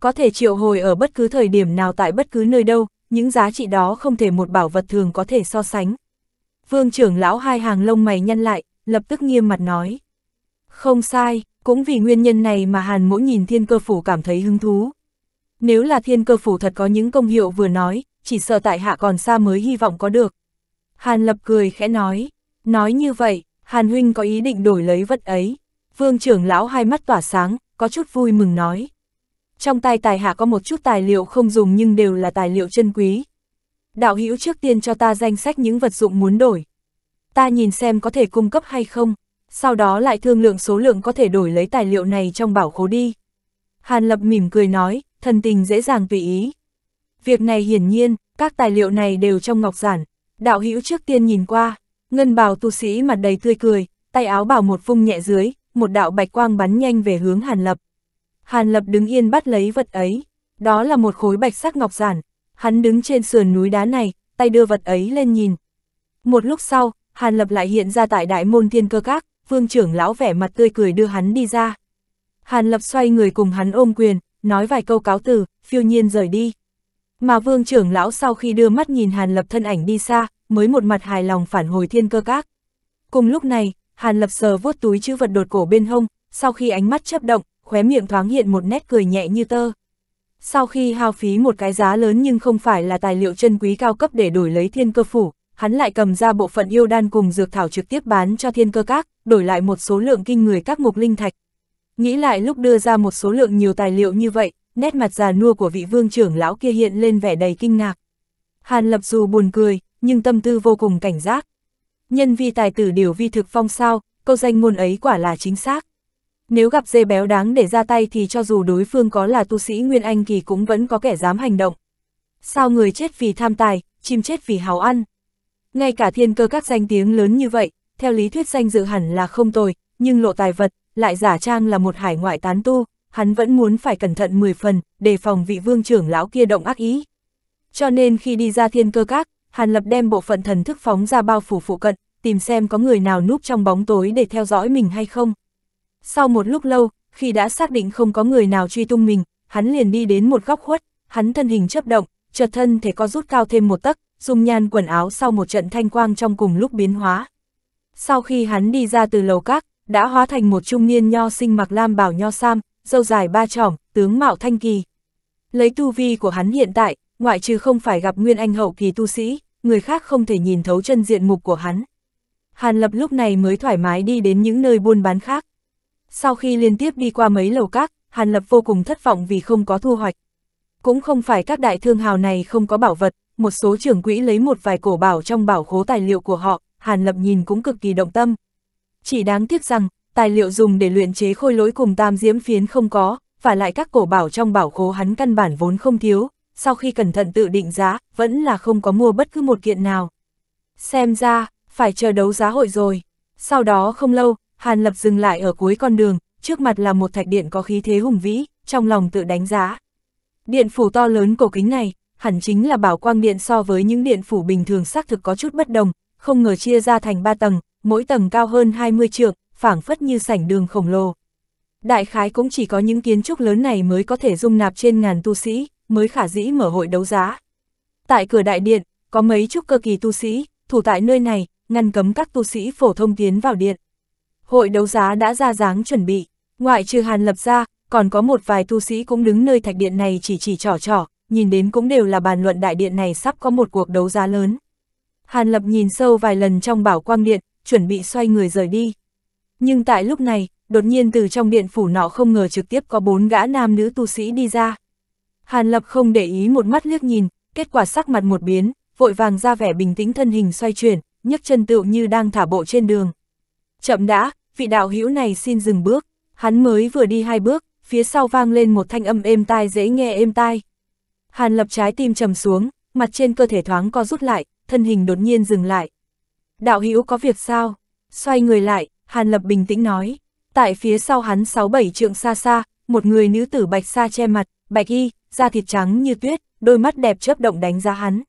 có thể triệu hồi ở bất cứ thời điểm nào tại bất cứ nơi đâu, những giá trị đó không thể một bảo vật thường có thể so sánh. Vương trưởng lão hai hàng lông mày nhăn lại, lập tức nghiêm mặt nói. Không sai, cũng vì nguyên nhân này mà Hàn mỗi nhìn thiên cơ phủ cảm thấy hứng thú. Nếu là thiên cơ phủ thật có những công hiệu vừa nói, chỉ sợ tại hạ còn xa mới hy vọng có được. Hàn lập cười khẽ nói, nói như vậy, Hàn huynh có ý định đổi lấy vật ấy. Vương trưởng lão hai mắt tỏa sáng, có chút vui mừng nói trong tay tài hạ có một chút tài liệu không dùng nhưng đều là tài liệu chân quý. Đạo hữu trước tiên cho ta danh sách những vật dụng muốn đổi. Ta nhìn xem có thể cung cấp hay không, sau đó lại thương lượng số lượng có thể đổi lấy tài liệu này trong bảo khố đi. Hàn Lập mỉm cười nói, thần tình dễ dàng tùy ý. Việc này hiển nhiên, các tài liệu này đều trong ngọc giản. Đạo hữu trước tiên nhìn qua, ngân bào tu sĩ mặt đầy tươi cười, tay áo bảo một vung nhẹ dưới, một đạo bạch quang bắn nhanh về hướng Hàn Lập. Hàn Lập đứng yên bắt lấy vật ấy, đó là một khối bạch sắc ngọc giản, hắn đứng trên sườn núi đá này, tay đưa vật ấy lên nhìn. Một lúc sau, Hàn Lập lại hiện ra tại đại môn thiên cơ các, vương trưởng lão vẻ mặt tươi cười đưa hắn đi ra. Hàn Lập xoay người cùng hắn ôm quyền, nói vài câu cáo từ, phiêu nhiên rời đi. Mà vương trưởng lão sau khi đưa mắt nhìn Hàn Lập thân ảnh đi xa, mới một mặt hài lòng phản hồi thiên cơ các. Cùng lúc này, Hàn Lập sờ vuốt túi chữ vật đột cổ bên hông, sau khi ánh mắt chấp động, khóe miệng thoáng hiện một nét cười nhẹ như tơ. Sau khi hao phí một cái giá lớn nhưng không phải là tài liệu chân quý cao cấp để đổi lấy thiên cơ phủ, hắn lại cầm ra bộ phận yêu đan cùng dược thảo trực tiếp bán cho thiên cơ các, đổi lại một số lượng kinh người các mục linh thạch. Nghĩ lại lúc đưa ra một số lượng nhiều tài liệu như vậy, nét mặt già nua của vị vương trưởng lão kia hiện lên vẻ đầy kinh ngạc. Hàn lập dù buồn cười, nhưng tâm tư vô cùng cảnh giác. Nhân vi tài tử điều vi thực phong sao, câu danh ngôn ấy quả là chính xác. Nếu gặp dê béo đáng để ra tay thì cho dù đối phương có là tu sĩ Nguyên Anh kỳ cũng vẫn có kẻ dám hành động. Sao người chết vì tham tài, chim chết vì hào ăn. Ngay cả thiên cơ các danh tiếng lớn như vậy, theo lý thuyết danh dự hẳn là không tồi, nhưng lộ tài vật, lại giả trang là một hải ngoại tán tu, hắn vẫn muốn phải cẩn thận 10 phần, đề phòng vị vương trưởng lão kia động ác ý. Cho nên khi đi ra thiên cơ các, Hàn Lập đem bộ phận thần thức phóng ra bao phủ phụ cận, tìm xem có người nào núp trong bóng tối để theo dõi mình hay không. Sau một lúc lâu, khi đã xác định không có người nào truy tung mình, hắn liền đi đến một góc khuất, hắn thân hình chấp động, chợt thân thể có rút cao thêm một tấc, dùng nhan quần áo sau một trận thanh quang trong cùng lúc biến hóa. Sau khi hắn đi ra từ lầu các, đã hóa thành một trung niên nho sinh mặc lam bảo nho sam, dâu dài ba trỏng, tướng mạo thanh kỳ. Lấy tu vi của hắn hiện tại, ngoại trừ không phải gặp nguyên anh hậu kỳ tu sĩ, người khác không thể nhìn thấu chân diện mục của hắn. Hàn Lập lúc này mới thoải mái đi đến những nơi buôn bán khác. Sau khi liên tiếp đi qua mấy lầu các, Hàn Lập vô cùng thất vọng vì không có thu hoạch. Cũng không phải các đại thương hào này không có bảo vật, một số trưởng quỹ lấy một vài cổ bảo trong bảo khố tài liệu của họ, Hàn Lập nhìn cũng cực kỳ động tâm. Chỉ đáng tiếc rằng, tài liệu dùng để luyện chế khôi lỗi cùng tam diễm phiến không có, và lại các cổ bảo trong bảo khố hắn căn bản vốn không thiếu, sau khi cẩn thận tự định giá, vẫn là không có mua bất cứ một kiện nào. Xem ra, phải chờ đấu giá hội rồi. Sau đó không lâu, Hàn Lập dừng lại ở cuối con đường, trước mặt là một thạch điện có khí thế hùng vĩ, trong lòng tự đánh giá. Điện phủ to lớn cổ kính này, hẳn chính là bảo quang điện so với những điện phủ bình thường xác thực có chút bất đồng, không ngờ chia ra thành 3 tầng, mỗi tầng cao hơn 20 trượng, phảng phất như sảnh đường khổng lồ. Đại khái cũng chỉ có những kiến trúc lớn này mới có thể dung nạp trên ngàn tu sĩ, mới khả dĩ mở hội đấu giá. Tại cửa đại điện, có mấy trúc cơ kỳ tu sĩ, thủ tại nơi này, ngăn cấm các tu sĩ phổ thông tiến vào điện hội đấu giá đã ra dáng chuẩn bị, ngoại trừ Hàn Lập ra, còn có một vài tu sĩ cũng đứng nơi thạch điện này chỉ chỉ trỏ trỏ, nhìn đến cũng đều là bàn luận đại điện này sắp có một cuộc đấu giá lớn. Hàn Lập nhìn sâu vài lần trong bảo quang điện, chuẩn bị xoay người rời đi. Nhưng tại lúc này, đột nhiên từ trong điện phủ nọ không ngờ trực tiếp có bốn gã nam nữ tu sĩ đi ra. Hàn Lập không để ý một mắt liếc nhìn, kết quả sắc mặt một biến, vội vàng ra vẻ bình tĩnh thân hình xoay chuyển, nhấc chân tựu như đang thả bộ trên đường. Chậm đã, vị đạo hữu này xin dừng bước, hắn mới vừa đi hai bước, phía sau vang lên một thanh âm êm tai dễ nghe êm tai. Hàn lập trái tim trầm xuống, mặt trên cơ thể thoáng co rút lại, thân hình đột nhiên dừng lại. Đạo hữu có việc sao? Xoay người lại, Hàn lập bình tĩnh nói. Tại phía sau hắn sáu bảy trượng xa xa, một người nữ tử bạch sa che mặt, bạch y, da thịt trắng như tuyết, đôi mắt đẹp chớp động đánh giá hắn.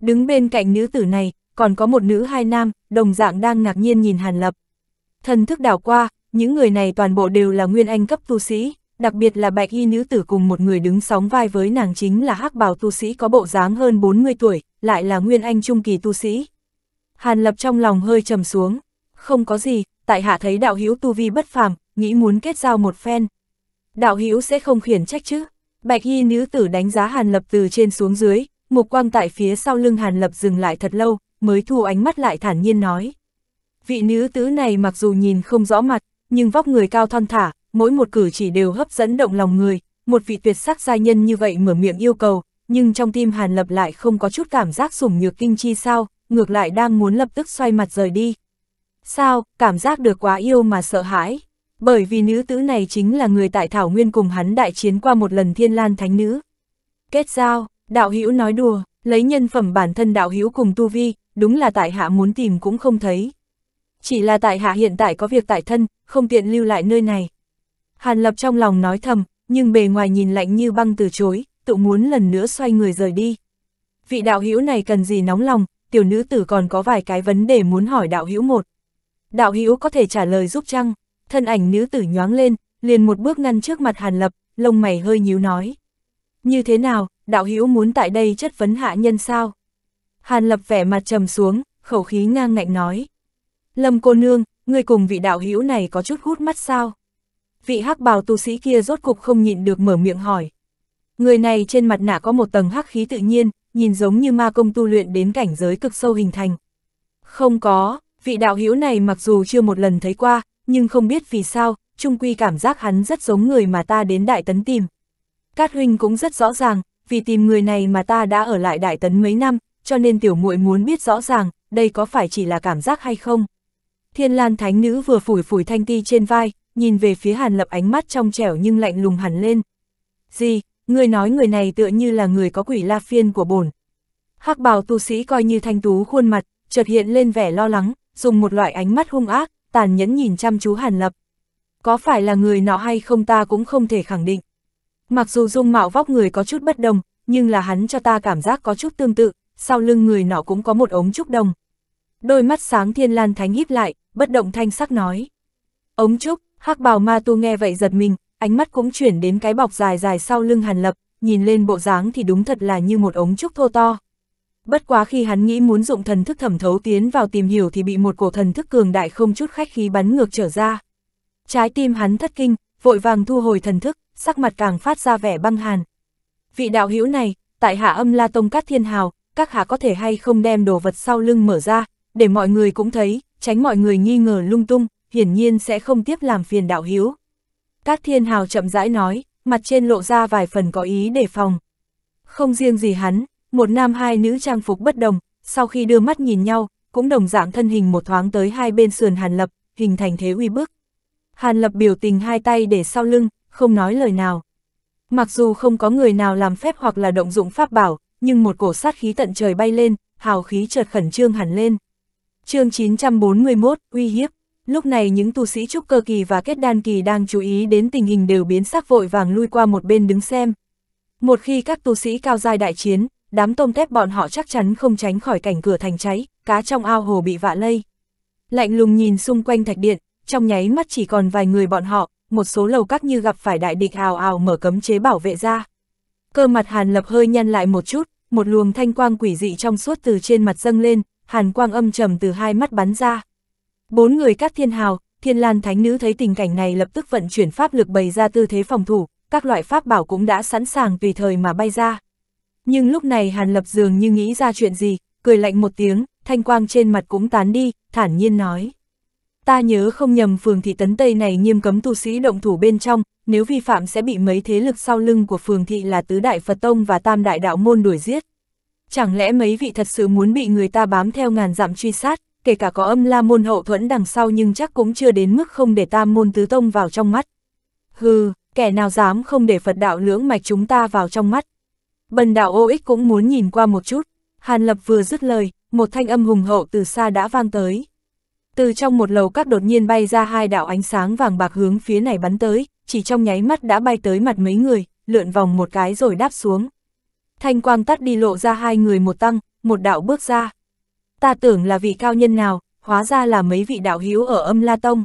Đứng bên cạnh nữ tử này, còn có một nữ hai nam, đồng dạng đang ngạc nhiên nhìn Hàn Lập. Thần thức đảo qua, những người này toàn bộ đều là nguyên anh cấp tu sĩ, đặc biệt là bạch y nữ tử cùng một người đứng sóng vai với nàng chính là hắc bào tu sĩ có bộ dáng hơn 40 tuổi, lại là nguyên anh trung kỳ tu sĩ. Hàn Lập trong lòng hơi trầm xuống, không có gì, tại hạ thấy đạo hữu tu vi bất phàm, nghĩ muốn kết giao một phen. Đạo hữu sẽ không khiển trách chứ? Bạch y nữ tử đánh giá Hàn Lập từ trên xuống dưới, mục quang tại phía sau lưng Hàn Lập dừng lại thật lâu, mới thu ánh mắt lại thản nhiên nói vị nữ tứ này mặc dù nhìn không rõ mặt, nhưng vóc người cao thon thả, mỗi một cử chỉ đều hấp dẫn động lòng người, một vị tuyệt sắc giai nhân như vậy mở miệng yêu cầu, nhưng trong tim Hàn Lập lại không có chút cảm giác sủng nhược kinh chi sao, ngược lại đang muốn lập tức xoay mặt rời đi. Sao, cảm giác được quá yêu mà sợ hãi, bởi vì nữ tứ này chính là người tại Thảo Nguyên cùng hắn đại chiến qua một lần thiên lan thánh nữ. Kết giao, đạo hữu nói đùa, lấy nhân phẩm bản thân đạo hữu cùng tu vi, đúng là tại hạ muốn tìm cũng không thấy chỉ là tại hạ hiện tại có việc tại thân, không tiện lưu lại nơi này. Hàn Lập trong lòng nói thầm, nhưng bề ngoài nhìn lạnh như băng từ chối, tự muốn lần nữa xoay người rời đi. Vị đạo hữu này cần gì nóng lòng, tiểu nữ tử còn có vài cái vấn đề muốn hỏi đạo hữu một. Đạo hữu có thể trả lời giúp chăng? Thân ảnh nữ tử nhoáng lên, liền một bước ngăn trước mặt Hàn Lập, lông mày hơi nhíu nói. Như thế nào, đạo hữu muốn tại đây chất vấn hạ nhân sao? Hàn Lập vẻ mặt trầm xuống, khẩu khí ngang ngạnh nói. Lâm cô nương, người cùng vị đạo hữu này có chút hút mắt sao? Vị hắc bào tu sĩ kia rốt cục không nhịn được mở miệng hỏi. Người này trên mặt nạ có một tầng hắc khí tự nhiên, nhìn giống như ma công tu luyện đến cảnh giới cực sâu hình thành. Không có, vị đạo hữu này mặc dù chưa một lần thấy qua, nhưng không biết vì sao, trung quy cảm giác hắn rất giống người mà ta đến Đại Tấn tìm. Cát huynh cũng rất rõ ràng, vì tìm người này mà ta đã ở lại Đại Tấn mấy năm, cho nên tiểu muội muốn biết rõ ràng, đây có phải chỉ là cảm giác hay không. Thiên Lan Thánh Nữ vừa phủi phủi thanh ti trên vai, nhìn về phía Hàn Lập ánh mắt trong trẻo nhưng lạnh lùng hẳn lên. Gì, người nói người này tựa như là người có quỷ la phiên của bổn. hắc bào tu sĩ coi như thanh tú khuôn mặt, chợt hiện lên vẻ lo lắng, dùng một loại ánh mắt hung ác, tàn nhẫn nhìn chăm chú Hàn Lập. Có phải là người nọ hay không ta cũng không thể khẳng định. Mặc dù dung mạo vóc người có chút bất đồng, nhưng là hắn cho ta cảm giác có chút tương tự, sau lưng người nọ cũng có một ống trúc đồng. Đôi mắt sáng thiên lan thánh híp lại, bất động thanh sắc nói. Ống trúc, hắc bào ma tu nghe vậy giật mình, ánh mắt cũng chuyển đến cái bọc dài dài sau lưng hàn lập, nhìn lên bộ dáng thì đúng thật là như một ống trúc thô to. Bất quá khi hắn nghĩ muốn dụng thần thức thẩm thấu tiến vào tìm hiểu thì bị một cổ thần thức cường đại không chút khách khí bắn ngược trở ra. Trái tim hắn thất kinh, vội vàng thu hồi thần thức, sắc mặt càng phát ra vẻ băng hàn. Vị đạo hữu này, tại hạ âm la tông cát thiên hào, các hạ có thể hay không đem đồ vật sau lưng mở ra, để mọi người cũng thấy, tránh mọi người nghi ngờ lung tung, hiển nhiên sẽ không tiếp làm phiền đạo hiếu. Các thiên hào chậm rãi nói, mặt trên lộ ra vài phần có ý để phòng. Không riêng gì hắn, một nam hai nữ trang phục bất đồng, sau khi đưa mắt nhìn nhau, cũng đồng dạng thân hình một thoáng tới hai bên sườn Hàn Lập, hình thành thế uy bức. Hàn Lập biểu tình hai tay để sau lưng, không nói lời nào. Mặc dù không có người nào làm phép hoặc là động dụng pháp bảo, nhưng một cổ sát khí tận trời bay lên, hào khí chợt khẩn trương hẳn lên chương 941, uy hiếp. Lúc này những tu sĩ trúc cơ kỳ và kết đan kỳ đang chú ý đến tình hình đều biến sắc vội vàng lui qua một bên đứng xem. Một khi các tu sĩ cao giai đại chiến, đám tôm tép bọn họ chắc chắn không tránh khỏi cảnh cửa thành cháy, cá trong ao hồ bị vạ lây. Lạnh lùng nhìn xung quanh thạch điện, trong nháy mắt chỉ còn vài người bọn họ, một số lầu các như gặp phải đại địch hào hào mở cấm chế bảo vệ ra. Cơ mặt Hàn Lập hơi nhăn lại một chút, một luồng thanh quang quỷ dị trong suốt từ trên mặt dâng lên, hàn quang âm trầm từ hai mắt bắn ra. Bốn người các thiên hào, thiên lan thánh nữ thấy tình cảnh này lập tức vận chuyển pháp lực bày ra tư thế phòng thủ, các loại pháp bảo cũng đã sẵn sàng tùy thời mà bay ra. Nhưng lúc này hàn lập dường như nghĩ ra chuyện gì, cười lạnh một tiếng, thanh quang trên mặt cũng tán đi, thản nhiên nói. Ta nhớ không nhầm phường thị tấn Tây này nghiêm cấm tu sĩ động thủ bên trong, nếu vi phạm sẽ bị mấy thế lực sau lưng của phường thị là tứ đại Phật Tông và tam đại đạo môn đuổi giết. Chẳng lẽ mấy vị thật sự muốn bị người ta bám theo ngàn dặm truy sát, kể cả có âm la môn hậu thuẫn đằng sau nhưng chắc cũng chưa đến mức không để tam môn tứ tông vào trong mắt. Hừ, kẻ nào dám không để Phật đạo lưỡng mạch chúng ta vào trong mắt. Bần đạo ô ích cũng muốn nhìn qua một chút. Hàn Lập vừa dứt lời, một thanh âm hùng hậu từ xa đã vang tới. Từ trong một lầu các đột nhiên bay ra hai đạo ánh sáng vàng bạc hướng phía này bắn tới, chỉ trong nháy mắt đã bay tới mặt mấy người, lượn vòng một cái rồi đáp xuống. Thanh quang tắt đi lộ ra hai người một tăng, một đạo bước ra. Ta tưởng là vị cao nhân nào, hóa ra là mấy vị đạo hữu ở âm La Tông.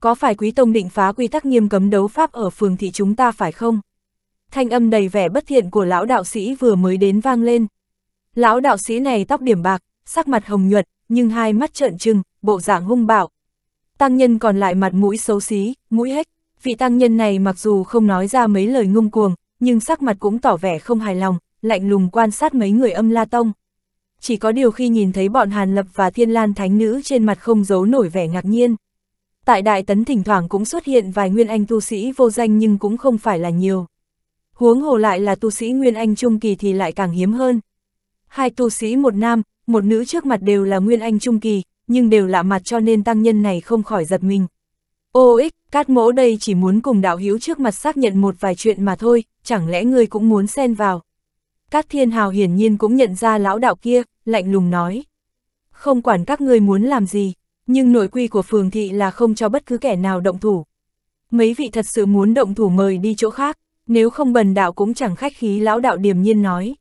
Có phải quý tông định phá quy tắc nghiêm cấm đấu pháp ở phường thị chúng ta phải không? Thanh âm đầy vẻ bất thiện của lão đạo sĩ vừa mới đến vang lên. Lão đạo sĩ này tóc điểm bạc, sắc mặt hồng nhuận, nhưng hai mắt trợn trừng, bộ dạng hung bạo. Tăng nhân còn lại mặt mũi xấu xí, mũi hếch. Vị tăng nhân này mặc dù không nói ra mấy lời ngung cuồng, nhưng sắc mặt cũng tỏ vẻ không hài lòng, lạnh lùng quan sát mấy người âm la tông. Chỉ có điều khi nhìn thấy bọn Hàn Lập và Thiên Lan Thánh Nữ trên mặt không giấu nổi vẻ ngạc nhiên. Tại Đại Tấn thỉnh thoảng cũng xuất hiện vài nguyên anh tu sĩ vô danh nhưng cũng không phải là nhiều. Huống hồ lại là tu sĩ nguyên anh trung kỳ thì lại càng hiếm hơn. Hai tu sĩ một nam, một nữ trước mặt đều là nguyên anh trung kỳ, nhưng đều lạ mặt cho nên tăng nhân này không khỏi giật mình. Ô ích, cát mỗ đây chỉ muốn cùng đạo Hiếu trước mặt xác nhận một vài chuyện mà thôi, chẳng lẽ ngươi cũng muốn xen vào. Các thiên hào hiển nhiên cũng nhận ra lão đạo kia, lạnh lùng nói. Không quản các ngươi muốn làm gì, nhưng nội quy của phường thị là không cho bất cứ kẻ nào động thủ. Mấy vị thật sự muốn động thủ mời đi chỗ khác, nếu không bần đạo cũng chẳng khách khí lão đạo điềm nhiên nói.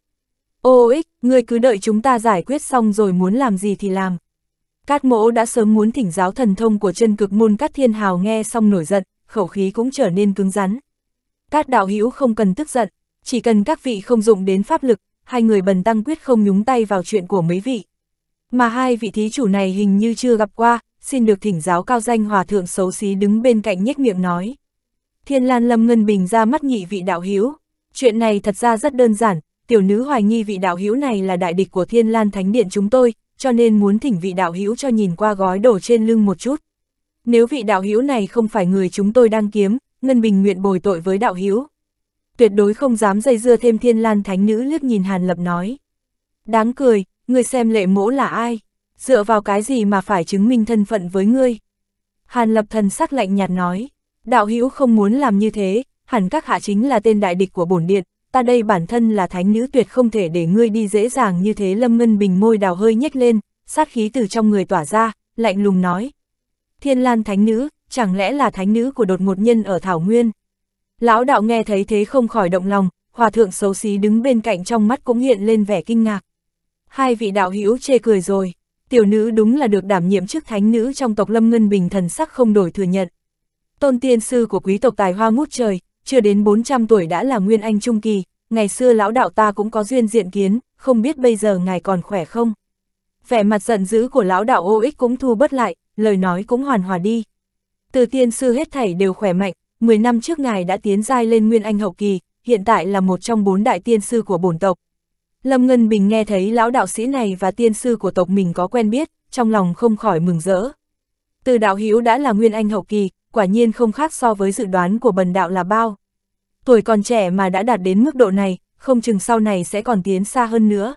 Ô ích, ngươi cứ đợi chúng ta giải quyết xong rồi muốn làm gì thì làm. Cát mỗ đã sớm muốn thỉnh giáo thần thông của chân cực môn Cát Thiên Hào nghe xong nổi giận, khẩu khí cũng trở nên cứng rắn. Cát đạo hữu không cần tức giận, chỉ cần các vị không dùng đến pháp lực, hai người bần tăng quyết không nhúng tay vào chuyện của mấy vị. Mà hai vị thí chủ này hình như chưa gặp qua, xin được thỉnh giáo cao danh hòa thượng xấu xí đứng bên cạnh nhếch miệng nói. Thiên Lan Lâm Ngân Bình ra mắt nhị vị đạo hiếu. Chuyện này thật ra rất đơn giản, tiểu nữ hoài nghi vị đạo hiếu này là đại địch của Thiên Lan Thánh Điện chúng tôi, cho nên muốn thỉnh vị đạo hiếu cho nhìn qua gói đồ trên lưng một chút. Nếu vị đạo hiếu này không phải người chúng tôi đang kiếm, Ngân Bình nguyện bồi tội với đạo hiếu tuyệt đối không dám dây dưa thêm thiên lan thánh nữ liếc nhìn Hàn Lập nói. Đáng cười, ngươi xem lệ mỗ là ai, dựa vào cái gì mà phải chứng minh thân phận với ngươi. Hàn Lập thần sắc lạnh nhạt nói, đạo hữu không muốn làm như thế, hẳn các hạ chính là tên đại địch của bổn điện, ta đây bản thân là thánh nữ tuyệt không thể để ngươi đi dễ dàng như thế lâm ngân bình môi đào hơi nhếch lên, sát khí từ trong người tỏa ra, lạnh lùng nói. Thiên lan thánh nữ, chẳng lẽ là thánh nữ của đột ngột nhân ở Thảo Nguyên? Lão đạo nghe thấy thế không khỏi động lòng, hòa thượng xấu xí đứng bên cạnh trong mắt cũng hiện lên vẻ kinh ngạc. Hai vị đạo hữu chê cười rồi, tiểu nữ đúng là được đảm nhiệm chức thánh nữ trong tộc Lâm Ngân Bình thần sắc không đổi thừa nhận. Tôn tiên sư của quý tộc tài hoa ngút trời, chưa đến 400 tuổi đã là nguyên anh trung kỳ, ngày xưa lão đạo ta cũng có duyên diện kiến, không biết bây giờ ngài còn khỏe không? Vẻ mặt giận dữ của lão đạo ô ích cũng thu bất lại, lời nói cũng hoàn hòa đi. Từ tiên sư hết thảy đều khỏe mạnh, 10 năm trước ngài đã tiến giai lên Nguyên Anh Hậu Kỳ, hiện tại là một trong bốn đại tiên sư của bổn tộc. Lâm Ngân Bình nghe thấy lão đạo sĩ này và tiên sư của tộc mình có quen biết, trong lòng không khỏi mừng rỡ. Từ đạo hữu đã là Nguyên Anh Hậu Kỳ, quả nhiên không khác so với dự đoán của bần đạo là bao. Tuổi còn trẻ mà đã đạt đến mức độ này, không chừng sau này sẽ còn tiến xa hơn nữa.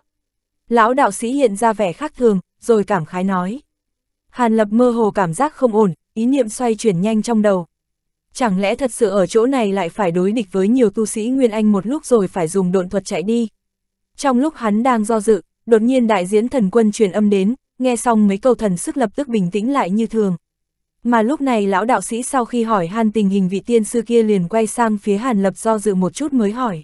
Lão đạo sĩ hiện ra vẻ khác thường, rồi cảm khái nói. Hàn Lập mơ hồ cảm giác không ổn, ý niệm xoay chuyển nhanh trong đầu. Chẳng lẽ thật sự ở chỗ này lại phải đối địch với nhiều tu sĩ Nguyên Anh một lúc rồi phải dùng độn thuật chạy đi. Trong lúc hắn đang do dự, đột nhiên đại diễn thần quân truyền âm đến, nghe xong mấy câu thần sức lập tức bình tĩnh lại như thường. Mà lúc này lão đạo sĩ sau khi hỏi han tình hình vị tiên sư kia liền quay sang phía Hàn Lập do dự một chút mới hỏi.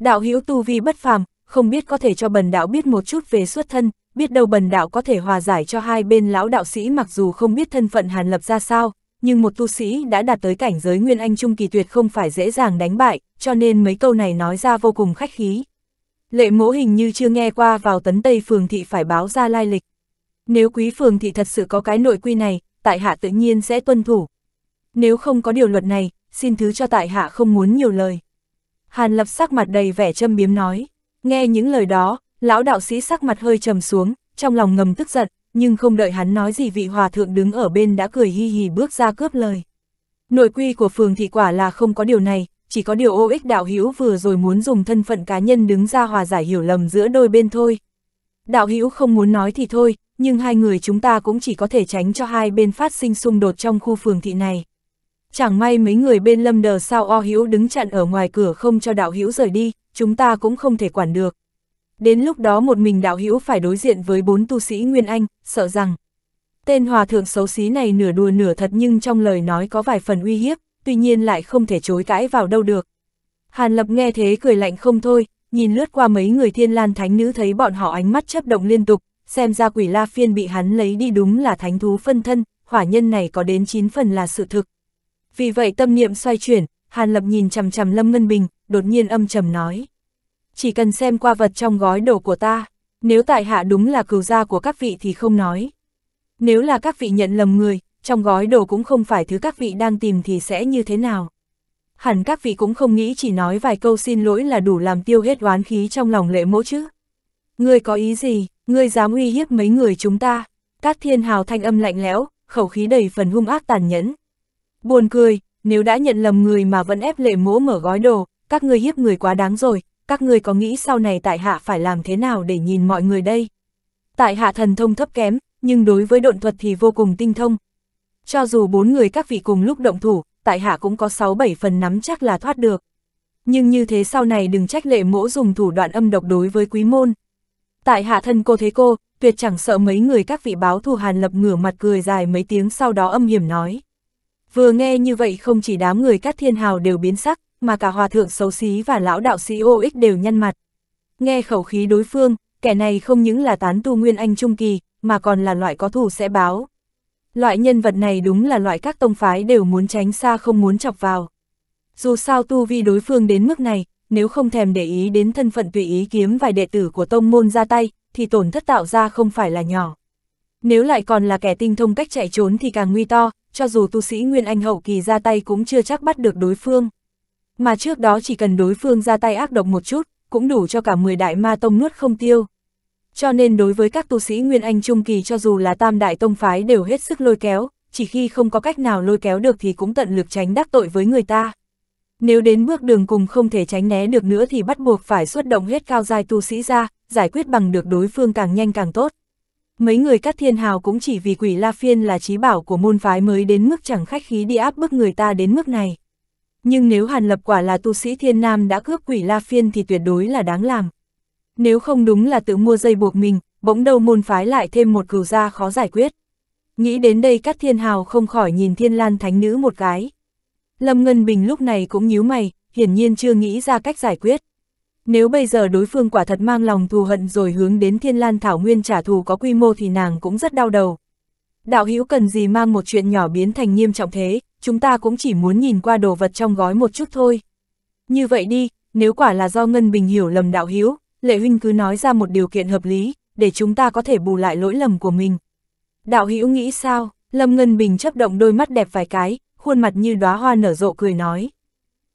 Đạo hữu tu vi bất phàm, không biết có thể cho bần đạo biết một chút về xuất thân, biết đâu bần đạo có thể hòa giải cho hai bên lão đạo sĩ mặc dù không biết thân phận Hàn Lập ra sao, nhưng một tu sĩ đã đạt tới cảnh giới Nguyên Anh Trung kỳ tuyệt không phải dễ dàng đánh bại, cho nên mấy câu này nói ra vô cùng khách khí. Lệ mỗ hình như chưa nghe qua vào tấn Tây Phường Thị phải báo ra lai lịch. Nếu quý Phường Thị thật sự có cái nội quy này, tại hạ tự nhiên sẽ tuân thủ. Nếu không có điều luật này, xin thứ cho tại hạ không muốn nhiều lời. Hàn lập sắc mặt đầy vẻ châm biếm nói, nghe những lời đó, lão đạo sĩ sắc mặt hơi trầm xuống, trong lòng ngầm tức giận, nhưng không đợi hắn nói gì vị hòa thượng đứng ở bên đã cười hi hì bước ra cướp lời. Nội quy của phường thị quả là không có điều này, chỉ có điều ô ích đạo hữu vừa rồi muốn dùng thân phận cá nhân đứng ra hòa giải hiểu lầm giữa đôi bên thôi. Đạo hữu không muốn nói thì thôi, nhưng hai người chúng ta cũng chỉ có thể tránh cho hai bên phát sinh xung đột trong khu phường thị này. Chẳng may mấy người bên lâm đờ sao o hữu đứng chặn ở ngoài cửa không cho đạo hữu rời đi, chúng ta cũng không thể quản được. Đến lúc đó một mình đạo hữu phải đối diện với bốn tu sĩ Nguyên Anh, sợ rằng. Tên hòa thượng xấu xí này nửa đùa nửa thật nhưng trong lời nói có vài phần uy hiếp, tuy nhiên lại không thể chối cãi vào đâu được. Hàn Lập nghe thế cười lạnh không thôi, nhìn lướt qua mấy người thiên lan thánh nữ thấy bọn họ ánh mắt chấp động liên tục, xem ra quỷ la phiên bị hắn lấy đi đúng là thánh thú phân thân, hỏa nhân này có đến 9 phần là sự thực. Vì vậy tâm niệm xoay chuyển, Hàn Lập nhìn chằm chằm Lâm Ngân Bình, đột nhiên âm trầm nói chỉ cần xem qua vật trong gói đồ của ta, nếu tại hạ đúng là cừu gia của các vị thì không nói. Nếu là các vị nhận lầm người, trong gói đồ cũng không phải thứ các vị đang tìm thì sẽ như thế nào. Hẳn các vị cũng không nghĩ chỉ nói vài câu xin lỗi là đủ làm tiêu hết oán khí trong lòng lệ mỗ chứ. Ngươi có ý gì, ngươi dám uy hiếp mấy người chúng ta, Cát Thiên Hào thanh âm lạnh lẽo, khẩu khí đầy phần hung ác tàn nhẫn. Buồn cười, nếu đã nhận lầm người mà vẫn ép lệ mỗ mở gói đồ, các ngươi hiếp người quá đáng rồi, các người có nghĩ sau này tại hạ phải làm thế nào để nhìn mọi người đây? Tại hạ thần thông thấp kém, nhưng đối với độn thuật thì vô cùng tinh thông. Cho dù bốn người các vị cùng lúc động thủ, tại hạ cũng có sáu bảy phần nắm chắc là thoát được. Nhưng như thế sau này đừng trách lệ mỗ dùng thủ đoạn âm độc đối với quý môn. Tại hạ thân cô thế cô, tuyệt chẳng sợ mấy người các vị báo thù hàn lập ngửa mặt cười dài mấy tiếng sau đó âm hiểm nói. Vừa nghe như vậy không chỉ đám người các thiên hào đều biến sắc, mà cả hòa thượng xấu xí và lão đạo sĩ ô ích đều nhăn mặt. Nghe khẩu khí đối phương, kẻ này không những là tán tu nguyên anh trung kỳ, mà còn là loại có thù sẽ báo. Loại nhân vật này đúng là loại các tông phái đều muốn tránh xa không muốn chọc vào. Dù sao tu vi đối phương đến mức này, nếu không thèm để ý đến thân phận tùy ý kiếm vài đệ tử của tông môn ra tay, thì tổn thất tạo ra không phải là nhỏ. Nếu lại còn là kẻ tinh thông cách chạy trốn thì càng nguy to, cho dù tu sĩ Nguyên Anh hậu kỳ ra tay cũng chưa chắc bắt được đối phương. Mà trước đó chỉ cần đối phương ra tay ác độc một chút, cũng đủ cho cả 10 đại ma tông nuốt không tiêu. Cho nên đối với các tu sĩ Nguyên Anh Trung Kỳ cho dù là tam đại tông phái đều hết sức lôi kéo, chỉ khi không có cách nào lôi kéo được thì cũng tận lực tránh đắc tội với người ta. Nếu đến bước đường cùng không thể tránh né được nữa thì bắt buộc phải xuất động hết cao giai tu sĩ ra, giải quyết bằng được đối phương càng nhanh càng tốt. Mấy người các thiên hào cũng chỉ vì quỷ La Phiên là trí bảo của môn phái mới đến mức chẳng khách khí đi áp bức người ta đến mức này nhưng nếu Hàn Lập quả là tu sĩ thiên nam đã cướp quỷ La Phiên thì tuyệt đối là đáng làm. Nếu không đúng là tự mua dây buộc mình, bỗng đầu môn phái lại thêm một cừu gia khó giải quyết. Nghĩ đến đây các thiên hào không khỏi nhìn thiên lan thánh nữ một cái. Lâm Ngân Bình lúc này cũng nhíu mày, hiển nhiên chưa nghĩ ra cách giải quyết. Nếu bây giờ đối phương quả thật mang lòng thù hận rồi hướng đến thiên lan thảo nguyên trả thù có quy mô thì nàng cũng rất đau đầu. Đạo hữu cần gì mang một chuyện nhỏ biến thành nghiêm trọng thế, chúng ta cũng chỉ muốn nhìn qua đồ vật trong gói một chút thôi. Như vậy đi, nếu quả là do Ngân Bình hiểu lầm đạo hiếu, Lệ Huynh cứ nói ra một điều kiện hợp lý, để chúng ta có thể bù lại lỗi lầm của mình. Đạo hiếu nghĩ sao? Lâm Ngân Bình chấp động đôi mắt đẹp vài cái, khuôn mặt như đóa hoa nở rộ cười nói.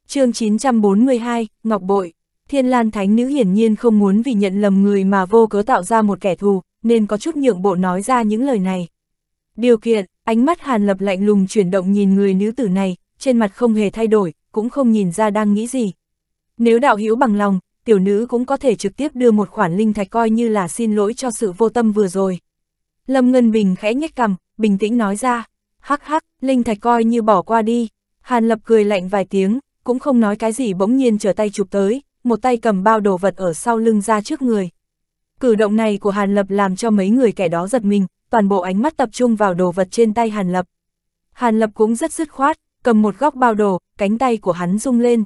chương 942, Ngọc Bội, Thiên Lan Thánh Nữ hiển nhiên không muốn vì nhận lầm người mà vô cớ tạo ra một kẻ thù, nên có chút nhượng bộ nói ra những lời này. Điều kiện, Ánh mắt Hàn Lập lạnh lùng chuyển động nhìn người nữ tử này, trên mặt không hề thay đổi, cũng không nhìn ra đang nghĩ gì. Nếu đạo hữu bằng lòng, tiểu nữ cũng có thể trực tiếp đưa một khoản linh thạch coi như là xin lỗi cho sự vô tâm vừa rồi. Lâm Ngân Bình khẽ nhếch cằm, bình tĩnh nói ra, hắc hắc, linh thạch coi như bỏ qua đi. Hàn Lập cười lạnh vài tiếng, cũng không nói cái gì bỗng nhiên trở tay chụp tới, một tay cầm bao đồ vật ở sau lưng ra trước người. Cử động này của Hàn Lập làm cho mấy người kẻ đó giật mình, toàn bộ ánh mắt tập trung vào đồ vật trên tay Hàn Lập. Hàn Lập cũng rất dứt khoát, cầm một góc bao đồ, cánh tay của hắn rung lên.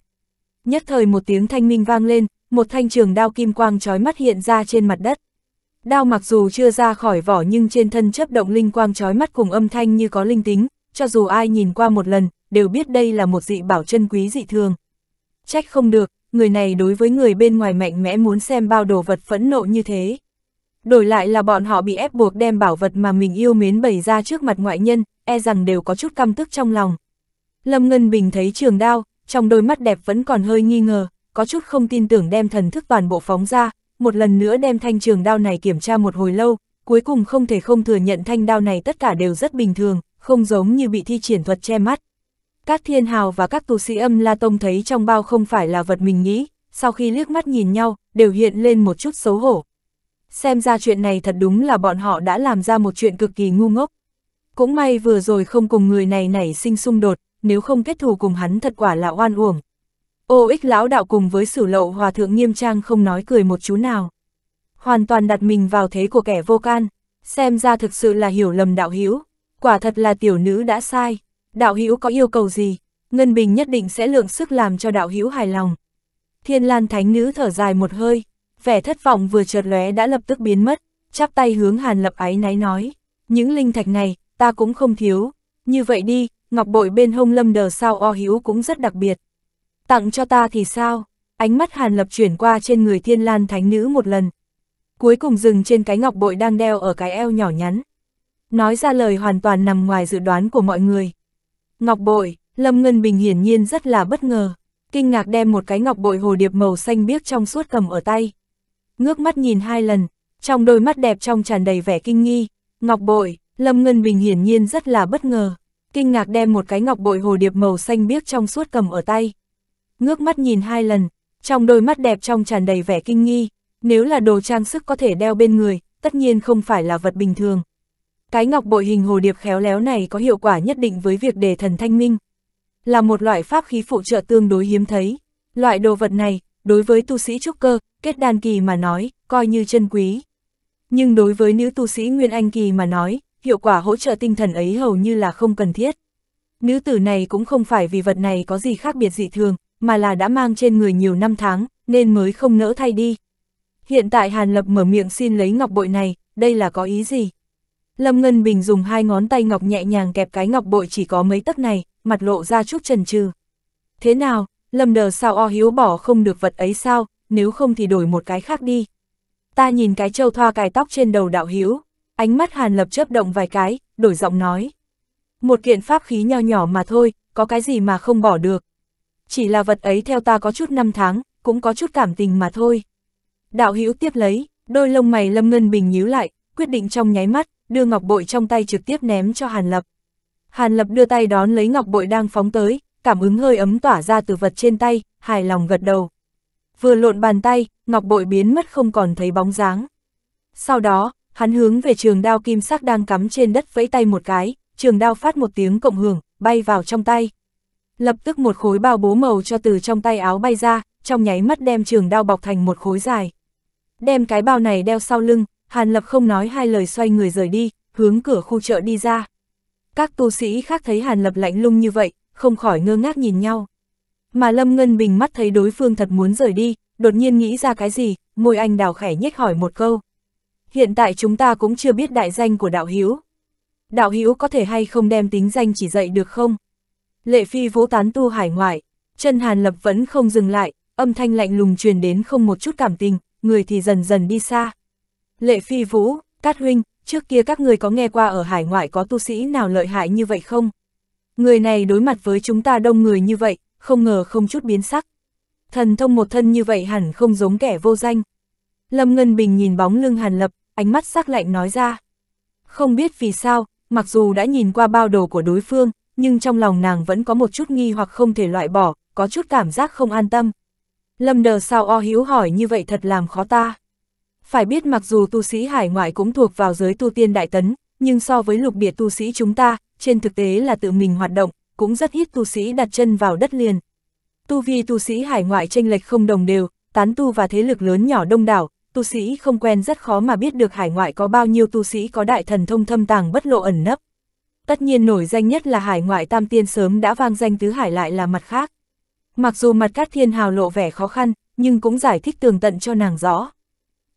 Nhất thời một tiếng thanh minh vang lên, một thanh trường đao kim quang trói mắt hiện ra trên mặt đất. Đao mặc dù chưa ra khỏi vỏ nhưng trên thân chấp động linh quang trói mắt cùng âm thanh như có linh tính, cho dù ai nhìn qua một lần, đều biết đây là một dị bảo chân quý dị thường. Trách không được, người này đối với người bên ngoài mạnh mẽ muốn xem bao đồ vật phẫn nộ như thế. Đổi lại là bọn họ bị ép buộc đem bảo vật mà mình yêu mến bày ra trước mặt ngoại nhân, e rằng đều có chút căm tức trong lòng. Lâm Ngân Bình thấy trường đao, trong đôi mắt đẹp vẫn còn hơi nghi ngờ, có chút không tin tưởng đem thần thức toàn bộ phóng ra, một lần nữa đem thanh trường đao này kiểm tra một hồi lâu, cuối cùng không thể không thừa nhận thanh đao này tất cả đều rất bình thường, không giống như bị thi triển thuật che mắt. Các thiên hào và các tu sĩ âm La Tông thấy trong bao không phải là vật mình nghĩ, sau khi liếc mắt nhìn nhau, đều hiện lên một chút xấu hổ xem ra chuyện này thật đúng là bọn họ đã làm ra một chuyện cực kỳ ngu ngốc. Cũng may vừa rồi không cùng người này nảy sinh xung đột, nếu không kết thù cùng hắn thật quả là oan uổng. Ô ích lão đạo cùng với sử lậu hòa thượng nghiêm trang không nói cười một chú nào. Hoàn toàn đặt mình vào thế của kẻ vô can, xem ra thực sự là hiểu lầm đạo hữu quả thật là tiểu nữ đã sai. Đạo hữu có yêu cầu gì, Ngân Bình nhất định sẽ lượng sức làm cho đạo hữu hài lòng. Thiên Lan Thánh Nữ thở dài một hơi, vẻ thất vọng vừa chợt lóe đã lập tức biến mất, chắp tay hướng Hàn Lập áy náy nói, những linh thạch này, ta cũng không thiếu, như vậy đi, ngọc bội bên hông lâm đờ sao o hữu cũng rất đặc biệt. Tặng cho ta thì sao? Ánh mắt Hàn Lập chuyển qua trên người thiên lan thánh nữ một lần. Cuối cùng dừng trên cái ngọc bội đang đeo ở cái eo nhỏ nhắn. Nói ra lời hoàn toàn nằm ngoài dự đoán của mọi người. Ngọc bội, Lâm Ngân Bình hiển nhiên rất là bất ngờ. Kinh ngạc đem một cái ngọc bội hồ điệp màu xanh biếc trong suốt cầm ở tay ngước mắt nhìn hai lần, trong đôi mắt đẹp trong tràn đầy vẻ kinh nghi, ngọc bội, Lâm Ngân Bình hiển nhiên rất là bất ngờ, kinh ngạc đem một cái ngọc bội hồ điệp màu xanh biếc trong suốt cầm ở tay. Ngước mắt nhìn hai lần, trong đôi mắt đẹp trong tràn đầy vẻ kinh nghi, nếu là đồ trang sức có thể đeo bên người, tất nhiên không phải là vật bình thường. Cái ngọc bội hình hồ điệp khéo léo này có hiệu quả nhất định với việc đề thần thanh minh. Là một loại pháp khí phụ trợ tương đối hiếm thấy. Loại đồ vật này, đối với tu sĩ trúc cơ, kết đan kỳ mà nói, coi như chân quý. Nhưng đối với nữ tu sĩ Nguyên Anh kỳ mà nói, hiệu quả hỗ trợ tinh thần ấy hầu như là không cần thiết. Nữ tử này cũng không phải vì vật này có gì khác biệt dị thường, mà là đã mang trên người nhiều năm tháng, nên mới không nỡ thay đi. Hiện tại Hàn Lập mở miệng xin lấy ngọc bội này, đây là có ý gì? Lâm Ngân Bình dùng hai ngón tay ngọc nhẹ nhàng kẹp cái ngọc bội chỉ có mấy tấc này, mặt lộ ra chút trần trừ. Thế nào, Lâm đờ sao o hiếu bỏ không được vật ấy sao, nếu không thì đổi một cái khác đi. Ta nhìn cái châu thoa cài tóc trên đầu đạo hiếu, ánh mắt Hàn Lập chấp động vài cái, đổi giọng nói. Một kiện pháp khí nho nhỏ mà thôi, có cái gì mà không bỏ được. Chỉ là vật ấy theo ta có chút năm tháng, cũng có chút cảm tình mà thôi. Đạo hiếu tiếp lấy, đôi lông mày Lâm Ngân Bình nhíu lại, quyết định trong nháy mắt, đưa ngọc bội trong tay trực tiếp ném cho Hàn Lập. Hàn Lập đưa tay đón lấy ngọc bội đang phóng tới, cảm ứng hơi ấm tỏa ra từ vật trên tay, hài lòng gật đầu. Vừa lộn bàn tay, ngọc bội biến mất không còn thấy bóng dáng. Sau đó, hắn hướng về trường đao kim sắc đang cắm trên đất vẫy tay một cái, trường đao phát một tiếng cộng hưởng, bay vào trong tay. Lập tức một khối bao bố màu cho từ trong tay áo bay ra, trong nháy mắt đem trường đao bọc thành một khối dài. Đem cái bao này đeo sau lưng, Hàn Lập không nói hai lời xoay người rời đi, hướng cửa khu chợ đi ra. Các tu sĩ khác thấy Hàn Lập lạnh lung như vậy, không khỏi ngơ ngác nhìn nhau. Mà Lâm Ngân Bình mắt thấy đối phương thật muốn rời đi, đột nhiên nghĩ ra cái gì, môi anh đào khẻ nhếch hỏi một câu. Hiện tại chúng ta cũng chưa biết đại danh của đạo hiếu. Đạo hiếu có thể hay không đem tính danh chỉ dạy được không? Lệ phi vỗ tán tu hải ngoại, chân hàn lập vẫn không dừng lại, âm thanh lạnh lùng truyền đến không một chút cảm tình, người thì dần dần đi xa. Lệ phi vũ, cát huynh, trước kia các người có nghe qua ở hải ngoại có tu sĩ nào lợi hại như vậy không? người này đối mặt với chúng ta đông người như vậy, không ngờ không chút biến sắc. Thần thông một thân như vậy hẳn không giống kẻ vô danh. Lâm Ngân Bình nhìn bóng lưng Hàn Lập, ánh mắt sắc lạnh nói ra. Không biết vì sao, mặc dù đã nhìn qua bao đồ của đối phương, nhưng trong lòng nàng vẫn có một chút nghi hoặc không thể loại bỏ, có chút cảm giác không an tâm. Lâm đờ sao o hiếu hỏi như vậy thật làm khó ta. Phải biết mặc dù tu sĩ hải ngoại cũng thuộc vào giới tu tiên đại tấn, nhưng so với lục địa tu sĩ chúng ta, trên thực tế là tự mình hoạt động, cũng rất ít tu sĩ đặt chân vào đất liền. Tu vi tu sĩ hải ngoại tranh lệch không đồng đều, tán tu và thế lực lớn nhỏ đông đảo, tu sĩ không quen rất khó mà biết được hải ngoại có bao nhiêu tu sĩ có đại thần thông thâm tàng bất lộ ẩn nấp. Tất nhiên nổi danh nhất là hải ngoại tam tiên sớm đã vang danh tứ hải lại là mặt khác. Mặc dù mặt cát thiên hào lộ vẻ khó khăn, nhưng cũng giải thích tường tận cho nàng rõ.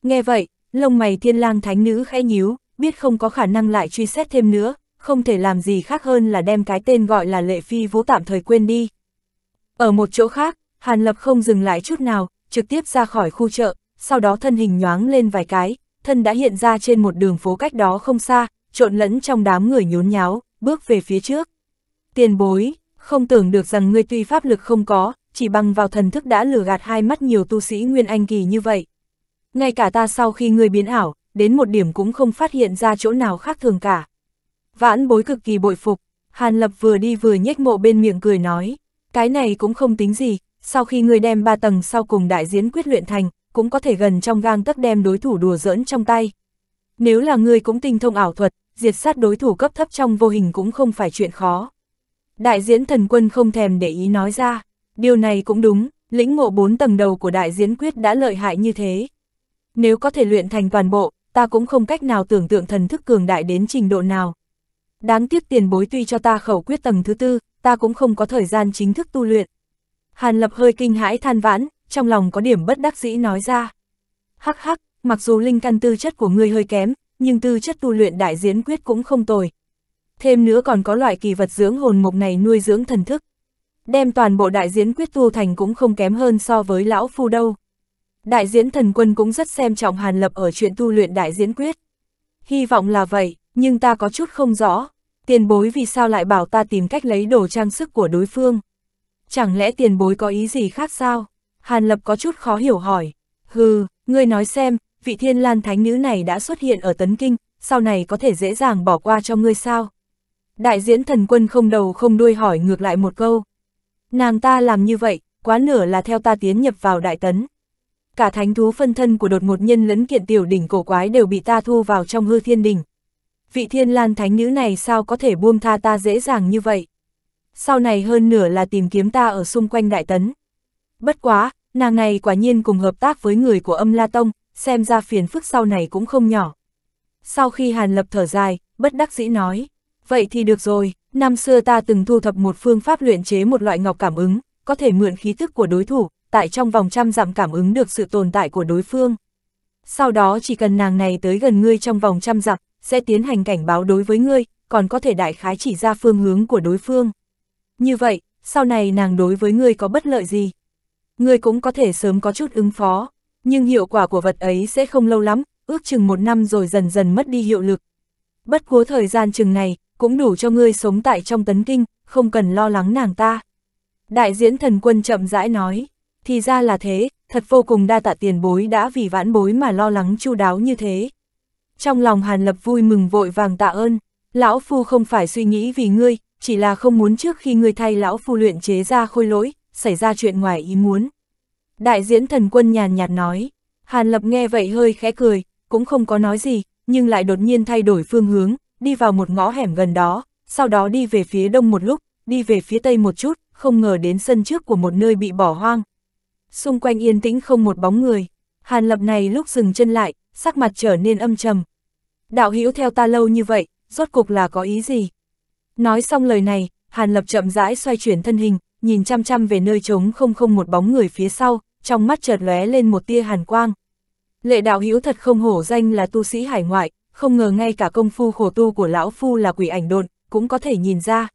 Nghe vậy, lông mày thiên lang thánh nữ khẽ nhíu, biết không có khả năng lại truy xét thêm nữa, không thể làm gì khác hơn là đem cái tên gọi là lệ phi vũ tạm thời quên đi. Ở một chỗ khác, Hàn Lập không dừng lại chút nào, trực tiếp ra khỏi khu chợ, sau đó thân hình nhoáng lên vài cái, thân đã hiện ra trên một đường phố cách đó không xa, trộn lẫn trong đám người nhốn nháo, bước về phía trước. Tiền bối, không tưởng được rằng ngươi tuy pháp lực không có, chỉ bằng vào thần thức đã lừa gạt hai mắt nhiều tu sĩ Nguyên Anh Kỳ như vậy. Ngay cả ta sau khi ngươi biến ảo, đến một điểm cũng không phát hiện ra chỗ nào khác thường cả. Vãn bối cực kỳ bội phục, Hàn Lập vừa đi vừa nhếch mộ bên miệng cười nói, cái này cũng không tính gì, sau khi người đem ba tầng sau cùng đại diễn quyết luyện thành, cũng có thể gần trong gang tấc đem đối thủ đùa giỡn trong tay. Nếu là người cũng tinh thông ảo thuật, diệt sát đối thủ cấp thấp trong vô hình cũng không phải chuyện khó. Đại diễn thần quân không thèm để ý nói ra, điều này cũng đúng, lĩnh ngộ bốn tầng đầu của đại diễn quyết đã lợi hại như thế. Nếu có thể luyện thành toàn bộ, ta cũng không cách nào tưởng tượng thần thức cường đại đến trình độ nào, đáng tiếc tiền bối tuy cho ta khẩu quyết tầng thứ tư, ta cũng không có thời gian chính thức tu luyện. Hàn Lập hơi kinh hãi than vãn, trong lòng có điểm bất đắc dĩ nói ra. Hắc hắc, mặc dù linh căn tư chất của ngươi hơi kém, nhưng tư chất tu luyện đại diễn quyết cũng không tồi. Thêm nữa còn có loại kỳ vật dưỡng hồn mục này nuôi dưỡng thần thức. Đem toàn bộ đại diễn quyết tu thành cũng không kém hơn so với lão phu đâu. Đại diễn thần quân cũng rất xem trọng Hàn Lập ở chuyện tu luyện đại diễn quyết. Hy vọng là vậy, nhưng ta có chút không rõ, tiền bối vì sao lại bảo ta tìm cách lấy đồ trang sức của đối phương? Chẳng lẽ tiền bối có ý gì khác sao? Hàn Lập có chút khó hiểu hỏi. Hừ, ngươi nói xem, vị thiên lan thánh nữ này đã xuất hiện ở Tấn Kinh, sau này có thể dễ dàng bỏ qua cho ngươi sao? Đại diễn thần quân không đầu không đuôi hỏi ngược lại một câu. Nàng ta làm như vậy, quá nửa là theo ta tiến nhập vào đại tấn. Cả thánh thú phân thân của đột một nhân lẫn kiện tiểu đỉnh cổ quái đều bị ta thu vào trong hư thiên đỉnh, vị thiên lan thánh nữ này sao có thể buông tha ta dễ dàng như vậy. Sau này hơn nửa là tìm kiếm ta ở xung quanh đại tấn. Bất quá, nàng này quả nhiên cùng hợp tác với người của âm La Tông, xem ra phiền phức sau này cũng không nhỏ. Sau khi Hàn Lập thở dài, bất đắc dĩ nói, vậy thì được rồi, năm xưa ta từng thu thập một phương pháp luyện chế một loại ngọc cảm ứng, có thể mượn khí thức của đối thủ, tại trong vòng trăm dặm cảm ứng được sự tồn tại của đối phương. Sau đó chỉ cần nàng này tới gần ngươi trong vòng trăm dặm, sẽ tiến hành cảnh báo đối với ngươi, còn có thể đại khái chỉ ra phương hướng của đối phương. Như vậy, sau này nàng đối với ngươi có bất lợi gì? Ngươi cũng có thể sớm có chút ứng phó, nhưng hiệu quả của vật ấy sẽ không lâu lắm, ước chừng một năm rồi dần dần mất đi hiệu lực. Bất cố thời gian chừng này, cũng đủ cho ngươi sống tại trong tấn kinh, không cần lo lắng nàng ta. Đại diễn thần quân chậm rãi nói, thì ra là thế, thật vô cùng đa tạ tiền bối đã vì vãn bối mà lo lắng chu đáo như thế. Trong lòng Hàn Lập vui mừng vội vàng tạ ơn, lão phu không phải suy nghĩ vì ngươi, chỉ là không muốn trước khi ngươi thay lão phu luyện chế ra khôi lỗi, xảy ra chuyện ngoài ý muốn. Đại diễn thần quân nhàn nhạt nói, Hàn Lập nghe vậy hơi khẽ cười, cũng không có nói gì, nhưng lại đột nhiên thay đổi phương hướng, đi vào một ngõ hẻm gần đó, sau đó đi về phía đông một lúc, đi về phía tây một chút, không ngờ đến sân trước của một nơi bị bỏ hoang. Xung quanh yên tĩnh không một bóng người, Hàn Lập này lúc dừng chân lại, sắc mặt trở nên âm trầm. Đạo hữu theo ta lâu như vậy, rốt cục là có ý gì? Nói xong lời này, Hàn Lập chậm rãi xoay chuyển thân hình, nhìn chăm chăm về nơi trống không không một bóng người phía sau, trong mắt chợt lóe lên một tia hàn quang. Lệ đạo hữu thật không hổ danh là tu sĩ hải ngoại, không ngờ ngay cả công phu khổ tu của lão phu là quỷ ảnh độn, cũng có thể nhìn ra.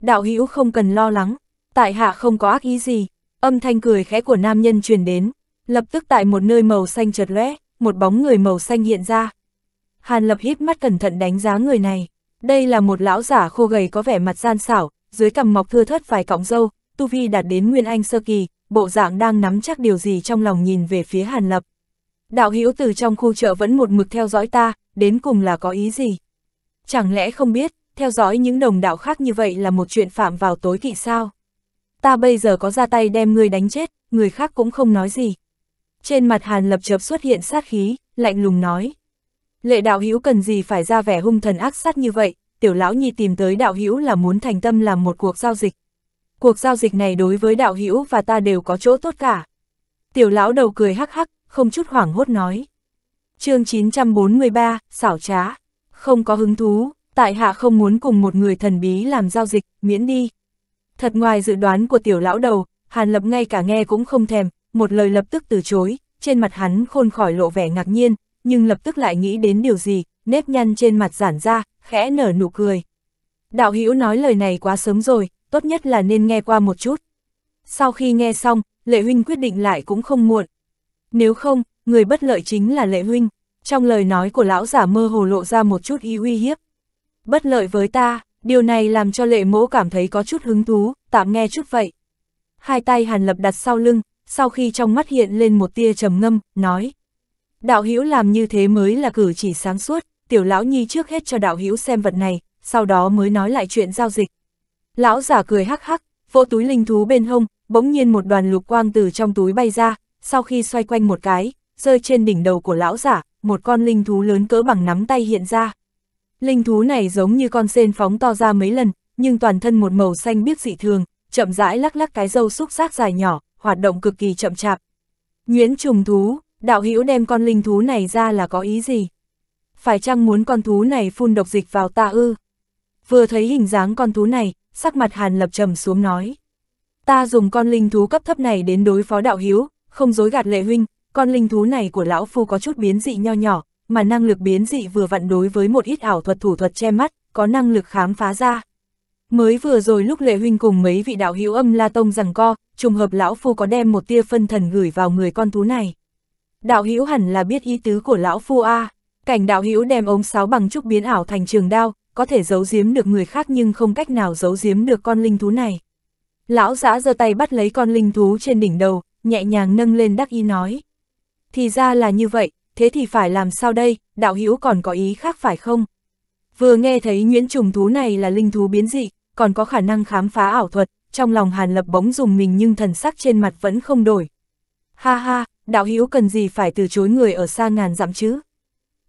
Đạo hữu không cần lo lắng, tại hạ không có ác ý gì. Âm thanh cười khẽ của nam nhân truyền đến, lập tức tại một nơi màu xanh chợt lóe, một bóng người màu xanh hiện ra. Hàn Lập hít mắt cẩn thận đánh giá người này. Đây là một lão giả khô gầy có vẻ mặt gian xảo, dưới cằm mọc thưa thớt vài cọng râu, tu vi đạt đến Nguyên Anh sơ kỳ, bộ dạng đang nắm chắc điều gì trong lòng nhìn về phía Hàn Lập. Đạo hữu từ trong khu chợ vẫn một mực theo dõi ta, đến cùng là có ý gì? Chẳng lẽ không biết, theo dõi những đồng đạo khác như vậy là một chuyện phạm vào tối kỵ sao? Ta bây giờ có ra tay đem ngươi đánh chết, người khác cũng không nói gì. Trên mặt Hàn Lập chợp xuất hiện sát khí, lạnh lùng nói. Lệ đạo hữu cần gì phải ra vẻ hung thần ác sát như vậy, tiểu lão nhi tìm tới đạo hữu là muốn thành tâm làm một cuộc giao dịch. Cuộc giao dịch này đối với đạo hữu và ta đều có chỗ tốt cả. Tiểu lão đầu cười hắc hắc, không chút hoảng hốt nói. chương 943, xảo trá, không có hứng thú, tại hạ không muốn cùng một người thần bí làm giao dịch, miễn đi. Thật ngoài dự đoán của tiểu lão đầu, Hàn Lập ngay cả nghe cũng không thèm, một lời lập tức từ chối, trên mặt hắn khôn khỏi lộ vẻ ngạc nhiên, nhưng lập tức lại nghĩ đến điều gì, nếp nhăn trên mặt giản ra, khẽ nở nụ cười. Đạo Hữu nói lời này quá sớm rồi, tốt nhất là nên nghe qua một chút. Sau khi nghe xong, Lệ Huynh quyết định lại cũng không muộn. Nếu không, người bất lợi chính là Lệ Huynh. Trong lời nói của lão giả mơ hồ lộ ra một chút ý uy hiếp. Bất lợi với ta, điều này làm cho Lệ Mỗ cảm thấy có chút hứng thú, tạm nghe chút vậy. Hai tay Hàn Lập đặt sau lưng, sau khi trong mắt hiện lên một tia trầm ngâm, nói. Đạo hữu làm như thế mới là cử chỉ sáng suốt, tiểu lão nhi trước hết cho đạo hữu xem vật này, sau đó mới nói lại chuyện giao dịch. Lão giả cười hắc hắc, vỗ túi linh thú bên hông, bỗng nhiên một đoàn lục quang từ trong túi bay ra, sau khi xoay quanh một cái, rơi trên đỉnh đầu của lão giả, một con linh thú lớn cỡ bằng nắm tay hiện ra. Linh thú này giống như con sen phóng to ra mấy lần, nhưng toàn thân một màu xanh biếc dị thường, chậm rãi lắc lắc cái râu xúc giác dài nhỏ, hoạt động cực kỳ chậm chạp. Nguyễn trùng thú, đạo hữu đem con linh thú này ra là có ý gì? Phải chăng muốn con thú này phun độc dịch vào ta ư? Vừa thấy hình dáng con thú này, sắc mặt Hàn Lập trầm xuống nói. Ta dùng con linh thú cấp thấp này đến đối phó đạo hiếu, không dối gạt lệ huynh, con linh thú này của lão phu có chút biến dị nho nhỏ, mà năng lực biến dị vừa vặn đối với một ít ảo thuật thủ thuật che mắt, có năng lực khám phá ra, Mới vừa rồi lúc Lệ Huynh cùng mấy vị đạo hữu âm La Tông rằng co, trùng hợp lão phu có đem một tia phân thần gửi vào người con thú này. Đạo hữu hẳn là biết ý tứ của lão phu a. Cảnh đạo hữu đem ống sáo bằng trúc biến ảo thành trường đao, có thể giấu giếm được người khác nhưng không cách nào giấu giếm được con linh thú này. Lão giã giơ tay bắt lấy con linh thú trên đỉnh đầu, nhẹ nhàng nâng lên đắc ý nói. Thì ra là như vậy, thế thì phải làm sao đây, đạo hữu còn có ý khác phải không? Vừa nghe thấy nguyễn trùng thú này là linh thú biến dị, còn có khả năng khám phá ảo thuật, trong lòng Hàn Lập bỗng dùng mình nhưng thần sắc trên mặt vẫn không đổi. Ha ha, đạo hữu cần gì phải từ chối người ở xa ngàn dặm chứ?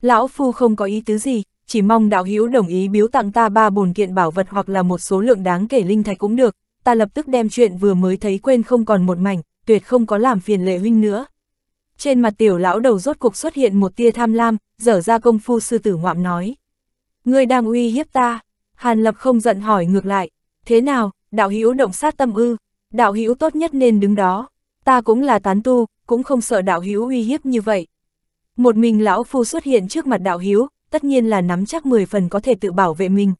Lão Phu không có ý tứ gì, chỉ mong đạo hữu đồng ý biếu tặng ta ba bồn kiện bảo vật hoặc là một số lượng đáng kể linh thạch cũng được, ta lập tức đem chuyện vừa mới thấy quên không còn một mảnh, tuyệt không có làm phiền lệ huynh nữa. Trên mặt tiểu lão đầu rốt cục xuất hiện một tia tham lam, dở ra công phu sư tử ngoạm nói. Ngươi đang uy hiếp ta, Hàn Lập không giận hỏi ngược lại, thế nào, đạo hữu động sát tâm ư, đạo hữu tốt nhất nên đứng đó, ta cũng là tán tu, cũng không sợ đạo hữu uy hiếp như vậy. Một mình lão phu xuất hiện trước mặt đạo hữu, tất nhiên là nắm chắc 10 phần có thể tự bảo vệ mình.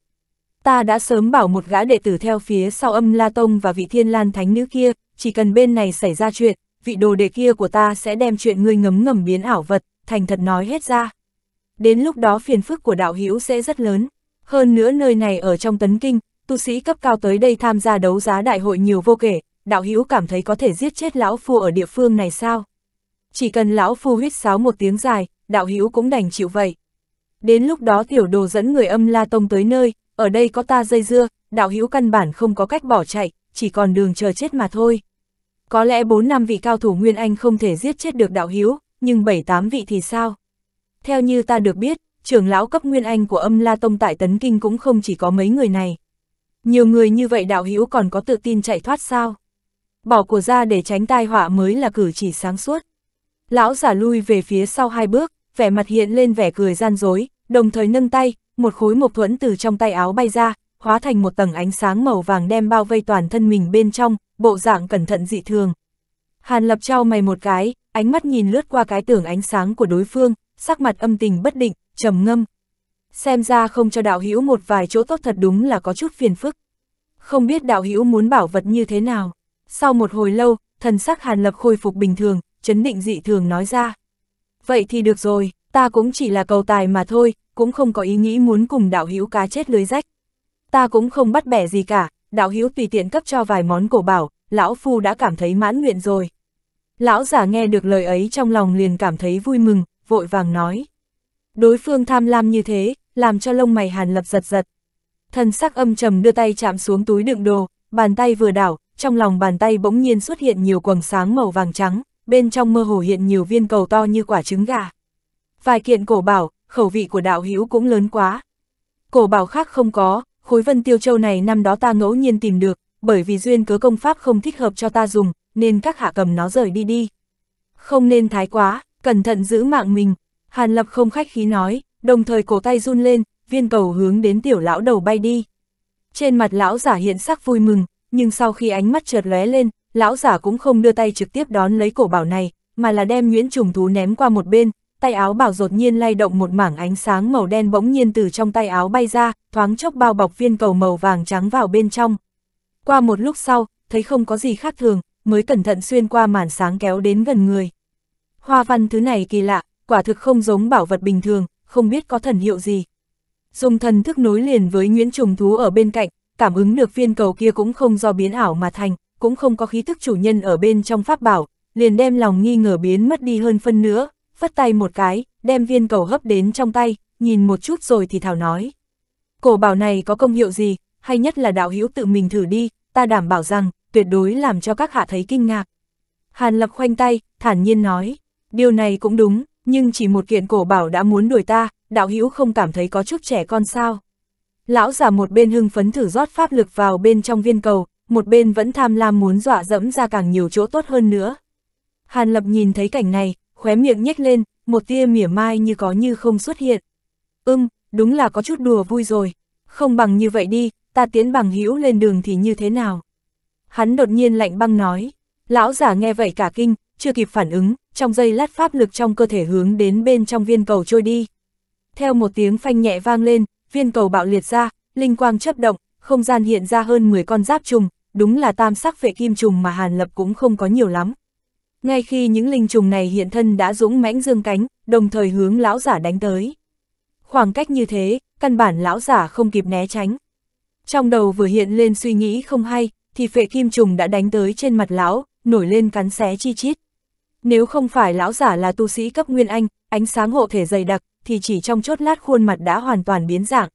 Ta đã sớm bảo một gã đệ tử theo phía sau âm La Tông và vị thiên lan thánh nữ kia, chỉ cần bên này xảy ra chuyện, vị đồ đệ kia của ta sẽ đem chuyện ngươi ngấm ngầm biến ảo vật, thành thật nói hết ra. Đến lúc đó phiền phức của đạo hữu sẽ rất lớn. Hơn nữa nơi này ở trong tấn kinh, tu sĩ cấp cao tới đây tham gia đấu giá đại hội nhiều vô kể, đạo hữu cảm thấy có thể giết chết lão phu ở địa phương này sao? Chỉ cần lão phu huyết sáo một tiếng dài, đạo hữu cũng đành chịu vậy. Đến lúc đó tiểu đồ dẫn người âm la tông tới nơi, ở đây có ta dây dưa, đạo hữu căn bản không có cách bỏ chạy, chỉ còn đường chờ chết mà thôi. Có lẽ 4 năm vị cao thủ Nguyên Anh không thể giết chết được đạo hữu, nhưng 7-8 vị thì sao? Theo như ta được biết, trưởng lão cấp nguyên anh của âm La Tông tại Tấn Kinh cũng không chỉ có mấy người này. Nhiều người như vậy đạo hữu còn có tự tin chạy thoát sao? Bỏ của ra để tránh tai họa mới là cử chỉ sáng suốt. Lão giả lui về phía sau hai bước, vẻ mặt hiện lên vẻ cười gian dối, đồng thời nâng tay, một khối mộc thuẫn từ trong tay áo bay ra, hóa thành một tầng ánh sáng màu vàng đem bao vây toàn thân mình bên trong, bộ dạng cẩn thận dị thường. Hàn lập trao mày một cái, ánh mắt nhìn lướt qua cái tưởng ánh sáng của đối phương, sắc mặt âm tình bất định, trầm ngâm. Xem ra không cho đạo hữu một vài chỗ tốt thật đúng là có chút phiền phức. Không biết đạo hữu muốn bảo vật như thế nào. Sau một hồi lâu, thần sắc Hàn Lập khôi phục bình thường, chấn định dị thường nói ra. Vậy thì được rồi, ta cũng chỉ là cầu tài mà thôi, cũng không có ý nghĩ muốn cùng đạo hữu cá chết lưới rách. Ta cũng không bắt bẻ gì cả, đạo hữu tùy tiện cấp cho vài món cổ bảo, lão phu đã cảm thấy mãn nguyện rồi. Lão giả nghe được lời ấy trong lòng liền cảm thấy vui mừng, vội vàng nói. Đối phương tham lam như thế, làm cho lông mày Hàn Lập giật giật. Thần sắc âm trầm đưa tay chạm xuống túi đựng đồ, bàn tay vừa đảo, trong lòng bàn tay bỗng nhiên xuất hiện nhiều quầng sáng màu vàng trắng, bên trong mơ hồ hiện nhiều viên cầu to như quả trứng gà. Vài kiện cổ bảo, khẩu vị của đạo hữu cũng lớn quá. Cổ bảo khác không có, khối vân tiêu châu này năm đó ta ngẫu nhiên tìm được, bởi vì duyên cớ công pháp không thích hợp cho ta dùng, nên các hạ cầm nó rời đi đi. Không nên thái quá, cẩn thận giữ mạng mình, Hàn Lập không khách khí nói, đồng thời cổ tay run lên, viên cầu hướng đến tiểu lão đầu bay đi. Trên mặt lão giả hiện sắc vui mừng, nhưng sau khi ánh mắt chợt lóe lên, lão giả cũng không đưa tay trực tiếp đón lấy cổ bảo này, mà là đem nhuyễn trùng thú ném qua một bên, tay áo bảo đột nhiên lay động một mảng ánh sáng màu đen bỗng nhiên từ trong tay áo bay ra, thoáng chốc bao bọc viên cầu màu vàng trắng vào bên trong. Qua một lúc sau, thấy không có gì khác thường, mới cẩn thận xuyên qua màn sáng kéo đến gần người. Hoa văn thứ này kỳ lạ, quả thực không giống bảo vật bình thường, không biết có thần hiệu gì. Dùng thần thức nối liền với Nguyễn Trùng Thú ở bên cạnh, cảm ứng được viên cầu kia cũng không do biến ảo mà thành, cũng không có khí thức chủ nhân ở bên trong pháp bảo, liền đem lòng nghi ngờ biến mất đi hơn phân nữa, phất tay một cái, đem viên cầu hấp đến trong tay, nhìn một chút rồi thì thảo nói. Cổ bảo này có công hiệu gì, hay nhất là đạo hữu tự mình thử đi, ta đảm bảo rằng, tuyệt đối làm cho các hạ thấy kinh ngạc. Hàn Lập khoanh tay, thản nhiên nói. Điều này cũng đúng, nhưng chỉ một kiện cổ bảo đã muốn đuổi ta, đạo hữu không cảm thấy có chút trẻ con sao. Lão giả một bên hưng phấn thử rót pháp lực vào bên trong viên cầu, một bên vẫn tham lam muốn dọa dẫm ra càng nhiều chỗ tốt hơn nữa. Hàn Lập nhìn thấy cảnh này, khóe miệng nhếch lên, một tia mỉa mai như có như không xuất hiện. Ưm, đúng là có chút đùa vui rồi, không bằng như vậy đi, ta tiến bằng hữu lên đường thì như thế nào? Hắn đột nhiên lạnh băng nói, lão giả nghe vậy cả kinh, chưa kịp phản ứng, trong giây lát pháp lực trong cơ thể hướng đến bên trong viên cầu trôi đi. Theo một tiếng phanh nhẹ vang lên, viên cầu bạo liệt ra, linh quang chấp động, không gian hiện ra hơn 10 con giáp trùng, đúng là tam sắc phệ kim trùng mà Hàn Lập cũng không có nhiều lắm. Ngay khi những linh trùng này hiện thân đã dũng mãnh dương cánh, đồng thời hướng lão giả đánh tới. Khoảng cách như thế, căn bản lão giả không kịp né tránh. Trong đầu vừa hiện lên suy nghĩ không hay, thì phệ kim trùng đã đánh tới trên mặt lão, nổi lên cắn xé chi chít. Nếu không phải lão giả là tu sĩ cấp nguyên anh, ánh sáng hộ thể dày đặc, thì chỉ trong chốt lát khuôn mặt đã hoàn toàn biến dạng.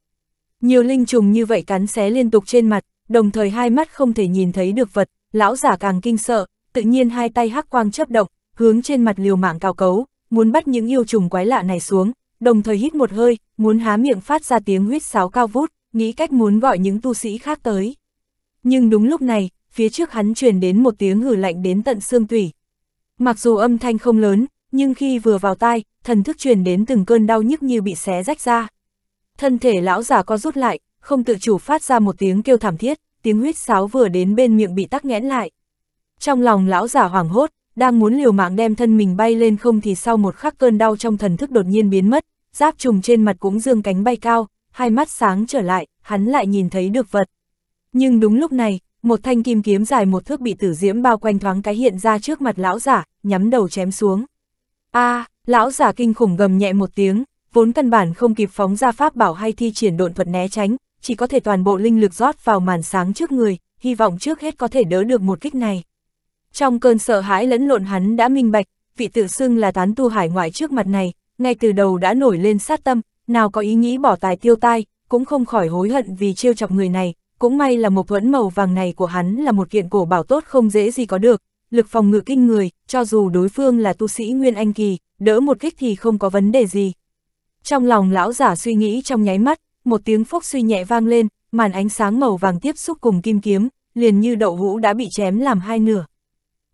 Nhiều linh trùng như vậy cắn xé liên tục trên mặt, đồng thời hai mắt không thể nhìn thấy được vật, lão giả càng kinh sợ, tự nhiên hai tay hắc quang chấp động, hướng trên mặt liều mạng cao cấu, muốn bắt những yêu trùng quái lạ này xuống, đồng thời hít một hơi, muốn há miệng phát ra tiếng huyết sáo cao vút, nghĩ cách muốn gọi những tu sĩ khác tới. Nhưng đúng lúc này, phía trước hắn truyền đến một tiếng hử lạnh đến tận xương tủy, Mặc dù âm thanh không lớn, nhưng khi vừa vào tai, thần thức truyền đến từng cơn đau nhức như bị xé rách ra. Thân thể lão già co rút lại, không tự chủ phát ra một tiếng kêu thảm thiết, tiếng huyết sáo vừa đến bên miệng bị tắc nghẽn lại. Trong lòng lão già hoảng hốt, đang muốn liều mạng đem thân mình bay lên không thì sau một khắc cơn đau trong thần thức đột nhiên biến mất, giáp trùng trên mặt cũng dương cánh bay cao, hai mắt sáng trở lại, hắn lại nhìn thấy được vật. Nhưng đúng lúc này, một thanh kim kiếm dài một thước bị tử diễm bao quanh thoáng cái hiện ra trước mặt lão giả, nhắm đầu chém xuống. a à, lão giả kinh khủng gầm nhẹ một tiếng, vốn căn bản không kịp phóng ra pháp bảo hay thi triển độn thuật né tránh, chỉ có thể toàn bộ linh lực rót vào màn sáng trước người, hy vọng trước hết có thể đỡ được một kích này. Trong cơn sợ hãi lẫn lộn hắn đã minh bạch, vị tự xưng là tán tu hải ngoại trước mặt này, ngay từ đầu đã nổi lên sát tâm, nào có ý nghĩ bỏ tài tiêu tai, cũng không khỏi hối hận vì trêu chọc người này, cũng may là một thuẫn màu vàng này của hắn là một kiện cổ bảo tốt không dễ gì có được, lực phòng ngự kinh người, cho dù đối phương là tu sĩ Nguyên Anh Kỳ, đỡ một kích thì không có vấn đề gì. Trong lòng lão giả suy nghĩ trong nháy mắt, một tiếng phốc suy nhẹ vang lên, màn ánh sáng màu vàng tiếp xúc cùng kim kiếm, liền như đậu hũ đã bị chém làm hai nửa.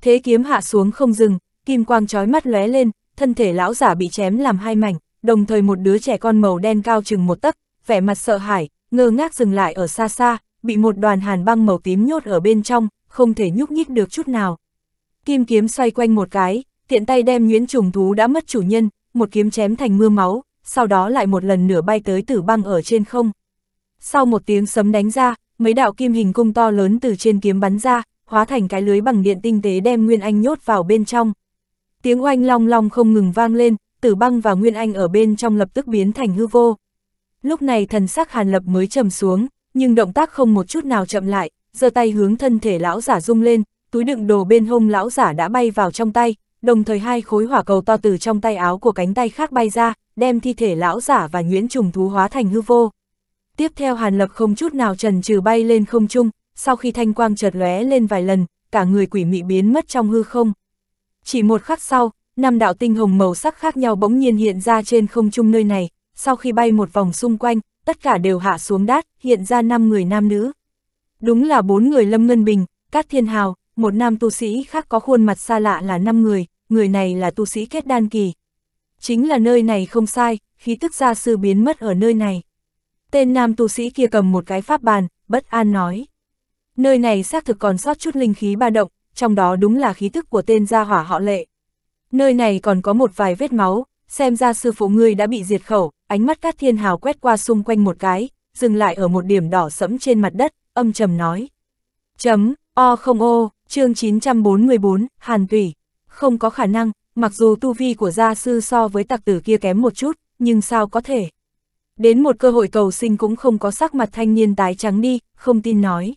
Thế kiếm hạ xuống không dừng, kim quang chói mắt lóe lên, thân thể lão giả bị chém làm hai mảnh, đồng thời một đứa trẻ con màu đen cao chừng một tấc, vẻ mặt sợ hãi, ngơ ngác dừng lại ở xa xa, bị một đoàn hàn băng màu tím nhốt ở bên trong, không thể nhúc nhích được chút nào. Kim kiếm xoay quanh một cái, tiện tay đem nhuyễn trùng thú đã mất chủ nhân, một kiếm chém thành mưa máu, sau đó lại một lần nửa bay tới tử băng ở trên không. Sau một tiếng sấm đánh ra, mấy đạo kim hình cung to lớn từ trên kiếm bắn ra, hóa thành cái lưới bằng điện tinh tế đem Nguyên Anh nhốt vào bên trong. Tiếng oanh long long không ngừng vang lên, tử băng và Nguyên Anh ở bên trong lập tức biến thành hư vô. Lúc này thần sắc hàn lập mới trầm xuống, nhưng động tác không một chút nào chậm lại, giơ tay hướng thân thể lão giả rung lên, túi đựng đồ bên hông lão giả đã bay vào trong tay, đồng thời hai khối hỏa cầu to từ trong tay áo của cánh tay khác bay ra, đem thi thể lão giả và nhuyễn trùng thú hóa thành hư vô. Tiếp theo Hàn Lập không chút nào trần trừ bay lên không trung, sau khi thanh quang chợt lóe lên vài lần, cả người quỷ mị biến mất trong hư không. Chỉ một khắc sau, năm đạo tinh hồng màu sắc khác nhau bỗng nhiên hiện ra trên không trung nơi này, sau khi bay một vòng xung quanh, tất cả đều hạ xuống đát, hiện ra 5 người nam nữ. Đúng là bốn người Lâm Ngân Bình, Cát Thiên Hào, một nam tu sĩ khác có khuôn mặt xa lạ là 5 người, người này là tu sĩ kết đan kỳ. Chính là nơi này không sai, khí tức gia sư biến mất ở nơi này. Tên nam tu sĩ kia cầm một cái pháp bàn, bất an nói. Nơi này xác thực còn sót chút linh khí ba động, trong đó đúng là khí tức của tên gia hỏa họ lệ. Nơi này còn có một vài vết máu, xem ra sư phụ ngươi đã bị diệt khẩu, ánh mắt Cát Thiên Hào quét qua xung quanh một cái, dừng lại ở một điểm đỏ sẫm trên mặt đất, âm trầm nói. Chấm, o không ô, chương 944, Hàn Tủy. Không có khả năng, mặc dù tu vi của gia sư so với tặc tử kia kém một chút, nhưng sao có thể. Đến một cơ hội cầu sinh cũng không có sắc mặt thanh niên tái trắng đi, không tin nói.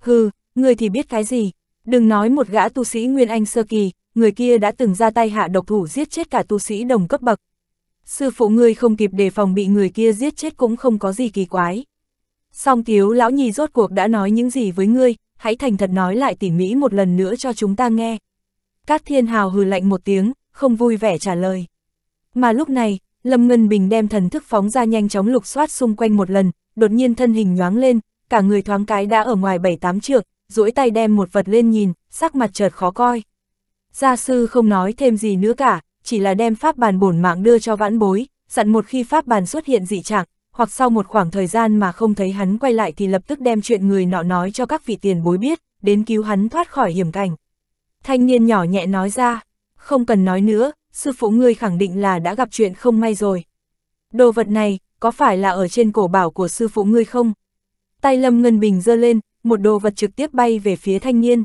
Hừ, người thì biết cái gì, đừng nói một gã tu sĩ Nguyên Anh Sơ Kỳ, người kia đã từng ra tay hạ độc thủ giết chết cả tu sĩ đồng cấp bậc. Sư phụ ngươi không kịp đề phòng bị người kia giết chết cũng không có gì kỳ quái. Song thiếu lão nhì rốt cuộc đã nói những gì với ngươi, hãy thành thật nói lại tỉ mỉ một lần nữa cho chúng ta nghe. Các thiên hào hừ lạnh một tiếng, không vui vẻ trả lời. Mà lúc này, Lâm Ngân Bình đem thần thức phóng ra nhanh chóng lục soát xung quanh một lần, đột nhiên thân hình nhoáng lên, cả người thoáng cái đã ở ngoài bảy tám trượng, duỗi tay đem một vật lên nhìn, sắc mặt chợt khó coi. Gia sư không nói thêm gì nữa cả, chỉ là đem pháp bàn bổn mạng đưa cho vãn bối, dặn một khi pháp bàn xuất hiện dị trạng, hoặc sau một khoảng thời gian mà không thấy hắn quay lại thì lập tức đem chuyện người nọ nói cho các vị tiền bối biết, đến cứu hắn thoát khỏi hiểm cảnh. Thanh niên nhỏ nhẹ nói ra, không cần nói nữa, sư phụ ngươi khẳng định là đã gặp chuyện không may rồi. Đồ vật này, có phải là ở trên cổ bảo của sư phụ ngươi không? Tay Lâm Ngân Bình giơ lên, một đồ vật trực tiếp bay về phía thanh niên.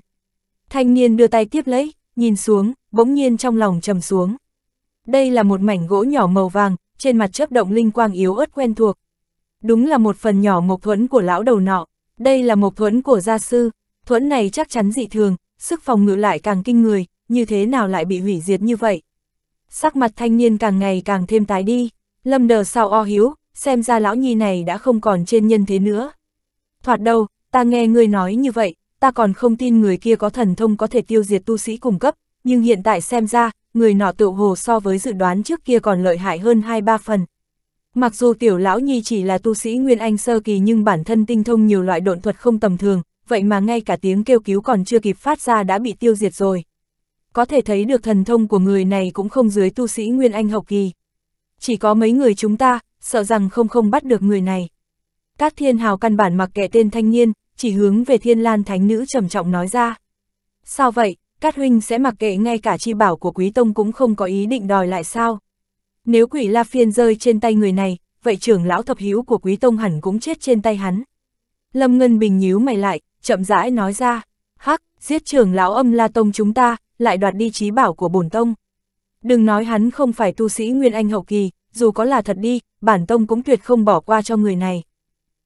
Thanh niên đưa tay tiếp lấy, nhìn xuống, bỗng nhiên trong lòng trầm xuống. Đây là một mảnh gỗ nhỏ màu vàng, trên mặt chớp động linh quang yếu ớt quen thuộc. Đúng là một phần nhỏ mộc thuẫn của lão đầu nọ, đây là mộc thuẫn của gia sư, thuẫn này chắc chắn dị thường, sức phòng ngự lại càng kinh người, như thế nào lại bị hủy diệt như vậy. Sắc mặt thanh niên càng ngày càng thêm tái đi, lâm đờ sao o hiếu, xem ra lão nhi này đã không còn trên nhân thế nữa. Thoạt đầu, ta nghe ngươi nói như vậy, ta còn không tin người kia có thần thông có thể tiêu diệt tu sĩ cung cấp, nhưng hiện tại xem ra, người nọ tự hồ so với dự đoán trước kia còn lợi hại hơn 2-3 phần. Mặc dù tiểu lão nhi chỉ là tu sĩ Nguyên Anh sơ kỳ nhưng bản thân tinh thông nhiều loại độn thuật không tầm thường, vậy mà ngay cả tiếng kêu cứu còn chưa kịp phát ra đã bị tiêu diệt rồi. Có thể thấy được thần thông của người này cũng không dưới tu sĩ Nguyên Anh hậu kỳ. Chỉ có mấy người chúng ta, sợ rằng không không bắt được người này. Các thiên hào căn bản mặc kệ tên thanh niên, chỉ hướng về thiên lan thánh nữ trầm trọng nói ra. Sao vậy, Cát Huynh sẽ mặc kệ ngay cả chi bảo của Quý Tông cũng không có ý định đòi lại sao? Nếu quỷ La Phiên rơi trên tay người này, vậy trưởng lão thập hữu của Quý Tông hẳn cũng chết trên tay hắn. Lâm Ngân Bình nhíu mày lại, chậm rãi nói ra, hắc, giết trưởng lão âm La Tông chúng ta, lại đoạt đi trí bảo của bổn Tông. Đừng nói hắn không phải tu sĩ Nguyên Anh Hậu Kỳ, dù có là thật đi, bản Tông cũng tuyệt không bỏ qua cho người này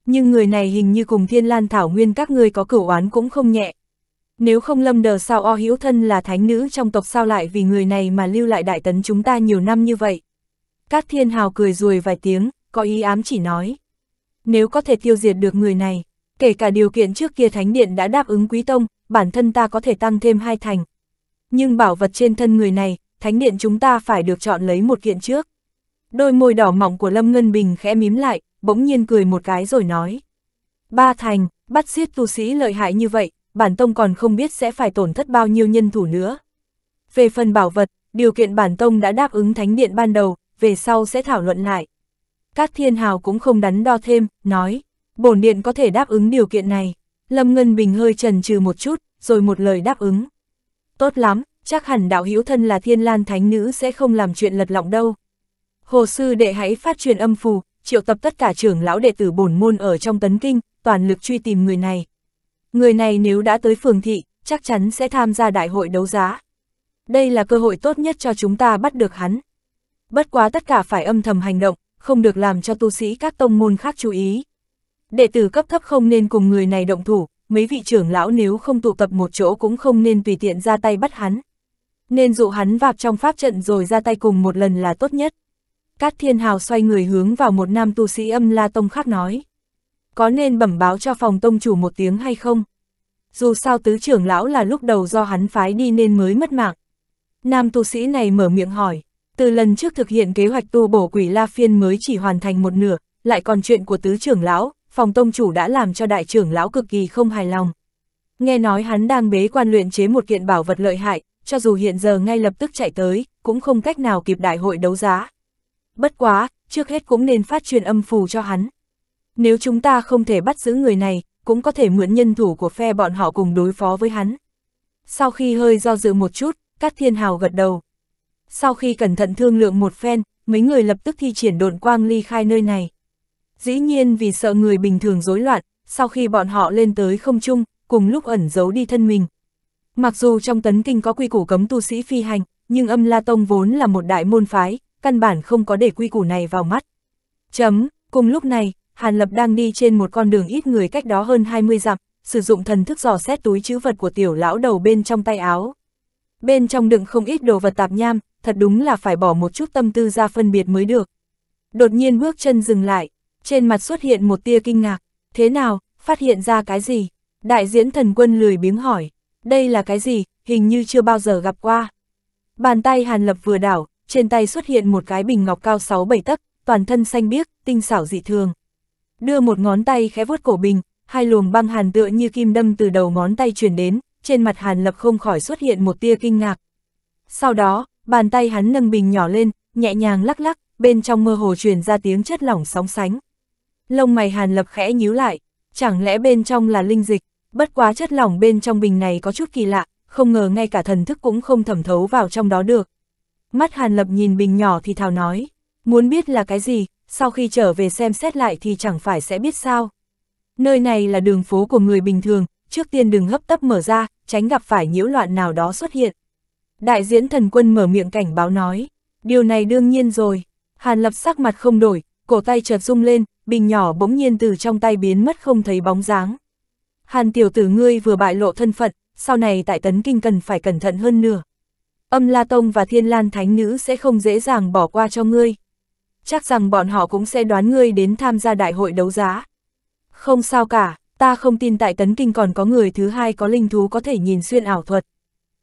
nhưng người này hình như cùng thiên lan thảo nguyên các ngươi có cửu oán cũng không nhẹ. Nếu không lâm đờ sao o hữu thân là thánh nữ trong tộc sao lại vì người này mà lưu lại đại tấn chúng ta nhiều năm như vậy. Các thiên hào cười rùi vài tiếng, có ý ám chỉ nói. Nếu có thể tiêu diệt được người này, kể cả điều kiện trước kia thánh điện đã đáp ứng quý tông, bản thân ta có thể tăng thêm hai thành. Nhưng bảo vật trên thân người này, thánh điện chúng ta phải được chọn lấy một kiện trước. Đôi môi đỏ mỏng của Lâm Ngân Bình khẽ mím lại, bỗng nhiên cười một cái rồi nói. Ba thành, bắt giết tu sĩ lợi hại như vậy, bản tông còn không biết sẽ phải tổn thất bao nhiêu nhân thủ nữa. Về phần bảo vật, điều kiện bản tông đã đáp ứng thánh điện ban đầu, về sau sẽ thảo luận lại. Cát Thiên Hào cũng không đắn đo thêm, nói, bổn điện có thể đáp ứng điều kiện này. Lâm Ngân Bình hơi trần trừ một chút, rồi một lời đáp ứng. Tốt lắm, chắc hẳn đạo hữu thân là thiên lan thánh nữ sẽ không làm chuyện lật lọng đâu. Hồ sư đệ hãy phát truyền âm phù, triệu tập tất cả trưởng lão đệ tử bổn môn ở trong tấn kinh, toàn lực truy tìm người này. Người này nếu đã tới phường thị, chắc chắn sẽ tham gia đại hội đấu giá. Đây là cơ hội tốt nhất cho chúng ta bắt được hắn. Bất quá tất cả phải âm thầm hành động, không được làm cho tu sĩ các tông môn khác chú ý. Đệ tử cấp thấp không nên cùng người này động thủ, mấy vị trưởng lão nếu không tụ tập một chỗ cũng không nên tùy tiện ra tay bắt hắn. Nên dụ hắn vạp trong pháp trận rồi ra tay cùng một lần là tốt nhất. Cát Thiên Hào xoay người hướng vào một nam tu sĩ âm la tông khác nói. Có nên bẩm báo cho phòng tông chủ một tiếng hay không? Dù sao tứ trưởng lão là lúc đầu do hắn phái đi nên mới mất mạng. Nam tu sĩ này mở miệng hỏi, từ lần trước thực hiện kế hoạch tu bổ quỷ La Phiên mới chỉ hoàn thành một nửa, lại còn chuyện của tứ trưởng lão, phòng tông chủ đã làm cho đại trưởng lão cực kỳ không hài lòng. Nghe nói hắn đang bế quan luyện chế một kiện bảo vật lợi hại, cho dù hiện giờ ngay lập tức chạy tới, cũng không cách nào kịp đại hội đấu giá bất quá, trước hết cũng nên phát truyền âm phù cho hắn. Nếu chúng ta không thể bắt giữ người này, cũng có thể mượn nhân thủ của phe bọn họ cùng đối phó với hắn. Sau khi hơi do dự một chút, các thiên hào gật đầu. Sau khi cẩn thận thương lượng một phen, mấy người lập tức thi triển độn quang ly khai nơi này. Dĩ nhiên vì sợ người bình thường rối loạn, sau khi bọn họ lên tới không trung, cùng lúc ẩn giấu đi thân mình. Mặc dù trong tấn kinh có quy củ cấm tu sĩ phi hành, nhưng âm La Tông vốn là một đại môn phái, căn bản không có để quy củ này vào mắt. Chấm, cùng lúc này, Hàn Lập đang đi trên một con đường ít người cách đó hơn 20 dặm, sử dụng thần thức dò xét túi chữ vật của tiểu lão đầu bên trong tay áo. Bên trong đựng không ít đồ vật tạp nham, thật đúng là phải bỏ một chút tâm tư ra phân biệt mới được. Đột nhiên bước chân dừng lại, trên mặt xuất hiện một tia kinh ngạc, thế nào, phát hiện ra cái gì? Đại diễn thần quân lười biếng hỏi, đây là cái gì, hình như chưa bao giờ gặp qua. Bàn tay Hàn Lập vừa đảo, trên tay xuất hiện một cái bình ngọc cao 6-7 tấc, toàn thân xanh biếc, tinh xảo dị thường. Đưa một ngón tay khẽ vuốt cổ bình, hai luồng băng hàn tựa như kim đâm từ đầu ngón tay truyền đến, trên mặt Hàn Lập không khỏi xuất hiện một tia kinh ngạc. Sau đó, bàn tay hắn nâng bình nhỏ lên, nhẹ nhàng lắc lắc, bên trong mơ hồ truyền ra tiếng chất lỏng sóng sánh. Lông mày Hàn Lập khẽ nhíu lại, chẳng lẽ bên trong là linh dịch, bất quá chất lỏng bên trong bình này có chút kỳ lạ, không ngờ ngay cả thần thức cũng không thẩm thấu vào trong đó được. Mắt Hàn Lập nhìn bình nhỏ thì thào nói, muốn biết là cái gì, sau khi trở về xem xét lại thì chẳng phải sẽ biết sao. Nơi này là đường phố của người bình thường, trước tiên đừng hấp tấp mở ra, tránh gặp phải nhiễu loạn nào đó xuất hiện. Đại diễn thần quân mở miệng cảnh báo nói, điều này đương nhiên rồi. Hàn Lập sắc mặt không đổi, cổ tay chợt rung lên, bình nhỏ bỗng nhiên từ trong tay biến mất không thấy bóng dáng. Hàn tiểu tử ngươi vừa bại lộ thân phận, sau này tại tấn kinh cần phải cẩn thận hơn nữa âm La Tông và Thiên Lan Thánh Nữ sẽ không dễ dàng bỏ qua cho ngươi. Chắc rằng bọn họ cũng sẽ đoán ngươi đến tham gia đại hội đấu giá. Không sao cả, ta không tin tại Tấn Kinh còn có người thứ hai có linh thú có thể nhìn xuyên ảo thuật.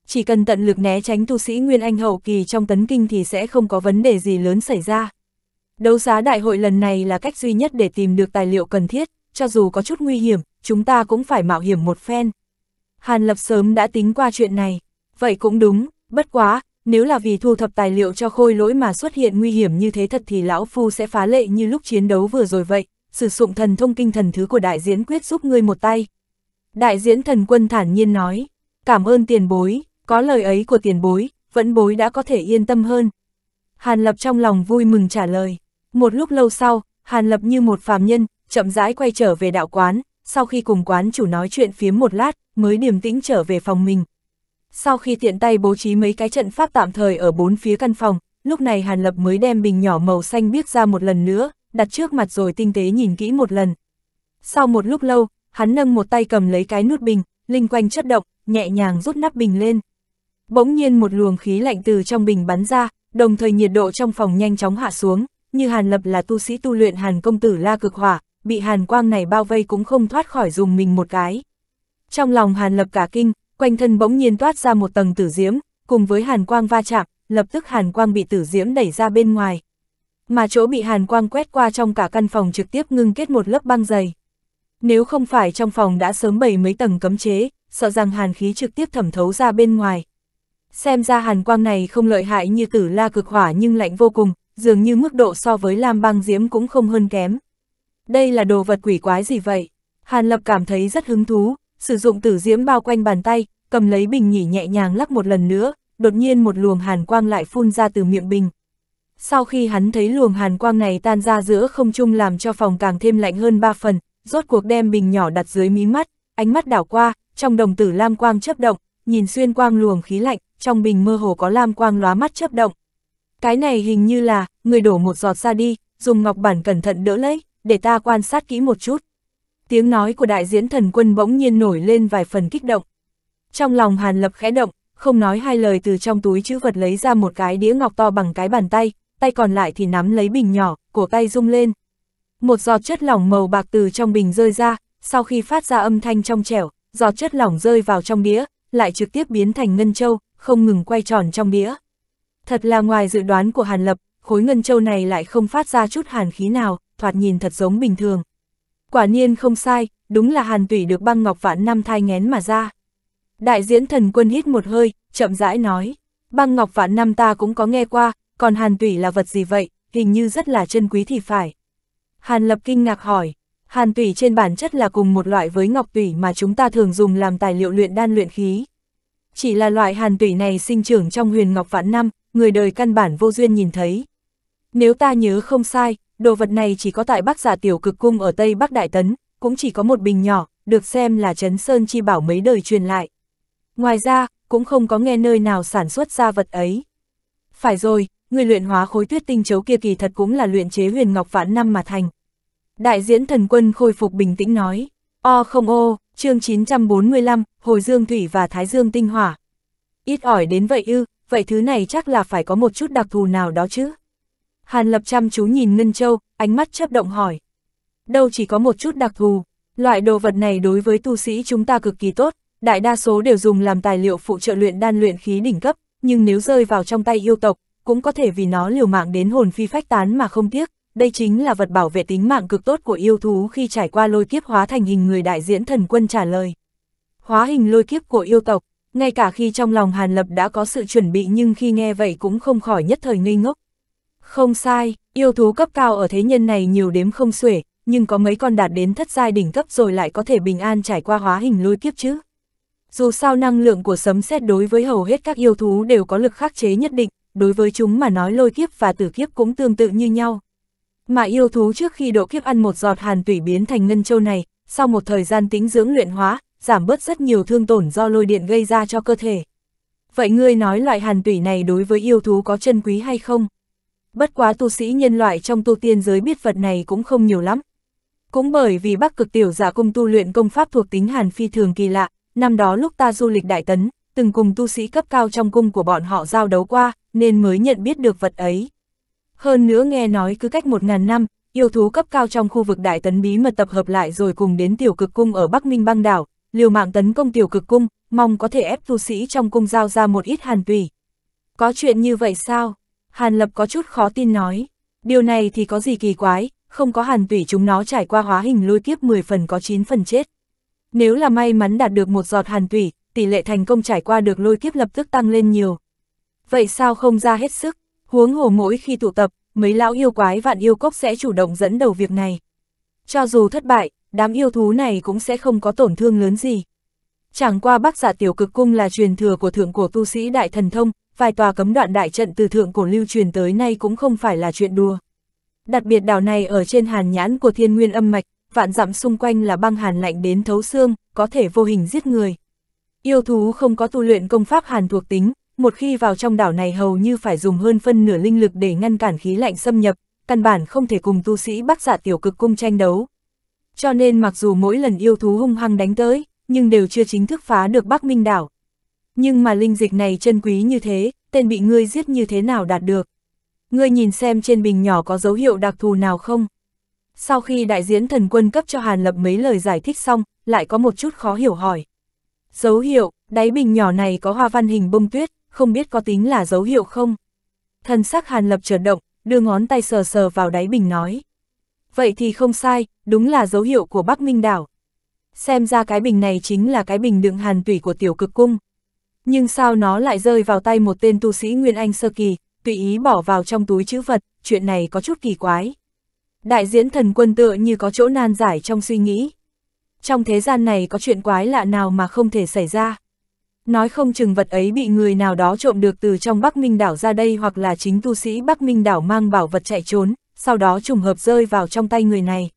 Chỉ cần tận lực né tránh tu sĩ Nguyên Anh hậu kỳ trong Tấn Kinh thì sẽ không có vấn đề gì lớn xảy ra. Đấu giá đại hội lần này là cách duy nhất để tìm được tài liệu cần thiết, cho dù có chút nguy hiểm, chúng ta cũng phải mạo hiểm một phen. Hàn Lập sớm đã tính qua chuyện này, vậy cũng đúng, Bất quá, nếu là vì thu thập tài liệu cho khôi lỗi mà xuất hiện nguy hiểm như thế thật thì lão phu sẽ phá lệ như lúc chiến đấu vừa rồi vậy, sử dụng thần thông kinh thần thứ của đại diễn quyết giúp ngươi một tay. Đại diễn thần quân thản nhiên nói, cảm ơn tiền bối, có lời ấy của tiền bối, vẫn bối đã có thể yên tâm hơn. Hàn Lập trong lòng vui mừng trả lời. Một lúc lâu sau, Hàn Lập như một phàm nhân, chậm rãi quay trở về đạo quán, sau khi cùng quán chủ nói chuyện phía một lát, mới điềm tĩnh trở về phòng mình. Sau khi tiện tay bố trí mấy cái trận pháp tạm thời ở bốn phía căn phòng, lúc này Hàn Lập mới đem bình nhỏ màu xanh biết ra một lần nữa, đặt trước mặt rồi tinh tế nhìn kỹ một lần. Sau một lúc lâu, hắn nâng một tay cầm lấy cái nút bình, linh quanh chất động, nhẹ nhàng rút nắp bình lên. Bỗng nhiên một luồng khí lạnh từ trong bình bắn ra, đồng thời nhiệt độ trong phòng nhanh chóng hạ xuống, như Hàn Lập là tu sĩ tu luyện Hàn công tử La Cực Hỏa, bị hàn quang này bao vây cũng không thoát khỏi dùng mình một cái. Trong lòng Hàn Lập cả kinh, quanh thân bỗng nhiên toát ra một tầng tử diễm, cùng với hàn quang va chạm, lập tức hàn quang bị tử diễm đẩy ra bên ngoài. Mà chỗ bị hàn quang quét qua trong cả căn phòng trực tiếp ngưng kết một lớp băng dày. Nếu không phải trong phòng đã sớm bày mấy tầng cấm chế, sợ rằng hàn khí trực tiếp thẩm thấu ra bên ngoài. Xem ra hàn quang này không lợi hại như tử la cực hỏa nhưng lạnh vô cùng, dường như mức độ so với lam băng diễm cũng không hơn kém. Đây là đồ vật quỷ quái gì vậy? Hàn Lập cảm thấy rất hứng thú, sử dụng tử diễm bao quanh bàn tay, cầm lấy bình nhỉ nhẹ nhàng lắc một lần nữa, đột nhiên một luồng hàn quang lại phun ra từ miệng bình. Sau khi hắn thấy luồng hàn quang này tan ra giữa không trung làm cho phòng càng thêm lạnh hơn ba phần, rốt cuộc đem bình nhỏ đặt dưới mí mắt, ánh mắt đảo qua, trong đồng tử lam quang chấp động, nhìn xuyên quang luồng khí lạnh, trong bình mơ hồ có lam quang lóa mắt chấp động. Cái này hình như là, người đổ một giọt ra đi, dùng ngọc bản cẩn thận đỡ lấy, để ta quan sát kỹ một chút tiếng nói của đại diễn thần quân bỗng nhiên nổi lên vài phần kích động. Trong lòng Hàn Lập khẽ động, không nói hai lời từ trong túi chữ vật lấy ra một cái đĩa ngọc to bằng cái bàn tay, tay còn lại thì nắm lấy bình nhỏ, cổ tay rung lên. Một giọt chất lỏng màu bạc từ trong bình rơi ra, sau khi phát ra âm thanh trong trẻo, giọt chất lỏng rơi vào trong đĩa, lại trực tiếp biến thành ngân châu, không ngừng quay tròn trong đĩa. Thật là ngoài dự đoán của Hàn Lập, khối ngân châu này lại không phát ra chút hàn khí nào, thoạt nhìn thật giống bình thường. Quả nhiên không sai, đúng là hàn tủy được băng ngọc vạn năm thai ngén mà ra. Đại diễn thần quân hít một hơi, chậm rãi nói, băng ngọc vạn năm ta cũng có nghe qua, còn hàn tủy là vật gì vậy, hình như rất là chân quý thì phải. Hàn lập kinh ngạc hỏi, hàn tủy trên bản chất là cùng một loại với ngọc tủy mà chúng ta thường dùng làm tài liệu luyện đan luyện khí. Chỉ là loại hàn tủy này sinh trưởng trong huyền ngọc vạn năm, người đời căn bản vô duyên nhìn thấy. Nếu ta nhớ không sai, đồ vật này chỉ có tại Bắc giả tiểu cực cung ở Tây Bắc Đại Tấn, cũng chỉ có một bình nhỏ, được xem là Trấn Sơn Chi Bảo mấy đời truyền lại. Ngoài ra, cũng không có nghe nơi nào sản xuất ra vật ấy. Phải rồi, người luyện hóa khối tuyết tinh chấu kia kỳ thật cũng là luyện chế huyền ngọc vạn năm mà thành. Đại diễn thần quân khôi phục bình tĩnh nói, o không ô, chương 945, Hồi Dương Thủy và Thái Dương Tinh Hỏa. Ít ỏi đến vậy ư, vậy thứ này chắc là phải có một chút đặc thù nào đó chứ. Hàn Lập chăm chú nhìn Ngân Châu, ánh mắt chớp động hỏi. Đâu chỉ có một chút đặc thù, loại đồ vật này đối với tu sĩ chúng ta cực kỳ tốt, đại đa số đều dùng làm tài liệu phụ trợ luyện đan luyện khí đỉnh cấp, nhưng nếu rơi vào trong tay yêu tộc, cũng có thể vì nó liều mạng đến hồn phi phách tán mà không tiếc, đây chính là vật bảo vệ tính mạng cực tốt của yêu thú khi trải qua lôi kiếp hóa thành hình người đại diễn thần quân trả lời. Hóa hình lôi kiếp của yêu tộc, ngay cả khi trong lòng Hàn Lập đã có sự chuẩn bị nhưng khi nghe vậy cũng không khỏi nhất thời ngây ngốc, không sai, yêu thú cấp cao ở thế nhân này nhiều đếm không xuể, nhưng có mấy con đạt đến thất giai đỉnh cấp rồi lại có thể bình an trải qua hóa hình lôi kiếp chứ. Dù sao năng lượng của sấm sét đối với hầu hết các yêu thú đều có lực khắc chế nhất định, đối với chúng mà nói lôi kiếp và tử kiếp cũng tương tự như nhau. Mà yêu thú trước khi độ kiếp ăn một giọt hàn tủy biến thành ngân châu này, sau một thời gian tính dưỡng luyện hóa, giảm bớt rất nhiều thương tổn do lôi điện gây ra cho cơ thể. Vậy ngươi nói loại hàn tủy này đối với yêu thú có chân quý hay không? bất quá tu sĩ nhân loại trong tu tiên giới biết vật này cũng không nhiều lắm. Cũng bởi vì bắc cực tiểu giả dạ cung tu luyện công pháp thuộc tính hàn phi thường kỳ lạ, năm đó lúc ta du lịch Đại Tấn, từng cùng tu sĩ cấp cao trong cung của bọn họ giao đấu qua, nên mới nhận biết được vật ấy. Hơn nữa nghe nói cứ cách một ngàn năm, yêu thú cấp cao trong khu vực Đại Tấn bí mật tập hợp lại rồi cùng đến tiểu cực cung ở Bắc Minh băng đảo, liều mạng tấn công tiểu cực cung, mong có thể ép tu sĩ trong cung giao ra một ít hàn tùy. Có chuyện như vậy sao? Hàn Lập có chút khó tin nói, điều này thì có gì kỳ quái, không có hàn tủy chúng nó trải qua hóa hình lôi kiếp 10 phần có 9 phần chết. Nếu là may mắn đạt được một giọt hàn tủy, tỷ lệ thành công trải qua được lôi kiếp lập tức tăng lên nhiều. Vậy sao không ra hết sức, huống hồ mỗi khi tụ tập, mấy lão yêu quái vạn yêu cốc sẽ chủ động dẫn đầu việc này. Cho dù thất bại, đám yêu thú này cũng sẽ không có tổn thương lớn gì. Chẳng qua bác giả dạ tiểu cực cung là truyền thừa của thượng cổ tu sĩ đại thần thông, vài tòa cấm đoạn đại trận từ thượng cổ lưu truyền tới nay cũng không phải là chuyện đùa. Đặc biệt đảo này ở trên hàn nhãn của thiên nguyên âm mạch, vạn dặm xung quanh là băng hàn lạnh đến thấu xương, có thể vô hình giết người. Yêu thú không có tu luyện công pháp hàn thuộc tính, một khi vào trong đảo này hầu như phải dùng hơn phân nửa linh lực để ngăn cản khí lạnh xâm nhập, căn bản không thể cùng tu sĩ bắc giả dạ tiểu cực cung tranh đấu. Cho nên mặc dù mỗi lần yêu thú hung hăng đánh tới, nhưng đều chưa chính thức phá được Bắc Minh đảo. Nhưng mà linh dịch này chân quý như thế, tên bị ngươi giết như thế nào đạt được? Ngươi nhìn xem trên bình nhỏ có dấu hiệu đặc thù nào không? Sau khi đại diễn thần quân cấp cho Hàn Lập mấy lời giải thích xong, lại có một chút khó hiểu hỏi. Dấu hiệu, đáy bình nhỏ này có hoa văn hình bông tuyết, không biết có tính là dấu hiệu không? Thần sắc Hàn Lập chợt động, đưa ngón tay sờ sờ vào đáy bình nói. Vậy thì không sai, đúng là dấu hiệu của Bắc Minh Đảo. Xem ra cái bình này chính là cái bình đựng hàn tủy của tiểu cực cung. Nhưng sao nó lại rơi vào tay một tên tu sĩ Nguyên Anh sơ kỳ, tùy ý bỏ vào trong túi chữ vật, chuyện này có chút kỳ quái. Đại diễn thần quân tựa như có chỗ nan giải trong suy nghĩ. Trong thế gian này có chuyện quái lạ nào mà không thể xảy ra. Nói không chừng vật ấy bị người nào đó trộm được từ trong Bắc Minh Đảo ra đây hoặc là chính tu sĩ Bắc Minh Đảo mang bảo vật chạy trốn, sau đó trùng hợp rơi vào trong tay người này.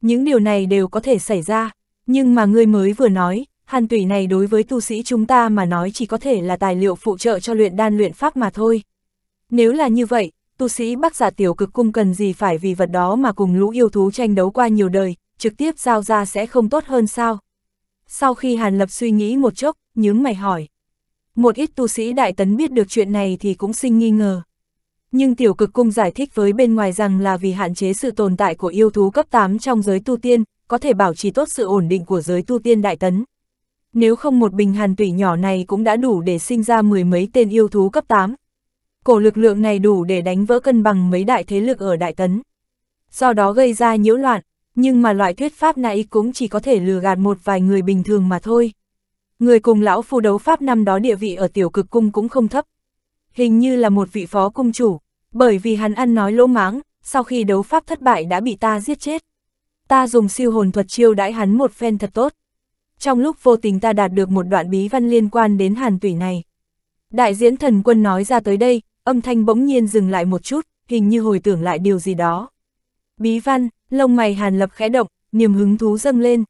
Những điều này đều có thể xảy ra, nhưng mà ngươi mới vừa nói, hàn tủy này đối với tu sĩ chúng ta mà nói chỉ có thể là tài liệu phụ trợ cho luyện đan luyện pháp mà thôi. Nếu là như vậy, tu sĩ bắc giả tiểu cực cung cần gì phải vì vật đó mà cùng lũ yêu thú tranh đấu qua nhiều đời, trực tiếp giao ra sẽ không tốt hơn sao? Sau khi Hàn Lập suy nghĩ một chốc, nhướng mày hỏi. Một ít tu sĩ đại tấn biết được chuyện này thì cũng sinh nghi ngờ. Nhưng tiểu cực cung giải thích với bên ngoài rằng là vì hạn chế sự tồn tại của yêu thú cấp 8 trong giới tu tiên, có thể bảo trì tốt sự ổn định của giới tu tiên đại tấn nếu không một bình hàn tủy nhỏ này cũng đã đủ để sinh ra mười mấy tên yêu thú cấp 8. Cổ lực lượng này đủ để đánh vỡ cân bằng mấy đại thế lực ở Đại Tấn. Do đó gây ra nhiễu loạn, nhưng mà loại thuyết pháp này cũng chỉ có thể lừa gạt một vài người bình thường mà thôi. Người cùng lão phu đấu pháp năm đó địa vị ở tiểu cực cung cũng không thấp. Hình như là một vị phó cung chủ, bởi vì hắn ăn nói lỗ máng, sau khi đấu pháp thất bại đã bị ta giết chết. Ta dùng siêu hồn thuật chiêu đãi hắn một phen thật tốt trong lúc vô tình ta đạt được một đoạn bí văn liên quan đến hàn tủy này. Đại diễn thần quân nói ra tới đây, âm thanh bỗng nhiên dừng lại một chút, hình như hồi tưởng lại điều gì đó. Bí văn, lông mày hàn lập khẽ động, niềm hứng thú dâng lên.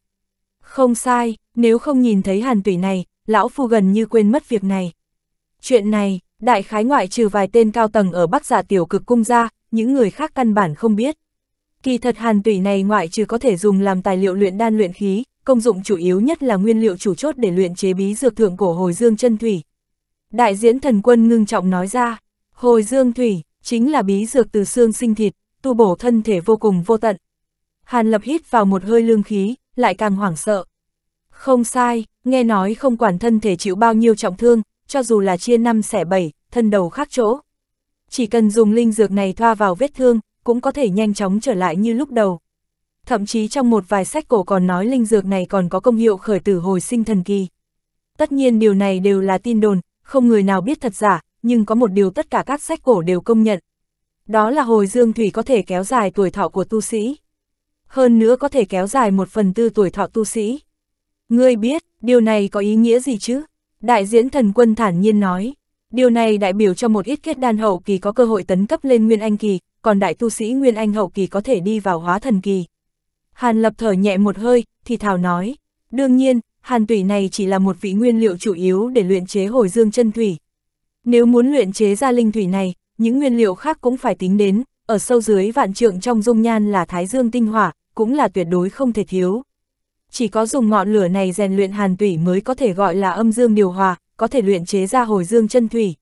Không sai, nếu không nhìn thấy hàn tủy này, lão phu gần như quên mất việc này. Chuyện này, đại khái ngoại trừ vài tên cao tầng ở Bắc giả dạ tiểu cực cung ra, những người khác căn bản không biết. Kỳ thật hàn tủy này ngoại trừ có thể dùng làm tài liệu luyện đan luyện khí, công dụng chủ yếu nhất là nguyên liệu chủ chốt để luyện chế bí dược thượng cổ hồi dương chân thủy. Đại diễn thần quân ngưng trọng nói ra, hồi dương thủy chính là bí dược từ xương sinh thịt, tu bổ thân thể vô cùng vô tận. Hàn lập hít vào một hơi lương khí, lại càng hoảng sợ. Không sai, nghe nói không quản thân thể chịu bao nhiêu trọng thương, cho dù là chia năm xẻ bảy, thân đầu khác chỗ. Chỉ cần dùng linh dược này thoa vào vết thương, cũng có thể nhanh chóng trở lại như lúc đầu. Thậm chí trong một vài sách cổ còn nói linh dược này còn có công hiệu khởi tử hồi sinh thần kỳ. Tất nhiên điều này đều là tin đồn, không người nào biết thật giả, nhưng có một điều tất cả các sách cổ đều công nhận. Đó là hồi dương thủy có thể kéo dài tuổi thọ của tu sĩ. Hơn nữa có thể kéo dài một phần tư tuổi thọ tu sĩ. Ngươi biết, điều này có ý nghĩa gì chứ? Đại diễn thần quân thản nhiên nói. Điều này đại biểu cho một ít kết đan hậu kỳ có cơ hội tấn cấp lên Nguyên Anh kỳ, còn đại tu sĩ Nguyên Anh hậu kỳ có thể đi vào hóa thần kỳ. Hàn Lập thở nhẹ một hơi, thì thảo nói, đương nhiên, hàn tủy này chỉ là một vị nguyên liệu chủ yếu để luyện chế hồi dương chân thủy. Nếu muốn luyện chế ra linh thủy này, những nguyên liệu khác cũng phải tính đến, ở sâu dưới vạn trượng trong dung nhan là thái dương tinh hỏa, cũng là tuyệt đối không thể thiếu. Chỉ có dùng ngọn lửa này rèn luyện hàn tủy mới có thể gọi là âm dương điều hòa, có thể luyện chế ra hồi dương chân thủy.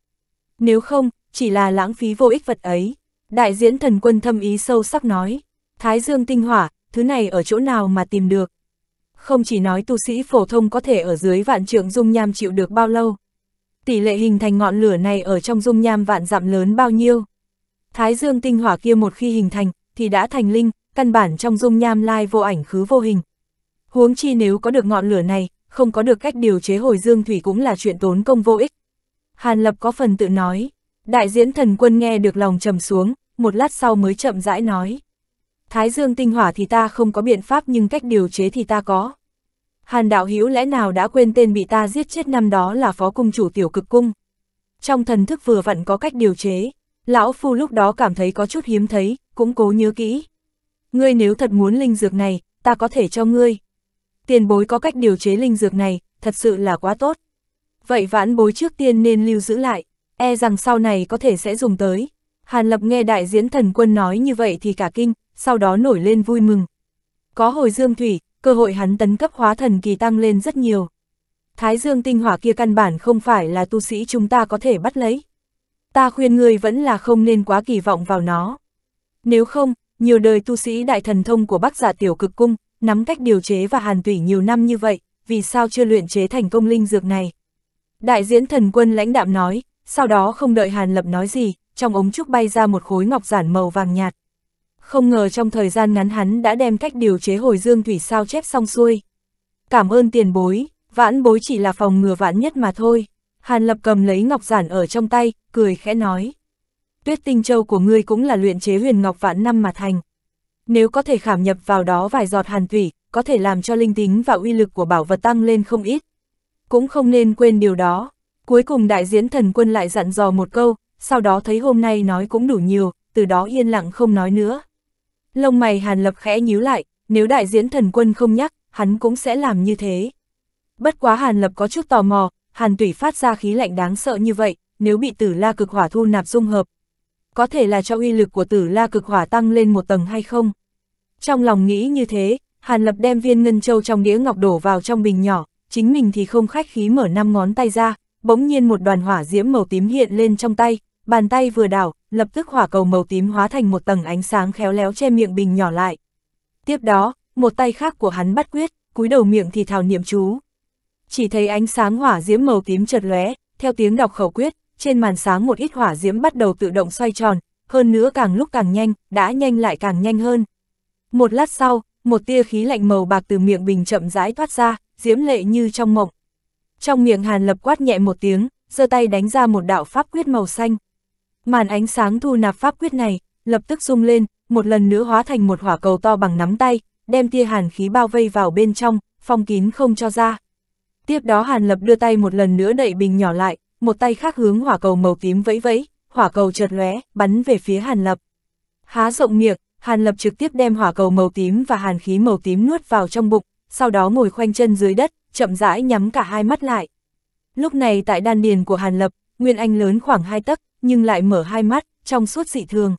Nếu không, chỉ là lãng phí vô ích vật ấy. Đại diễn thần quân thâm ý sâu sắc nói, thái dương tinh hỏa, thứ này ở chỗ nào mà tìm được. Không chỉ nói tu sĩ phổ thông có thể ở dưới vạn trượng dung nham chịu được bao lâu. Tỷ lệ hình thành ngọn lửa này ở trong dung nham vạn dặm lớn bao nhiêu. Thái dương tinh hỏa kia một khi hình thành, thì đã thành linh, căn bản trong dung nham lai vô ảnh khứ vô hình. Huống chi nếu có được ngọn lửa này, không có được cách điều chế hồi dương thủy cũng là chuyện tốn công vô ích. Hàn Lập có phần tự nói, đại diễn thần quân nghe được lòng trầm xuống, một lát sau mới chậm rãi nói. Thái dương tinh hỏa thì ta không có biện pháp nhưng cách điều chế thì ta có. Hàn đạo hữu lẽ nào đã quên tên bị ta giết chết năm đó là phó cung chủ tiểu cực cung. Trong thần thức vừa vặn có cách điều chế, lão phu lúc đó cảm thấy có chút hiếm thấy, cũng cố nhớ kỹ. Ngươi nếu thật muốn linh dược này, ta có thể cho ngươi. Tiền bối có cách điều chế linh dược này, thật sự là quá tốt. Vậy vãn bối trước tiên nên lưu giữ lại, e rằng sau này có thể sẽ dùng tới. Hàn Lập nghe đại diễn thần quân nói như vậy thì cả kinh, sau đó nổi lên vui mừng. Có hồi dương thủy, cơ hội hắn tấn cấp hóa thần kỳ tăng lên rất nhiều. Thái dương tinh hỏa kia căn bản không phải là tu sĩ chúng ta có thể bắt lấy. Ta khuyên người vẫn là không nên quá kỳ vọng vào nó. Nếu không, nhiều đời tu sĩ đại thần thông của bác giả tiểu cực cung, nắm cách điều chế và hàn tủy nhiều năm như vậy, vì sao chưa luyện chế thành công linh dược này. Đại diễn thần quân lãnh đạm nói, sau đó không đợi hàn lập nói gì, trong ống trúc bay ra một khối ngọc giản màu vàng nhạt không ngờ trong thời gian ngắn hắn đã đem cách điều chế hồi dương thủy sao chép xong xuôi. Cảm ơn tiền bối, vãn bối chỉ là phòng ngừa vãn nhất mà thôi. Hàn Lập cầm lấy ngọc giản ở trong tay, cười khẽ nói. Tuyết tinh châu của ngươi cũng là luyện chế huyền ngọc vãn năm mà thành. Nếu có thể khảm nhập vào đó vài giọt hàn thủy, có thể làm cho linh tính và uy lực của bảo vật tăng lên không ít. Cũng không nên quên điều đó. Cuối cùng đại diễn thần quân lại dặn dò một câu, sau đó thấy hôm nay nói cũng đủ nhiều, từ đó yên lặng không nói nữa. Lông mày Hàn Lập khẽ nhíu lại, nếu đại diễn thần quân không nhắc, hắn cũng sẽ làm như thế. Bất quá Hàn Lập có chút tò mò, Hàn Tủy phát ra khí lạnh đáng sợ như vậy, nếu bị tử la cực hỏa thu nạp dung hợp, có thể là cho uy lực của tử la cực hỏa tăng lên một tầng hay không? Trong lòng nghĩ như thế, Hàn Lập đem viên ngân châu trong đĩa ngọc đổ vào trong bình nhỏ, chính mình thì không khách khí mở năm ngón tay ra, bỗng nhiên một đoàn hỏa diễm màu tím hiện lên trong tay, bàn tay vừa đảo, lập tức hỏa cầu màu tím hóa thành một tầng ánh sáng khéo léo che miệng bình nhỏ lại. Tiếp đó, một tay khác của hắn bắt quyết, cúi đầu miệng thì thào niệm chú. Chỉ thấy ánh sáng hỏa diễm màu tím chợt lóe, theo tiếng đọc khẩu quyết, trên màn sáng một ít hỏa diễm bắt đầu tự động xoay tròn, hơn nữa càng lúc càng nhanh, đã nhanh lại càng nhanh hơn. Một lát sau, một tia khí lạnh màu bạc từ miệng bình chậm rãi thoát ra, diễm lệ như trong mộng. Trong miệng Hàn Lập quát nhẹ một tiếng, giơ tay đánh ra một đạo pháp quyết màu xanh, Màn ánh sáng thu nạp pháp quyết này, lập tức rung lên, một lần nữa hóa thành một hỏa cầu to bằng nắm tay, đem tia hàn khí bao vây vào bên trong, phong kín không cho ra. Tiếp đó Hàn Lập đưa tay một lần nữa đẩy bình nhỏ lại, một tay khác hướng hỏa cầu màu tím vẫy vẫy, hỏa cầu chợt lóe, bắn về phía Hàn Lập. Há rộng miệng, Hàn Lập trực tiếp đem hỏa cầu màu tím và hàn khí màu tím nuốt vào trong bụng, sau đó ngồi khoanh chân dưới đất, chậm rãi nhắm cả hai mắt lại. Lúc này tại đan điền của Hàn Lập, nguyên anh lớn khoảng hai tấc, nhưng lại mở hai mắt, trong suốt dị thường.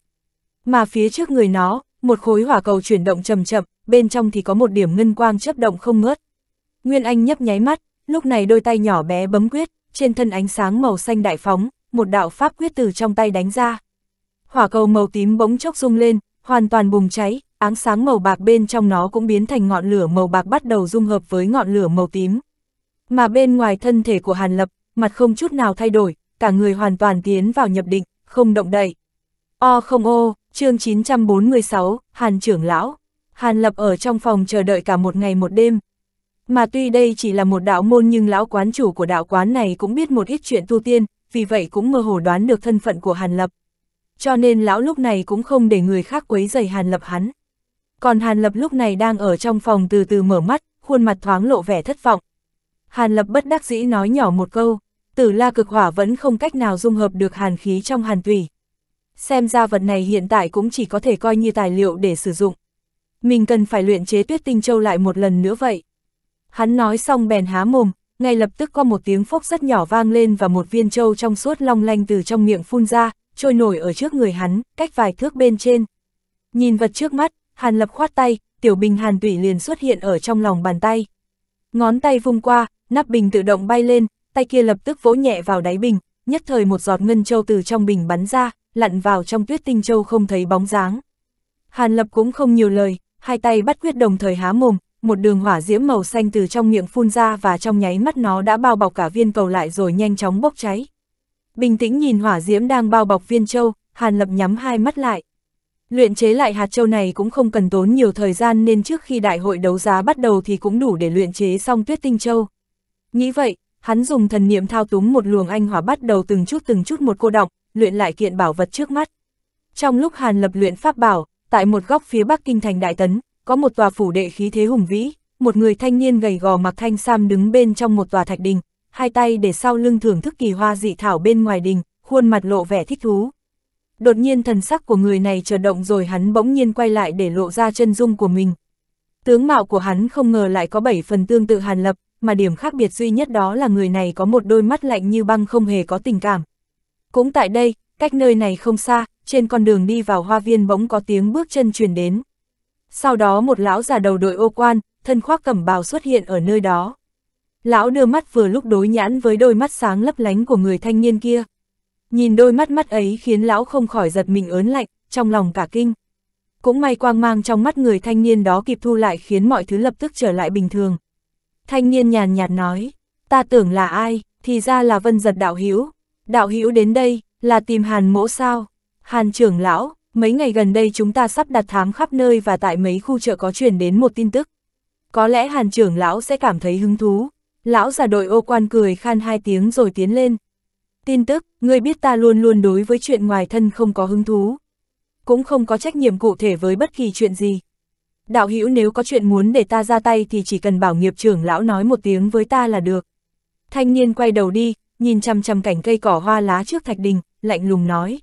Mà phía trước người nó, một khối hỏa cầu chuyển động chậm chậm, bên trong thì có một điểm ngân quang chớp động không ngớt. Nguyên Anh nhấp nháy mắt, lúc này đôi tay nhỏ bé bấm quyết, trên thân ánh sáng màu xanh đại phóng, một đạo pháp quyết từ trong tay đánh ra. Hỏa cầu màu tím bỗng chốc rung lên, hoàn toàn bùng cháy, áng sáng màu bạc bên trong nó cũng biến thành ngọn lửa màu bạc bắt đầu dung hợp với ngọn lửa màu tím. Mà bên ngoài thân thể của Hàn Lập, mặt không chút nào thay đổi, cả người hoàn toàn tiến vào nhập định, không động đậy. O không ô, chương 946, Hàn trưởng lão. Hàn lập ở trong phòng chờ đợi cả một ngày một đêm. Mà tuy đây chỉ là một đạo môn nhưng lão quán chủ của đạo quán này cũng biết một ít chuyện tu tiên, vì vậy cũng mơ hồ đoán được thân phận của Hàn lập. Cho nên lão lúc này cũng không để người khác quấy rầy Hàn lập hắn. Còn Hàn lập lúc này đang ở trong phòng từ từ mở mắt, khuôn mặt thoáng lộ vẻ thất vọng. Hàn lập bất đắc dĩ nói nhỏ một câu, tử la cực hỏa vẫn không cách nào dung hợp được hàn khí trong hàn tùy. Xem ra vật này hiện tại cũng chỉ có thể coi như tài liệu để sử dụng. Mình cần phải luyện chế tuyết tinh châu lại một lần nữa vậy. Hắn nói xong bèn há mồm, ngay lập tức có một tiếng phốc rất nhỏ vang lên và một viên châu trong suốt long lanh từ trong miệng phun ra, trôi nổi ở trước người hắn, cách vài thước bên trên. Nhìn vật trước mắt, Hàn Lập khoát tay, tiểu bình Hàn Tủy liền xuất hiện ở trong lòng bàn tay. Ngón tay vung qua, nắp bình tự động bay lên, tay kia lập tức vỗ nhẹ vào đáy bình, nhất thời một giọt ngân châu từ trong bình bắn ra, lặn vào trong tuyết tinh châu không thấy bóng dáng. Hàn Lập cũng không nhiều lời, hai tay bắt quyết đồng thời há mồm, một đường hỏa diễm màu xanh từ trong miệng phun ra và trong nháy mắt nó đã bao bọc cả viên cầu lại rồi nhanh chóng bốc cháy. Bình tĩnh nhìn hỏa diễm đang bao bọc viên châu, Hàn Lập nhắm hai mắt lại. Luyện chế lại hạt châu này cũng không cần tốn nhiều thời gian nên trước khi đại hội đấu giá bắt đầu thì cũng đủ để luyện chế xong tuyết tinh châu. Nghĩ vậy, Hắn dùng thần niệm thao túng một luồng anh hỏa bắt đầu từng chút từng chút một cô động, luyện lại kiện bảo vật trước mắt. Trong lúc Hàn Lập luyện pháp bảo, tại một góc phía bắc kinh thành Đại Tấn, có một tòa phủ đệ khí thế hùng vĩ, một người thanh niên gầy gò mặc thanh sam đứng bên trong một tòa thạch đình, hai tay để sau lưng thưởng thức kỳ hoa dị thảo bên ngoài đình, khuôn mặt lộ vẻ thích thú. Đột nhiên thần sắc của người này chợt động rồi hắn bỗng nhiên quay lại để lộ ra chân dung của mình. Tướng mạo của hắn không ngờ lại có bảy phần tương tự Hàn Lập, mà điểm khác biệt duy nhất đó là người này có một đôi mắt lạnh như băng không hề có tình cảm. Cũng tại đây, cách nơi này không xa, trên con đường đi vào hoa viên bỗng có tiếng bước chân truyền đến. Sau đó một lão già đầu đội ô quan, thân khoác cẩm bào xuất hiện ở nơi đó. Lão đưa mắt vừa lúc đối nhãn với đôi mắt sáng lấp lánh của người thanh niên kia. Nhìn đôi mắt mắt ấy khiến lão không khỏi giật mình ớn lạnh, trong lòng cả kinh. Cũng may quang mang trong mắt người thanh niên đó kịp thu lại khiến mọi thứ lập tức trở lại bình thường thanh niên nhàn nhạt nói, ta tưởng là ai, thì ra là vân giật đạo hữu Đạo hữu đến đây, là tìm hàn mỗ sao. Hàn trưởng lão, mấy ngày gần đây chúng ta sắp đặt thám khắp nơi và tại mấy khu chợ có truyền đến một tin tức. Có lẽ hàn trưởng lão sẽ cảm thấy hứng thú. Lão già đội ô quan cười khan hai tiếng rồi tiến lên. Tin tức, ngươi biết ta luôn luôn đối với chuyện ngoài thân không có hứng thú. Cũng không có trách nhiệm cụ thể với bất kỳ chuyện gì đạo hữu nếu có chuyện muốn để ta ra tay thì chỉ cần bảo nghiệp trưởng lão nói một tiếng với ta là được. Thanh niên quay đầu đi, nhìn chăm chăm cảnh cây cỏ hoa lá trước thạch đình, lạnh lùng nói.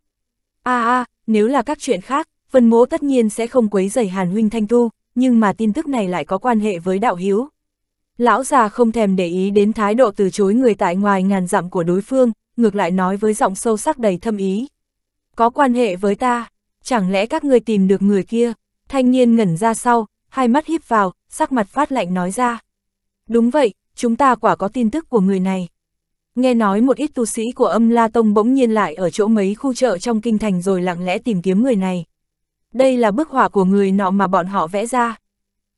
a a nếu là các chuyện khác, phân mỗ tất nhiên sẽ không quấy rầy hàn huynh thanh tu, nhưng mà tin tức này lại có quan hệ với đạo hiếu. Lão già không thèm để ý đến thái độ từ chối người tại ngoài ngàn dặm của đối phương, ngược lại nói với giọng sâu sắc đầy thâm ý. Có quan hệ với ta, chẳng lẽ các người tìm được người kia, Thanh niên ngẩn ra sau, hai mắt híp vào, sắc mặt phát lạnh nói ra. Đúng vậy, chúng ta quả có tin tức của người này. Nghe nói một ít tu sĩ của âm La Tông bỗng nhiên lại ở chỗ mấy khu chợ trong kinh thành rồi lặng lẽ tìm kiếm người này. Đây là bức họa của người nọ mà bọn họ vẽ ra.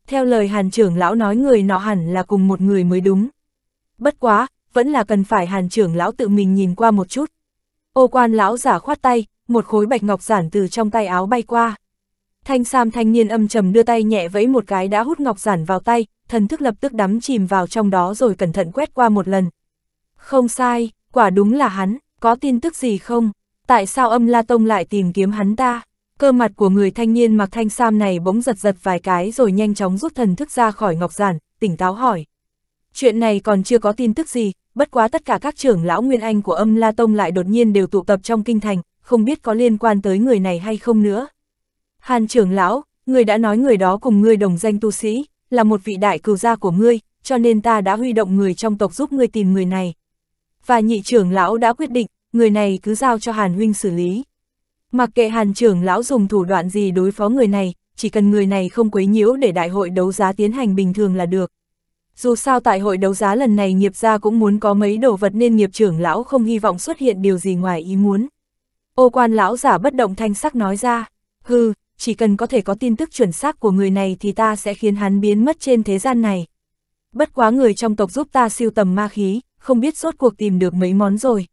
Theo lời hàn trưởng lão nói người nọ hẳn là cùng một người mới đúng. Bất quá, vẫn là cần phải hàn trưởng lão tự mình nhìn qua một chút. Ô quan lão giả khoát tay, một khối bạch ngọc giản từ trong tay áo bay qua. Thanh sam thanh niên âm trầm đưa tay nhẹ vẫy một cái đã hút ngọc giản vào tay, thần thức lập tức đắm chìm vào trong đó rồi cẩn thận quét qua một lần. Không sai, quả đúng là hắn, có tin tức gì không? Tại sao âm La Tông lại tìm kiếm hắn ta? Cơ mặt của người thanh niên mặc thanh sam này bỗng giật giật vài cái rồi nhanh chóng rút thần thức ra khỏi ngọc giản, tỉnh táo hỏi. Chuyện này còn chưa có tin tức gì, bất quá tất cả các trưởng lão Nguyên Anh của âm La Tông lại đột nhiên đều tụ tập trong kinh thành, không biết có liên quan tới người này hay không nữa. Hàn trưởng lão, người đã nói người đó cùng ngươi đồng danh tu sĩ, là một vị đại cừu gia của ngươi, cho nên ta đã huy động người trong tộc giúp ngươi tìm người này. Và nhị trưởng lão đã quyết định, người này cứ giao cho Hàn huynh xử lý. Mặc kệ Hàn trưởng lão dùng thủ đoạn gì đối phó người này, chỉ cần người này không quấy nhiễu để đại hội đấu giá tiến hành bình thường là được. Dù sao tại hội đấu giá lần này nghiệp gia cũng muốn có mấy đồ vật nên nghiệp trưởng lão không hy vọng xuất hiện điều gì ngoài ý muốn. Ô quan lão giả bất động thanh sắc nói ra, hư, chỉ cần có thể có tin tức chuẩn xác của người này thì ta sẽ khiến hắn biến mất trên thế gian này. Bất quá người trong tộc giúp ta siêu tầm ma khí, không biết suốt cuộc tìm được mấy món rồi.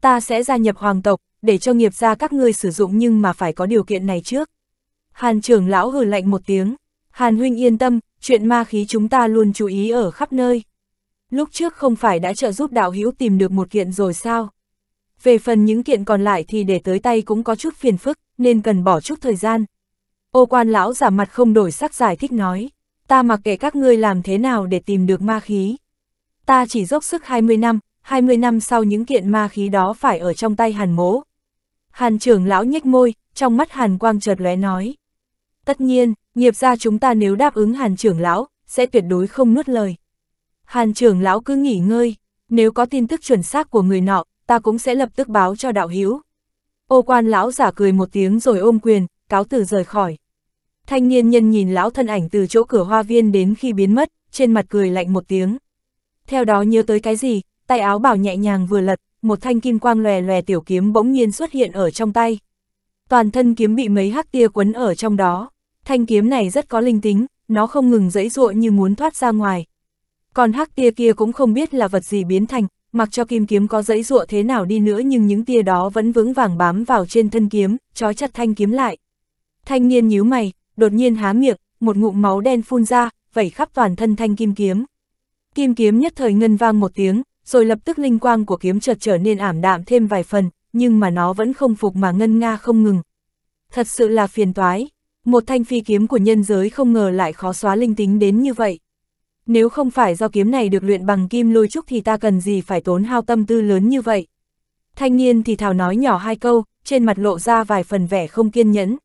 Ta sẽ gia nhập hoàng tộc, để cho nghiệp ra các ngươi sử dụng nhưng mà phải có điều kiện này trước. Hàn trưởng lão hừ lạnh một tiếng. Hàn huynh yên tâm, chuyện ma khí chúng ta luôn chú ý ở khắp nơi. Lúc trước không phải đã trợ giúp đạo hữu tìm được một kiện rồi sao? Về phần những kiện còn lại thì để tới tay cũng có chút phiền phức nên cần bỏ chút thời gian. Ô quan lão giả mặt không đổi sắc giải thích nói, ta mặc kệ các ngươi làm thế nào để tìm được ma khí. Ta chỉ dốc sức 20 năm, 20 năm sau những kiện ma khí đó phải ở trong tay hàn mố. Hàn trưởng lão nhếch môi, trong mắt hàn quang chợt lóe nói. Tất nhiên, nghiệp gia chúng ta nếu đáp ứng hàn trưởng lão, sẽ tuyệt đối không nuốt lời. Hàn trưởng lão cứ nghỉ ngơi, nếu có tin tức chuẩn xác của người nọ, ta cũng sẽ lập tức báo cho đạo hiếu. Ô quan lão giả cười một tiếng rồi ôm quyền, cáo từ rời khỏi. Thanh niên nhân nhìn lão thân ảnh từ chỗ cửa hoa viên đến khi biến mất, trên mặt cười lạnh một tiếng. Theo đó nhớ tới cái gì, tay áo bảo nhẹ nhàng vừa lật, một thanh kim quang lòe lòe tiểu kiếm bỗng nhiên xuất hiện ở trong tay. Toàn thân kiếm bị mấy hắc tia quấn ở trong đó. Thanh kiếm này rất có linh tính, nó không ngừng dẫy dụa như muốn thoát ra ngoài. Còn hắc tia kia cũng không biết là vật gì biến thành, mặc cho kim kiếm có dãy dụa thế nào đi nữa nhưng những tia đó vẫn vững vàng bám vào trên thân kiếm, trói chặt thanh kiếm lại. Thanh niên nhíu mày, đột nhiên há miệng, một ngụm máu đen phun ra, vẩy khắp toàn thân thanh kim kiếm. Kim kiếm nhất thời ngân vang một tiếng, rồi lập tức linh quang của kiếm chợt trở nên ảm đạm thêm vài phần, nhưng mà nó vẫn không phục mà ngân nga không ngừng. Thật sự là phiền toái, một thanh phi kiếm của nhân giới không ngờ lại khó xóa linh tính đến như vậy. Nếu không phải do kiếm này được luyện bằng kim lôi trúc thì ta cần gì phải tốn hao tâm tư lớn như vậy. Thanh niên thì thào nói nhỏ hai câu, trên mặt lộ ra vài phần vẻ không kiên nhẫn.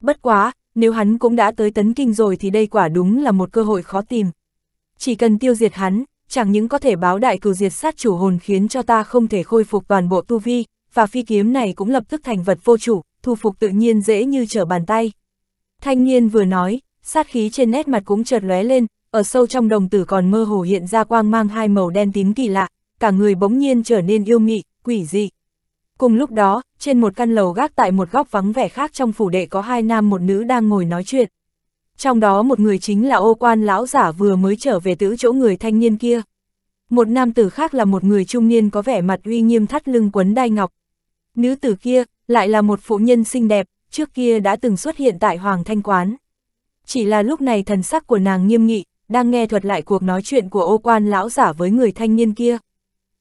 Bất quá, nếu hắn cũng đã tới tấn kinh rồi thì đây quả đúng là một cơ hội khó tìm. Chỉ cần tiêu diệt hắn, chẳng những có thể báo đại cử diệt sát chủ hồn khiến cho ta không thể khôi phục toàn bộ tu vi, và phi kiếm này cũng lập tức thành vật vô chủ, thu phục tự nhiên dễ như trở bàn tay. Thanh niên vừa nói, sát khí trên nét mặt cũng chợt lóe lên, ở sâu trong đồng tử còn mơ hồ hiện ra quang mang hai màu đen tím kỳ lạ, cả người bỗng nhiên trở nên yêu mị, quỷ dị. Cùng lúc đó, trên một căn lầu gác tại một góc vắng vẻ khác trong phủ đệ có hai nam một nữ đang ngồi nói chuyện. Trong đó một người chính là ô quan lão giả vừa mới trở về tứ chỗ người thanh niên kia. Một nam tử khác là một người trung niên có vẻ mặt uy nghiêm thắt lưng quấn đai ngọc. Nữ tử kia lại là một phụ nhân xinh đẹp, trước kia đã từng xuất hiện tại Hoàng Thanh Quán. Chỉ là lúc này thần sắc của nàng nghiêm nghị, đang nghe thuật lại cuộc nói chuyện của ô quan lão giả với người thanh niên kia.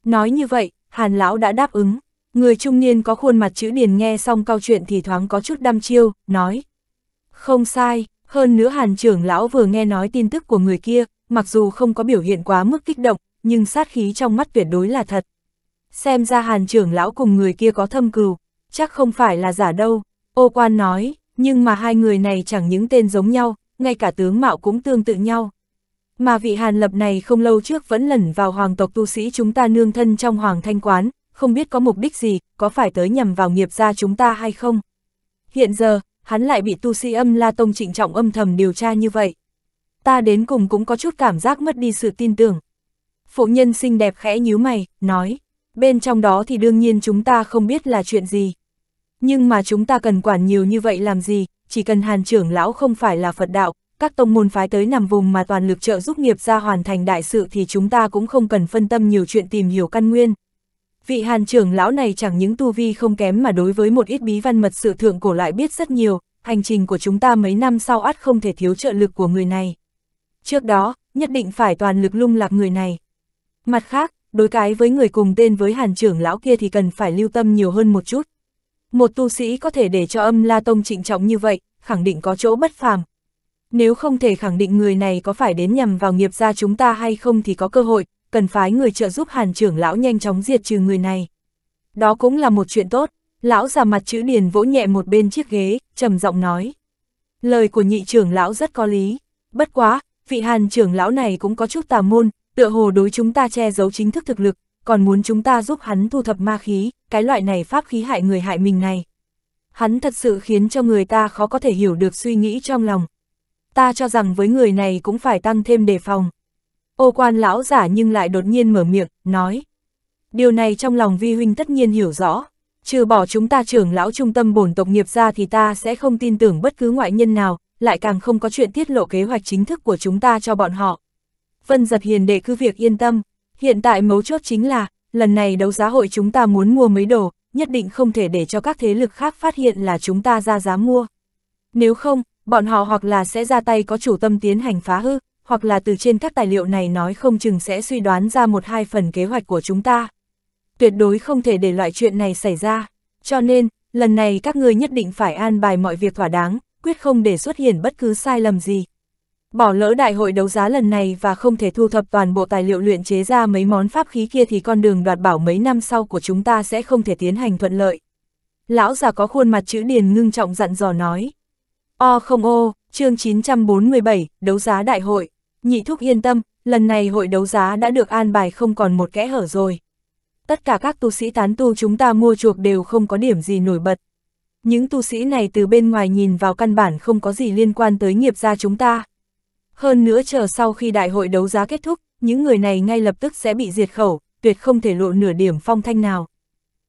Nói như vậy, Hàn lão đã đáp ứng, người trung niên có khuôn mặt chữ điền nghe xong câu chuyện thì thoáng có chút đăm chiêu, nói. Không sai, hơn nữa Hàn trưởng lão vừa nghe nói tin tức của người kia, mặc dù không có biểu hiện quá mức kích động, nhưng sát khí trong mắt tuyệt đối là thật. Xem ra Hàn trưởng lão cùng người kia có thâm cừu, chắc không phải là giả đâu, ô quan nói, nhưng mà hai người này chẳng những tên giống nhau, ngay cả tướng mạo cũng tương tự nhau, mà vị Hàn Lập này không lâu trước vẫn lẩn vào hoàng tộc tu sĩ chúng ta nương thân trong hoàng thanh quán, không biết có mục đích gì, có phải tới nhằm vào nghiệp gia chúng ta hay không. Hiện giờ, hắn lại bị tu sĩ âm La Tông trịnh trọng âm thầm điều tra như vậy. Ta đến cùng cũng có chút cảm giác mất đi sự tin tưởng. Phụ nhân xinh đẹp khẽ nhíu mày, nói, bên trong đó thì đương nhiên chúng ta không biết là chuyện gì. Nhưng mà chúng ta cần quản nhiều như vậy làm gì, chỉ cần hàn trưởng lão không phải là Phật đạo, các tông môn phái tới nằm vùng mà toàn lực trợ giúp nghiệp ra hoàn thành đại sự thì chúng ta cũng không cần phân tâm nhiều chuyện tìm hiểu căn nguyên. Vị hàn trưởng lão này chẳng những tu vi không kém mà đối với một ít bí văn mật sự thượng cổ lại biết rất nhiều, hành trình của chúng ta mấy năm sau ắt không thể thiếu trợ lực của người này. Trước đó, nhất định phải toàn lực lung lạc người này. Mặt khác, đối cái với người cùng tên với hàn trưởng lão kia thì cần phải lưu tâm nhiều hơn một chút. Một tu sĩ có thể để cho âm La Tông trịnh trọng như vậy, khẳng định có chỗ bất phàm, nếu không thể khẳng định người này có phải đến nhằm vào nghiệp gia chúng ta hay không thì có cơ hội, cần phái người trợ giúp hàn trưởng lão nhanh chóng diệt trừ người này. Đó cũng là một chuyện tốt, lão già mặt chữ điền vỗ nhẹ một bên chiếc ghế, trầm giọng nói. Lời của nhị trưởng lão rất có lý, bất quá, vị hàn trưởng lão này cũng có chút tà môn, tựa hồ đối chúng ta che giấu chính thức thực lực, còn muốn chúng ta giúp hắn thu thập ma khí, cái loại này pháp khí hại người hại mình này. Hắn thật sự khiến cho người ta khó có thể hiểu được suy nghĩ trong lòng, ta cho rằng với người này cũng phải tăng thêm đề phòng. Ô quan lão giả nhưng lại đột nhiên mở miệng, nói. Điều này trong lòng vi huynh tất nhiên hiểu rõ, trừ bỏ chúng ta trưởng lão trung tâm bổn tộc nghiệp ra thì ta sẽ không tin tưởng bất cứ ngoại nhân nào, lại càng không có chuyện tiết lộ kế hoạch chính thức của chúng ta cho bọn họ. Vân giật hiền để cứ việc yên tâm, hiện tại mấu chốt chính là, lần này đấu giá hội chúng ta muốn mua mấy đồ, nhất định không thể để cho các thế lực khác phát hiện là chúng ta ra giá mua. Nếu không, bọn họ hoặc là sẽ ra tay có chủ tâm tiến hành phá hư, hoặc là từ trên các tài liệu này nói không chừng sẽ suy đoán ra một hai phần kế hoạch của chúng ta. Tuyệt đối không thể để loại chuyện này xảy ra, cho nên, lần này các ngươi nhất định phải an bài mọi việc thỏa đáng, quyết không để xuất hiện bất cứ sai lầm gì. Bỏ lỡ đại hội đấu giá lần này và không thể thu thập toàn bộ tài liệu luyện chế ra mấy món pháp khí kia thì con đường đoạt bảo mấy năm sau của chúng ta sẽ không thể tiến hành thuận lợi. Lão già có khuôn mặt chữ điền ngưng trọng dặn dò nói. O không ô, chương 947, đấu giá đại hội. Nhị thúc yên tâm, lần này hội đấu giá đã được an bài không còn một kẽ hở rồi. Tất cả các tu sĩ tán tu chúng ta mua chuộc đều không có điểm gì nổi bật. Những tu sĩ này từ bên ngoài nhìn vào căn bản không có gì liên quan tới nghiệp gia chúng ta. Hơn nữa chờ sau khi đại hội đấu giá kết thúc, những người này ngay lập tức sẽ bị diệt khẩu, tuyệt không thể lộ nửa điểm phong thanh nào.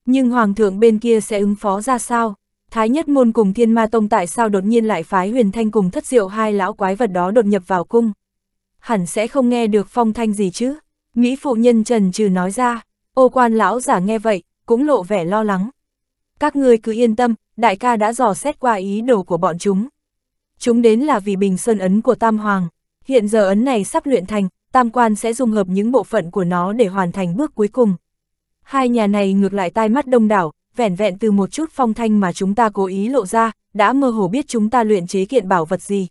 Nhưng hoàng thượng bên kia sẽ ứng phó ra sao? Thái Nhất Môn cùng Thiên Ma Tông tại sao đột nhiên lại phái huyền thanh cùng thất diệu hai lão quái vật đó đột nhập vào cung. Hẳn sẽ không nghe được phong thanh gì chứ. Mỹ phụ nhân trần trừ nói ra, ô quan lão giả nghe vậy, cũng lộ vẻ lo lắng. Các ngươi cứ yên tâm, đại ca đã dò xét qua ý đồ của bọn chúng. Chúng đến là vì bình sơn ấn của Tam Hoàng. Hiện giờ ấn này sắp luyện thành, Tam Quan sẽ dùng hợp những bộ phận của nó để hoàn thành bước cuối cùng. Hai nhà này ngược lại tai mắt đông đảo, vẻn vẹn từ một chút phong thanh mà chúng ta cố ý lộ ra, đã mơ hồ biết chúng ta luyện chế kiện bảo vật gì.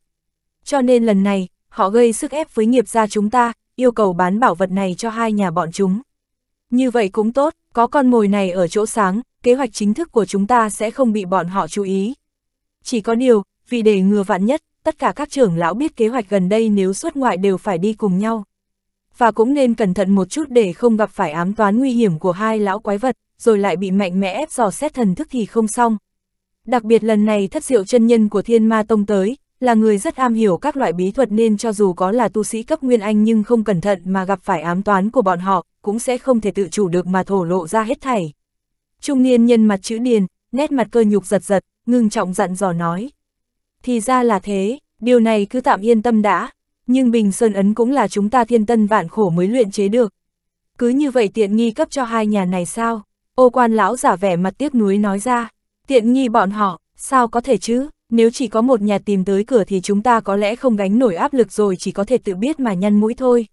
Cho nên lần này, họ gây sức ép với nghiệp gia chúng ta, yêu cầu bán bảo vật này cho hai nhà bọn chúng. Như vậy cũng tốt, có con mồi này ở chỗ sáng, kế hoạch chính thức của chúng ta sẽ không bị bọn họ chú ý. Chỉ có điều, vì để ngừa vạn nhất, tất cả các trưởng lão biết kế hoạch gần đây nếu xuất ngoại đều phải đi cùng nhau. Và cũng nên cẩn thận một chút để không gặp phải ám toán nguy hiểm của hai lão quái vật rồi lại bị mạnh mẽ ép dò xét thần thức thì không xong. Đặc biệt lần này thất diệu chân nhân của thiên ma tông tới, là người rất am hiểu các loại bí thuật nên cho dù có là tu sĩ cấp nguyên anh nhưng không cẩn thận mà gặp phải ám toán của bọn họ, cũng sẽ không thể tự chủ được mà thổ lộ ra hết thảy. Trung niên nhân mặt chữ điền, nét mặt cơ nhục giật giật, ngưng trọng dặn dò nói. Thì ra là thế, điều này cứ tạm yên tâm đã, nhưng Bình Sơn Ấn cũng là chúng ta thiên tân vạn khổ mới luyện chế được. Cứ như vậy tiện nghi cấp cho hai nhà này sao? Ô quan lão giả vẻ mặt tiếc nuối nói ra, tiện nghi bọn họ, sao có thể chứ, nếu chỉ có một nhà tìm tới cửa thì chúng ta có lẽ không gánh nổi áp lực rồi chỉ có thể tự biết mà nhăn mũi thôi.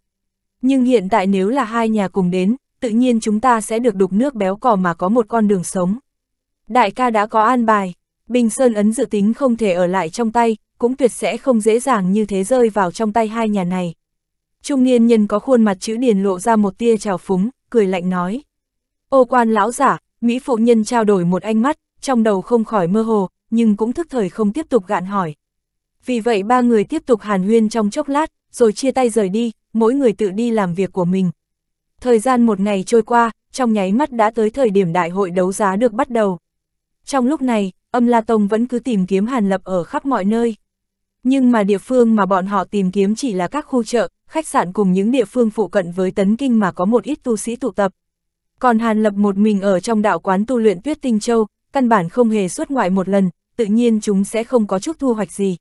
Nhưng hiện tại nếu là hai nhà cùng đến, tự nhiên chúng ta sẽ được đục nước béo cò mà có một con đường sống. Đại ca đã có an bài, Bình Sơn Ấn dự tính không thể ở lại trong tay, cũng tuyệt sẽ không dễ dàng như thế rơi vào trong tay hai nhà này. Trung niên nhân có khuôn mặt chữ điền lộ ra một tia trào phúng, cười lạnh nói. Ô quan lão giả, Mỹ phụ nhân trao đổi một ánh mắt, trong đầu không khỏi mơ hồ, nhưng cũng thức thời không tiếp tục gạn hỏi. Vì vậy ba người tiếp tục hàn huyên trong chốc lát, rồi chia tay rời đi, mỗi người tự đi làm việc của mình. Thời gian một ngày trôi qua, trong nháy mắt đã tới thời điểm đại hội đấu giá được bắt đầu. Trong lúc này, âm La Tông vẫn cứ tìm kiếm Hàn Lập ở khắp mọi nơi. Nhưng mà địa phương mà bọn họ tìm kiếm chỉ là các khu chợ, khách sạn cùng những địa phương phụ cận với tấn kinh mà có một ít tu sĩ tụ tập. Còn Hàn Lập một mình ở trong đạo quán tu luyện Tuyết Tinh Châu, căn bản không hề xuất ngoại một lần, tự nhiên chúng sẽ không có chút thu hoạch gì.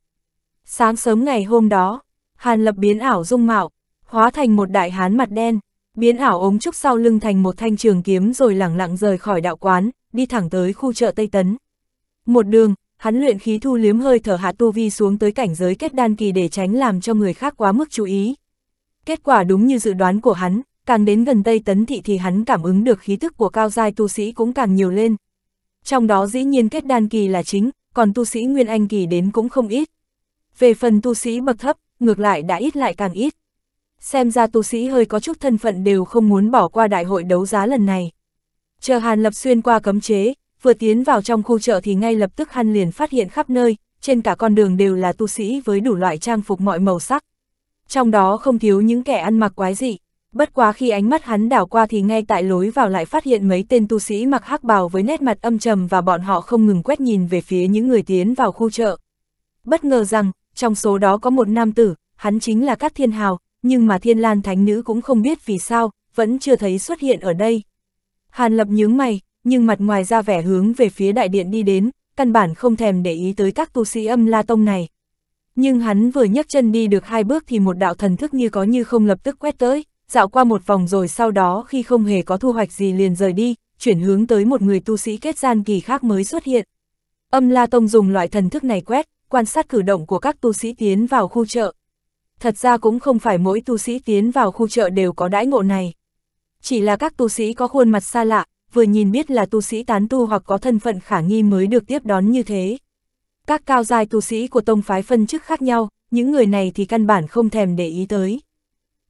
Sáng sớm ngày hôm đó, Hàn Lập biến ảo dung mạo, hóa thành một đại hán mặt đen, biến ảo ống trúc sau lưng thành một thanh trường kiếm rồi lẳng lặng rời khỏi đạo quán, đi thẳng tới khu chợ Tây Tấn. Một đường, hắn luyện khí thu liếm hơi thở hạ tu vi xuống tới cảnh giới kết đan kỳ để tránh làm cho người khác quá mức chú ý. Kết quả đúng như dự đoán của hắn, càng đến gần Tây Tấn Thị thì hắn cảm ứng được khí thức của cao giai tu sĩ cũng càng nhiều lên. Trong đó dĩ nhiên kết đan kỳ là chính, còn tu sĩ Nguyên Anh kỳ đến cũng không ít. Về phần tu sĩ bậc thấp, ngược lại đã ít lại càng ít. Xem ra tu sĩ hơi có chút thân phận đều không muốn bỏ qua đại hội đấu giá lần này. Chờ Hàn Lập xuyên qua cấm chế, vừa tiến vào trong khu chợ thì ngay lập tức Hàn liền phát hiện khắp nơi, trên cả con đường đều là tu sĩ với đủ loại trang phục mọi màu sắc. Trong đó không thiếu những kẻ ăn mặc quái dị bất quá khi ánh mắt hắn đảo qua thì ngay tại lối vào lại phát hiện mấy tên tu sĩ mặc hắc bào với nét mặt âm trầm và bọn họ không ngừng quét nhìn về phía những người tiến vào khu chợ. Bất ngờ rằng, trong số đó có một nam tử, hắn chính là các thiên hào, nhưng mà thiên lan thánh nữ cũng không biết vì sao, vẫn chưa thấy xuất hiện ở đây. Hàn lập nhướng mày, nhưng mặt ngoài ra vẻ hướng về phía đại điện đi đến, căn bản không thèm để ý tới các tu sĩ âm la tông này. Nhưng hắn vừa nhấc chân đi được hai bước thì một đạo thần thức như có như không lập tức quét tới dạo qua một vòng rồi sau đó khi không hề có thu hoạch gì liền rời đi, chuyển hướng tới một người tu sĩ kết gian kỳ khác mới xuất hiện. Âm La Tông dùng loại thần thức này quét, quan sát cử động của các tu sĩ tiến vào khu chợ. Thật ra cũng không phải mỗi tu sĩ tiến vào khu chợ đều có đãi ngộ này. Chỉ là các tu sĩ có khuôn mặt xa lạ, vừa nhìn biết là tu sĩ tán tu hoặc có thân phận khả nghi mới được tiếp đón như thế. Các cao giai tu sĩ của tông phái phân chức khác nhau, những người này thì căn bản không thèm để ý tới.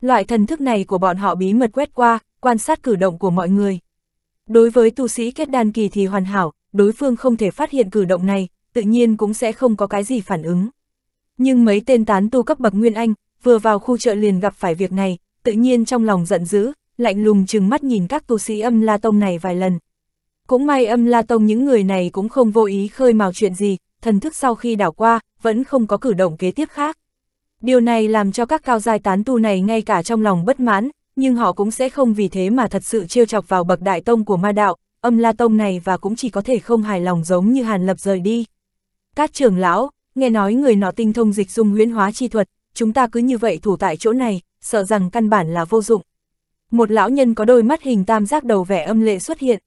Loại thần thức này của bọn họ bí mật quét qua, quan sát cử động của mọi người. Đối với tu sĩ kết đan kỳ thì hoàn hảo, đối phương không thể phát hiện cử động này, tự nhiên cũng sẽ không có cái gì phản ứng. Nhưng mấy tên tán tu cấp bậc Nguyên Anh, vừa vào khu chợ liền gặp phải việc này, tự nhiên trong lòng giận dữ, lạnh lùng chừng mắt nhìn các tu sĩ âm La Tông này vài lần. Cũng may âm La Tông những người này cũng không vô ý khơi mào chuyện gì, thần thức sau khi đảo qua, vẫn không có cử động kế tiếp khác. Điều này làm cho các cao giai tán tu này ngay cả trong lòng bất mãn, nhưng họ cũng sẽ không vì thế mà thật sự trêu chọc vào bậc đại tông của ma đạo, âm la tông này và cũng chỉ có thể không hài lòng giống như Hàn Lập rời đi. Các trưởng lão, nghe nói người nọ tinh thông dịch dung huyễn hóa chi thuật, chúng ta cứ như vậy thủ tại chỗ này, sợ rằng căn bản là vô dụng. Một lão nhân có đôi mắt hình tam giác đầu vẻ âm lệ xuất hiện.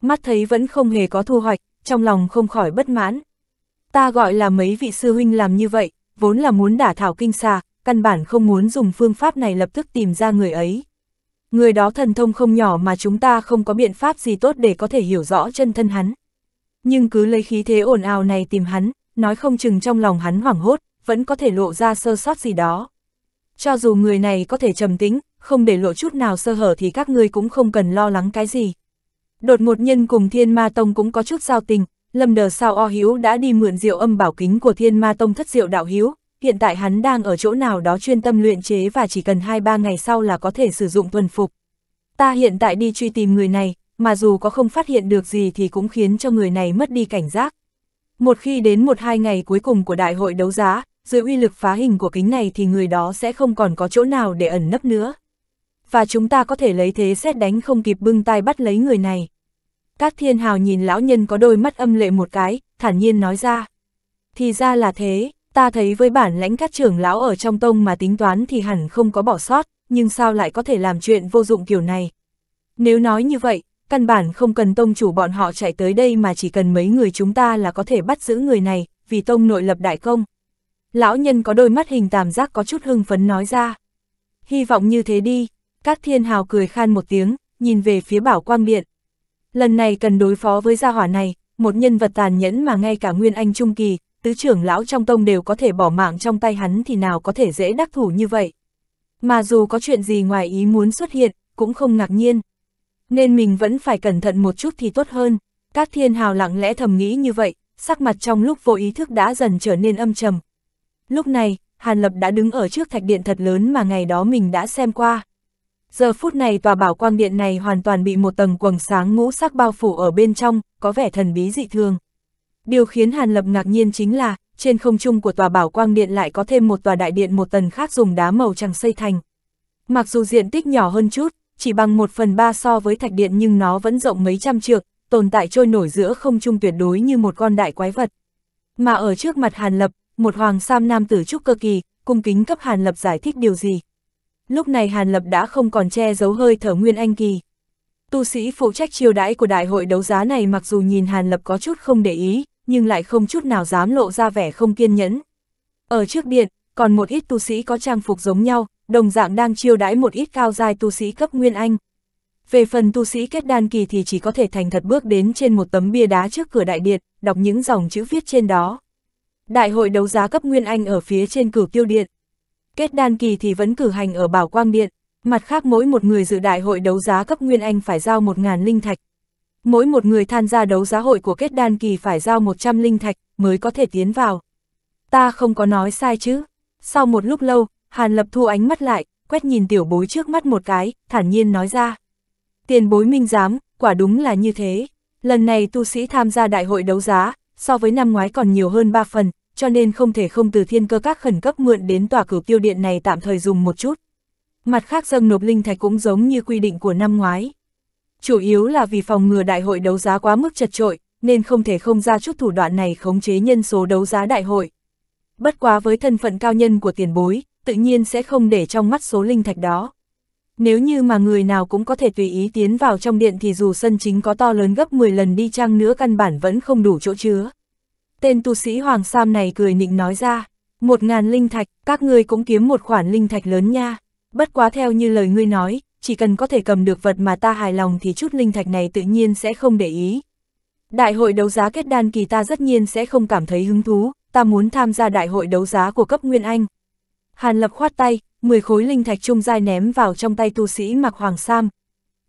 Mắt thấy vẫn không hề có thu hoạch, trong lòng không khỏi bất mãn. Ta gọi là mấy vị sư huynh làm như vậy, vốn là muốn đả thảo kinh xa, căn bản không muốn dùng phương pháp này lập tức tìm ra người ấy. Người đó thần thông không nhỏ mà chúng ta không có biện pháp gì tốt để có thể hiểu rõ chân thân hắn. Nhưng cứ lấy khí thế ồn ào này tìm hắn, nói không chừng trong lòng hắn hoảng hốt, vẫn có thể lộ ra sơ sót gì đó. Cho dù người này có thể trầm tính, không để lộ chút nào sơ hở thì các ngươi cũng không cần lo lắng cái gì. Đột một nhân cùng thiên ma tông cũng có chút giao tình, Lâm đờ sao O Hiếu đã đi mượn rượu âm bảo kính của thiên ma tông thất diệu đạo Hiếu, hiện tại hắn đang ở chỗ nào đó chuyên tâm luyện chế và chỉ cần 2-3 ngày sau là có thể sử dụng tuần phục. Ta hiện tại đi truy tìm người này, mà dù có không phát hiện được gì thì cũng khiến cho người này mất đi cảnh giác. Một khi đến một hai ngày cuối cùng của đại hội đấu giá, dưới uy lực phá hình của kính này thì người đó sẽ không còn có chỗ nào để ẩn nấp nữa. Và chúng ta có thể lấy thế xét đánh không kịp bưng tay bắt lấy người này. Các thiên hào nhìn lão nhân có đôi mắt âm lệ một cái, thản nhiên nói ra. Thì ra là thế, ta thấy với bản lãnh các trưởng lão ở trong tông mà tính toán thì hẳn không có bỏ sót, nhưng sao lại có thể làm chuyện vô dụng kiểu này. Nếu nói như vậy, căn bản không cần tông chủ bọn họ chạy tới đây mà chỉ cần mấy người chúng ta là có thể bắt giữ người này, vì tông nội lập đại công. Lão nhân có đôi mắt hình tàm giác có chút hưng phấn nói ra. Hy vọng như thế đi, các thiên hào cười khan một tiếng, nhìn về phía bảo quang điện. Lần này cần đối phó với gia hỏa này, một nhân vật tàn nhẫn mà ngay cả Nguyên Anh Trung Kỳ, tứ trưởng lão trong tông đều có thể bỏ mạng trong tay hắn thì nào có thể dễ đắc thủ như vậy. Mà dù có chuyện gì ngoài ý muốn xuất hiện, cũng không ngạc nhiên. Nên mình vẫn phải cẩn thận một chút thì tốt hơn. Các thiên hào lặng lẽ thầm nghĩ như vậy, sắc mặt trong lúc vô ý thức đã dần trở nên âm trầm. Lúc này, Hàn Lập đã đứng ở trước thạch điện thật lớn mà ngày đó mình đã xem qua. Giờ phút này tòa bảo quang điện này hoàn toàn bị một tầng quầng sáng ngũ sắc bao phủ ở bên trong, có vẻ thần bí dị thường. Điều khiến Hàn Lập ngạc nhiên chính là, trên không trung của tòa bảo quang điện lại có thêm một tòa đại điện một tầng khác dùng đá màu trắng xây thành. Mặc dù diện tích nhỏ hơn chút, chỉ bằng một phần ba so với thạch điện nhưng nó vẫn rộng mấy trăm trượng, tồn tại trôi nổi giữa không trung tuyệt đối như một con đại quái vật. Mà ở trước mặt Hàn Lập, một hoàng sam nam tử trúc cơ kỳ, cung kính cấp Hàn Lập giải thích điều gì lúc này Hàn Lập đã không còn che giấu hơi thở Nguyên Anh Kỳ. Tu sĩ phụ trách chiêu đãi của đại hội đấu giá này mặc dù nhìn Hàn Lập có chút không để ý, nhưng lại không chút nào dám lộ ra vẻ không kiên nhẫn. Ở trước điện, còn một ít tu sĩ có trang phục giống nhau, đồng dạng đang chiêu đãi một ít cao giai tu sĩ cấp Nguyên Anh. Về phần tu sĩ kết đan kỳ thì chỉ có thể thành thật bước đến trên một tấm bia đá trước cửa đại điện, đọc những dòng chữ viết trên đó. Đại hội đấu giá cấp Nguyên Anh ở phía trên cửu tiêu điện kết đan kỳ thì vẫn cử hành ở Bảo Quang Điện, mặt khác mỗi một người dự đại hội đấu giá cấp Nguyên Anh phải giao 1.000 linh thạch. Mỗi một người tham gia đấu giá hội của kết đan kỳ phải giao 100 linh thạch mới có thể tiến vào. Ta không có nói sai chứ. Sau một lúc lâu, Hàn Lập thu ánh mắt lại, quét nhìn tiểu bối trước mắt một cái, thản nhiên nói ra. Tiền bối minh giám, quả đúng là như thế. Lần này tu sĩ tham gia đại hội đấu giá, so với năm ngoái còn nhiều hơn 3 phần, cho nên không thể không từ thiên cơ các khẩn cấp mượn đến tòa cửu tiêu điện này tạm thời dùng một chút. Mặt khác dâng nộp linh thạch cũng giống như quy định của năm ngoái. Chủ yếu là vì phòng ngừa đại hội đấu giá quá mức chật trội, nên không thể không ra chút thủ đoạn này khống chế nhân số đấu giá đại hội. Bất quá với thân phận cao nhân của tiền bối, tự nhiên sẽ không để trong mắt số linh thạch đó. Nếu như mà người nào cũng có thể tùy ý tiến vào trong điện thì dù sân chính có to lớn gấp 10 lần đi chăng nữa căn bản vẫn không đủ chỗ chứa. Tên tu sĩ Hoàng Sam này cười nịnh nói ra, một ngàn linh thạch, các ngươi cũng kiếm một khoản linh thạch lớn nha. Bất quá theo như lời ngươi nói, chỉ cần có thể cầm được vật mà ta hài lòng thì chút linh thạch này tự nhiên sẽ không để ý. Đại hội đấu giá kết đan kỳ ta rất nhiên sẽ không cảm thấy hứng thú, ta muốn tham gia đại hội đấu giá của cấp Nguyên Anh. Hàn Lập khoát tay, 10 khối linh thạch trung dai ném vào trong tay tu sĩ mặc Hoàng Sam.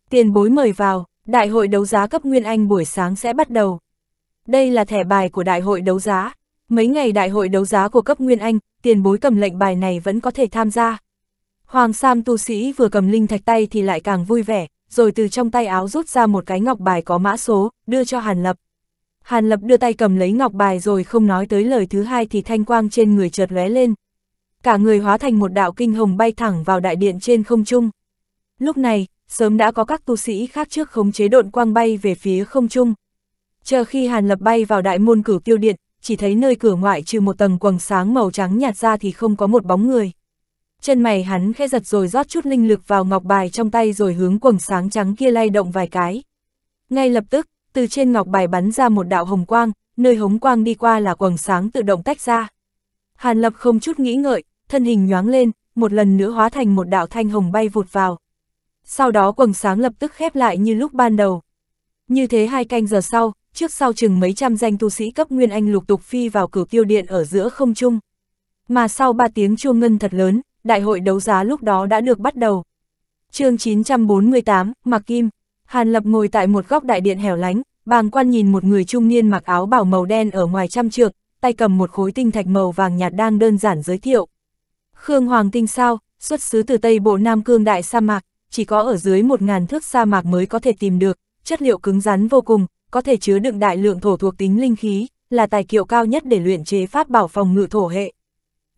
Tiền bối mời vào, đại hội đấu giá cấp Nguyên Anh buổi sáng sẽ bắt đầu. Đây là thẻ bài của đại hội đấu giá. Mấy ngày đại hội đấu giá của cấp Nguyên Anh, tiền bối cầm lệnh bài này vẫn có thể tham gia. Hoàng Sam tu sĩ vừa cầm linh thạch tay thì lại càng vui vẻ, rồi từ trong tay áo rút ra một cái ngọc bài có mã số, đưa cho Hàn Lập. Hàn Lập đưa tay cầm lấy ngọc bài rồi không nói tới lời thứ hai thì thanh quang trên người chợt lóe lên. Cả người hóa thành một đạo kinh hồng bay thẳng vào đại điện trên không trung. Lúc này, sớm đã có các tu sĩ khác trước khống chế độn quang bay về phía không trung, Chờ khi Hàn Lập bay vào đại môn cửu tiêu điện, chỉ thấy nơi cửa ngoại trừ một tầng quầng sáng màu trắng nhạt ra thì không có một bóng người. Chân mày hắn khẽ giật rồi rót chút linh lực vào ngọc bài trong tay rồi hướng quầng sáng trắng kia lay động vài cái. Ngay lập tức, từ trên ngọc bài bắn ra một đạo hồng quang, nơi hồng quang đi qua là quầng sáng tự động tách ra. Hàn Lập không chút nghĩ ngợi, thân hình nhoáng lên, một lần nữa hóa thành một đạo thanh hồng bay vụt vào. Sau đó quầng sáng lập tức khép lại như lúc ban đầu. Như thế hai canh giờ sau, trước sau chừng mấy trăm danh tu sĩ cấp nguyên anh lục tục phi vào cửu tiêu điện ở giữa không trung. Mà sau ba tiếng chuông ngân thật lớn, đại hội đấu giá lúc đó đã được bắt đầu. chương 948, Mạc Kim, Hàn Lập ngồi tại một góc đại điện hẻo lánh, bàng quan nhìn một người trung niên mặc áo bảo màu đen ở ngoài trăm trượng, tay cầm một khối tinh thạch màu vàng nhạt đang đơn giản giới thiệu. Khương Hoàng Tinh sao, xuất xứ từ Tây Bộ Nam Cương Đại Sa Mạc, chỉ có ở dưới một ngàn thước sa mạc mới có thể tìm được, chất liệu cứng rắn vô cùng, có thể chứa đựng đại lượng thổ thuộc tính linh khí, là tài kiệu cao nhất để luyện chế pháp bảo phòng ngự thổ hệ.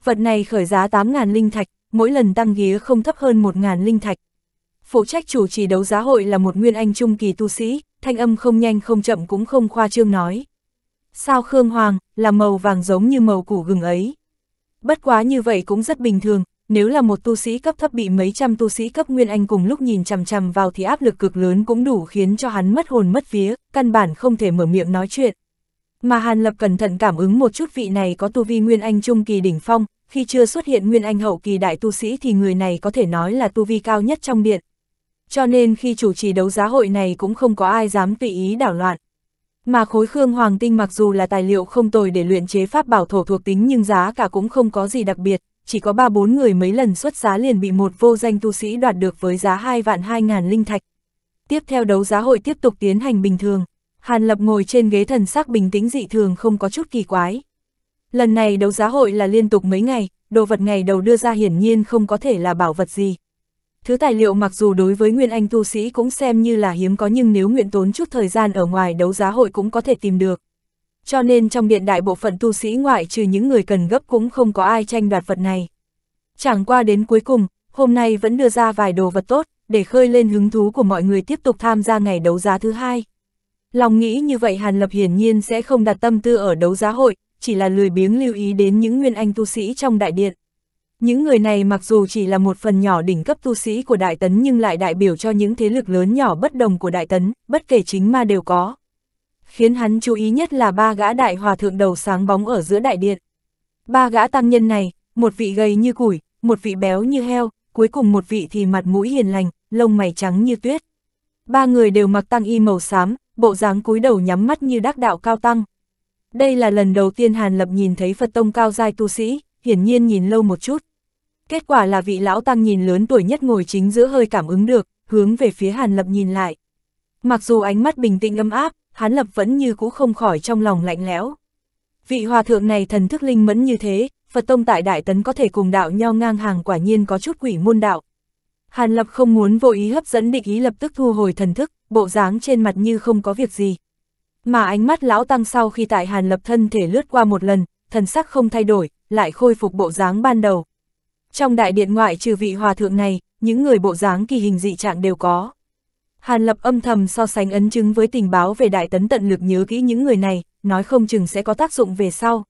Vật này khởi giá 8.000 linh thạch, mỗi lần tăng ghía không thấp hơn 1.000 linh thạch. Phụ trách chủ trì đấu giá hội là một nguyên anh trung kỳ tu sĩ, thanh âm không nhanh không chậm cũng không khoa trương nói. Sao Khương Hoàng, là màu vàng giống như màu củ gừng ấy. Bất quá như vậy cũng rất bình thường, nếu là một tu sĩ cấp thấp bị mấy trăm tu sĩ cấp nguyên anh cùng lúc nhìn chằm chằm vào thì áp lực cực lớn cũng đủ khiến cho hắn mất hồn mất vía, căn bản không thể mở miệng nói chuyện. Mà Hàn Lập cẩn thận cảm ứng một chút vị này có tu vi nguyên anh trung kỳ đỉnh phong, khi chưa xuất hiện nguyên anh hậu kỳ đại tu sĩ thì người này có thể nói là tu vi cao nhất trong điện. Cho nên khi chủ trì đấu giá hội này cũng không có ai dám tùy ý đảo loạn. Mà khối khương hoàng tinh mặc dù là tài liệu không tồi để luyện chế pháp bảo thổ thuộc tính nhưng giá cả cũng không có gì đặc biệt, chỉ có ba bốn người mấy lần xuất giá liền bị một vô danh tu sĩ đoạt được với giá hai vạn hai ngàn linh thạch. Tiếp theo đấu giá hội tiếp tục tiến hành bình thường, Hàn Lập ngồi trên ghế thần sắc bình tĩnh dị thường không có chút kỳ quái. Lần này đấu giá hội là liên tục mấy ngày, đồ vật ngày đầu đưa ra hiển nhiên không có thể là bảo vật gì. Thứ tài liệu mặc dù đối với Nguyên Anh tu sĩ cũng xem như là hiếm có nhưng nếu nguyện tốn chút thời gian ở ngoài đấu giá hội cũng có thể tìm được cho nên trong điện đại bộ phận tu sĩ ngoại trừ những người cần gấp cũng không có ai tranh đoạt vật này. Chẳng qua đến cuối cùng, hôm nay vẫn đưa ra vài đồ vật tốt, để khơi lên hứng thú của mọi người tiếp tục tham gia ngày đấu giá thứ hai. Lòng nghĩ như vậy Hàn Lập hiển nhiên sẽ không đặt tâm tư ở đấu giá hội, chỉ là lười biếng lưu ý đến những nguyên anh tu sĩ trong đại điện. Những người này mặc dù chỉ là một phần nhỏ đỉnh cấp tu sĩ của Đại Tấn nhưng lại đại biểu cho những thế lực lớn nhỏ bất đồng của Đại Tấn, bất kể chính ma đều có khiến hắn chú ý nhất là ba gã đại hòa thượng đầu sáng bóng ở giữa đại điện. Ba gã tăng nhân này, một vị gầy như củi, một vị béo như heo, cuối cùng một vị thì mặt mũi hiền lành, lông mày trắng như tuyết. Ba người đều mặc tăng y màu xám, bộ dáng cúi đầu nhắm mắt như đắc đạo cao tăng. Đây là lần đầu tiên Hàn Lập nhìn thấy Phật Tông cao giai tu sĩ, hiển nhiên nhìn lâu một chút. Kết quả là vị lão tăng nhìn lớn tuổi nhất ngồi chính giữa hơi cảm ứng được, hướng về phía Hàn Lập nhìn lại. Mặc dù ánh mắt bình tĩnh âm áp, Hán Lập vẫn như cũ không khỏi trong lòng lạnh lẽo. Vị hòa thượng này thần thức linh mẫn như thế, Phật Tông tại Đại Tấn có thể cùng đạo nho ngang hàng quả nhiên có chút quỷ môn đạo. Hàn Lập không muốn vô ý hấp dẫn định ý lập tức thu hồi thần thức, bộ dáng trên mặt như không có việc gì. Mà ánh mắt lão tăng sau khi tại Hàn Lập thân thể lướt qua một lần, thần sắc không thay đổi, lại khôi phục bộ dáng ban đầu. Trong đại điện ngoại trừ vị hòa thượng này, những người bộ dáng kỳ hình dị trạng đều có. Hàn Lập âm thầm so sánh ấn chứng với tình báo về đại tấn tận lực nhớ kỹ những người này, nói không chừng sẽ có tác dụng về sau.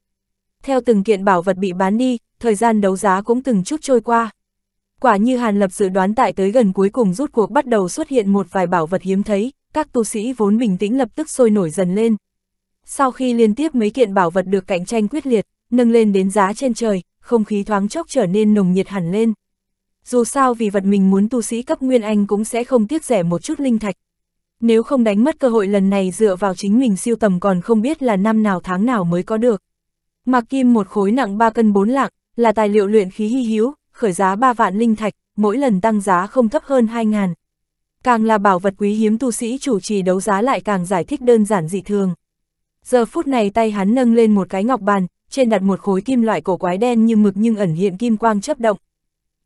Theo từng kiện bảo vật bị bán đi, thời gian đấu giá cũng từng chút trôi qua. Quả như Hàn Lập dự đoán tại tới gần cuối cùng rút cuộc bắt đầu xuất hiện một vài bảo vật hiếm thấy, các tu sĩ vốn bình tĩnh lập tức sôi nổi dần lên. Sau khi liên tiếp mấy kiện bảo vật được cạnh tranh quyết liệt, nâng lên đến giá trên trời, không khí thoáng chốc trở nên nồng nhiệt hẳn lên dù sao vì vật mình muốn tu sĩ cấp Nguyên Anh cũng sẽ không tiếc rẻ một chút linh thạch. Nếu không đánh mất cơ hội lần này dựa vào chính mình siêu tầm còn không biết là năm nào tháng nào mới có được. Mạc Kim một khối nặng 3 cân 4 lạng, là tài liệu luyện khí hy hữu, khởi giá 3 vạn linh thạch, mỗi lần tăng giá không thấp hơn 2 ngàn. Càng là bảo vật quý hiếm tu sĩ chủ trì đấu giá lại càng giải thích đơn giản dị thường. Giờ phút này tay hắn nâng lên một cái ngọc bàn, trên đặt một khối kim loại cổ quái đen như mực nhưng ẩn hiện kim quang chấp động,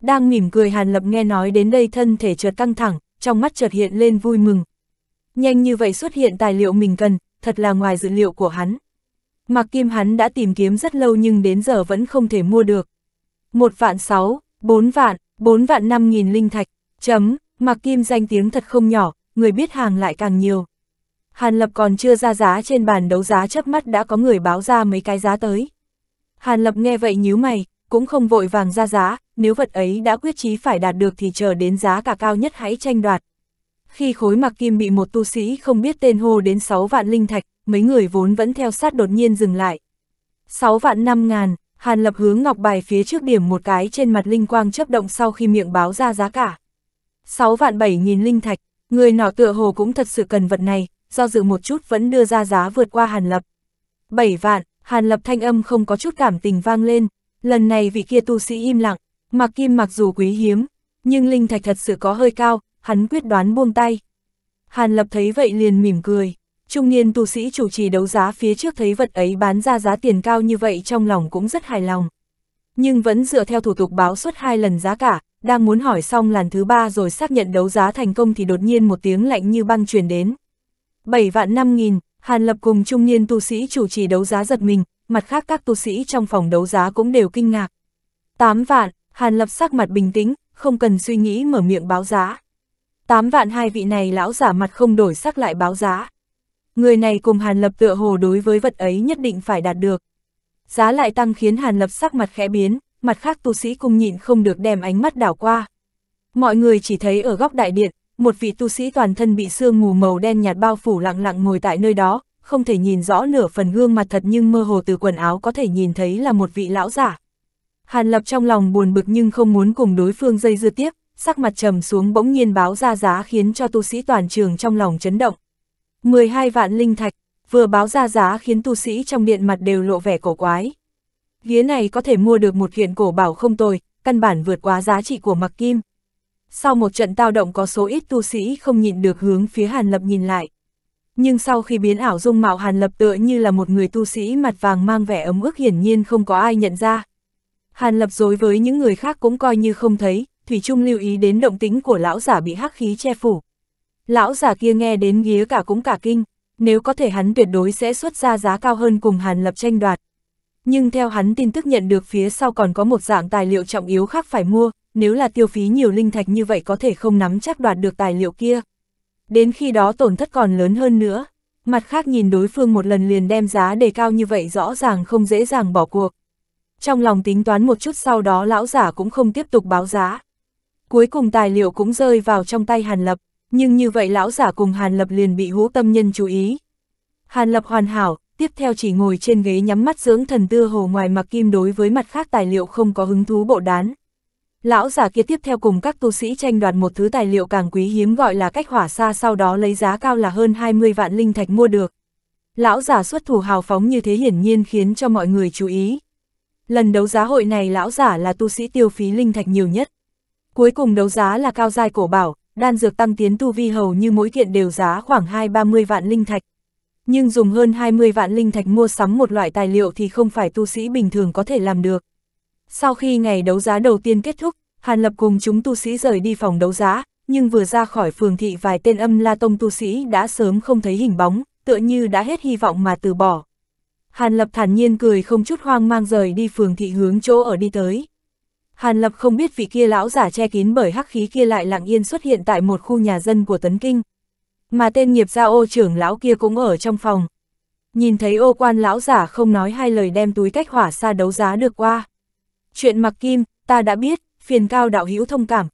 đang mỉm cười Hàn Lập nghe nói đến đây thân thể chợt căng thẳng, trong mắt chợt hiện lên vui mừng. Nhanh như vậy xuất hiện tài liệu mình cần, thật là ngoài dự liệu của hắn. Mặc Kim hắn đã tìm kiếm rất lâu nhưng đến giờ vẫn không thể mua được. Một vạn sáu, bốn vạn, bốn vạn năm nghìn linh thạch, chấm, Mặc Kim danh tiếng thật không nhỏ, người biết hàng lại càng nhiều. Hàn Lập còn chưa ra giá trên bàn đấu giá chớp mắt đã có người báo ra mấy cái giá tới. Hàn Lập nghe vậy nhíu mày, cũng không vội vàng ra giá, nếu vật ấy đã quyết chí phải đạt được thì chờ đến giá cả cao nhất hãy tranh đoạt. Khi khối mặc kim bị một tu sĩ không biết tên hô đến 6 vạn linh thạch, mấy người vốn vẫn theo sát đột nhiên dừng lại. 6 vạn 5 ngàn, Hàn Lập hướng ngọc bài phía trước điểm một cái trên mặt linh quang chấp động sau khi miệng báo ra giá cả. 6 vạn 7 nghìn linh thạch, người nọ tựa hồ cũng thật sự cần vật này, do dự một chút vẫn đưa ra giá vượt qua Hàn Lập. 7 vạn, Hàn Lập thanh âm không có chút cảm tình vang lên, Lần này vị kia tu sĩ im lặng, mặc kim mặc dù quý hiếm, nhưng linh thạch thật sự có hơi cao, hắn quyết đoán buông tay. Hàn lập thấy vậy liền mỉm cười, trung niên tu sĩ chủ trì đấu giá phía trước thấy vật ấy bán ra giá tiền cao như vậy trong lòng cũng rất hài lòng. Nhưng vẫn dựa theo thủ tục báo suất hai lần giá cả, đang muốn hỏi xong làn thứ ba rồi xác nhận đấu giá thành công thì đột nhiên một tiếng lạnh như băng truyền đến. 7 vạn 5 nghìn, Hàn Lập cùng trung niên tu sĩ chủ trì đấu giá giật mình, mặt khác các tu sĩ trong phòng đấu giá cũng đều kinh ngạc. 8 vạn, Hàn Lập sắc mặt bình tĩnh, không cần suy nghĩ mở miệng báo giá. 8 vạn hai vị này lão giả mặt không đổi sắc lại báo giá. Người này cùng Hàn Lập tựa hồ đối với vật ấy nhất định phải đạt được. Giá lại tăng khiến Hàn Lập sắc mặt khẽ biến, mặt khác tu sĩ cùng nhịn không được đem ánh mắt đảo qua. Mọi người chỉ thấy ở góc đại điện, một vị tu sĩ toàn thân bị sương mù màu đen nhạt bao phủ lặng lặng ngồi tại nơi đó, không thể nhìn rõ nửa phần gương mặt thật nhưng mơ hồ từ quần áo có thể nhìn thấy là một vị lão giả. Hàn Lập trong lòng buồn bực nhưng không muốn cùng đối phương dây dưa tiếp, sắc mặt trầm xuống bỗng nhiên báo ra giá khiến cho tu sĩ toàn trường trong lòng chấn động. 12 vạn linh thạch, vừa báo ra giá khiến tu sĩ trong điện mặt đều lộ vẻ cổ quái. Ghế này có thể mua được một kiện cổ bảo không tồi, căn bản vượt quá giá trị của mặc kim. Sau một trận tao động có số ít tu sĩ không nhịn được hướng phía Hàn Lập nhìn lại nhưng sau khi biến ảo dung mạo Hàn Lập tựa như là một người tu sĩ mặt vàng mang vẻ ấm ức hiển nhiên không có ai nhận ra. Hàn Lập đối với những người khác cũng coi như không thấy, Thủy Trung lưu ý đến động tính của lão giả bị hắc khí che phủ. Lão giả kia nghe đến ghía cả cũng cả kinh, nếu có thể hắn tuyệt đối sẽ xuất ra giá cao hơn cùng Hàn Lập tranh đoạt. Nhưng theo hắn tin tức nhận được phía sau còn có một dạng tài liệu trọng yếu khác phải mua, nếu là tiêu phí nhiều linh thạch như vậy có thể không nắm chắc đoạt được tài liệu kia đến khi đó tổn thất còn lớn hơn nữa. Mặt khác nhìn đối phương một lần liền đem giá đề cao như vậy rõ ràng không dễ dàng bỏ cuộc. Trong lòng tính toán một chút sau đó lão giả cũng không tiếp tục báo giá. Cuối cùng tài liệu cũng rơi vào trong tay Hàn Lập, nhưng như vậy lão giả cùng Hàn Lập liền bị hữu tâm nhân chú ý. Hàn Lập hoàn hảo, tiếp theo chỉ ngồi trên ghế nhắm mắt dưỡng thần tư hồ ngoài mặc kim đối với mặt khác tài liệu không có hứng thú bộ đán. Lão giả kia tiếp theo cùng các tu sĩ tranh đoạt một thứ tài liệu càng quý hiếm gọi là cách hỏa xa sau đó lấy giá cao là hơn 20 vạn linh thạch mua được. Lão giả xuất thủ hào phóng như thế hiển nhiên khiến cho mọi người chú ý. Lần đấu giá hội này lão giả là tu sĩ tiêu phí linh thạch nhiều nhất. Cuối cùng đấu giá là cao giai cổ bảo, đan dược tăng tiến tu vi hầu như mỗi kiện đều giá khoảng 2-30 vạn linh thạch. Nhưng dùng hơn 20 vạn linh thạch mua sắm một loại tài liệu thì không phải tu sĩ bình thường có thể làm được. Sau khi ngày đấu giá đầu tiên kết thúc, Hàn Lập cùng chúng tu sĩ rời đi phòng đấu giá, nhưng vừa ra khỏi phường thị vài tên âm la tông tu sĩ đã sớm không thấy hình bóng, tựa như đã hết hy vọng mà từ bỏ. Hàn Lập thản nhiên cười không chút hoang mang rời đi phường thị hướng chỗ ở đi tới. Hàn Lập không biết vị kia lão giả che kín bởi hắc khí kia lại lặng yên xuất hiện tại một khu nhà dân của Tấn Kinh. Mà tên nghiệp gia ô trưởng lão kia cũng ở trong phòng. Nhìn thấy ô quan lão giả không nói hai lời đem túi cách hỏa xa đấu giá được qua. Chuyện mặc kim, ta đã biết, phiền cao đạo hữu thông cảm.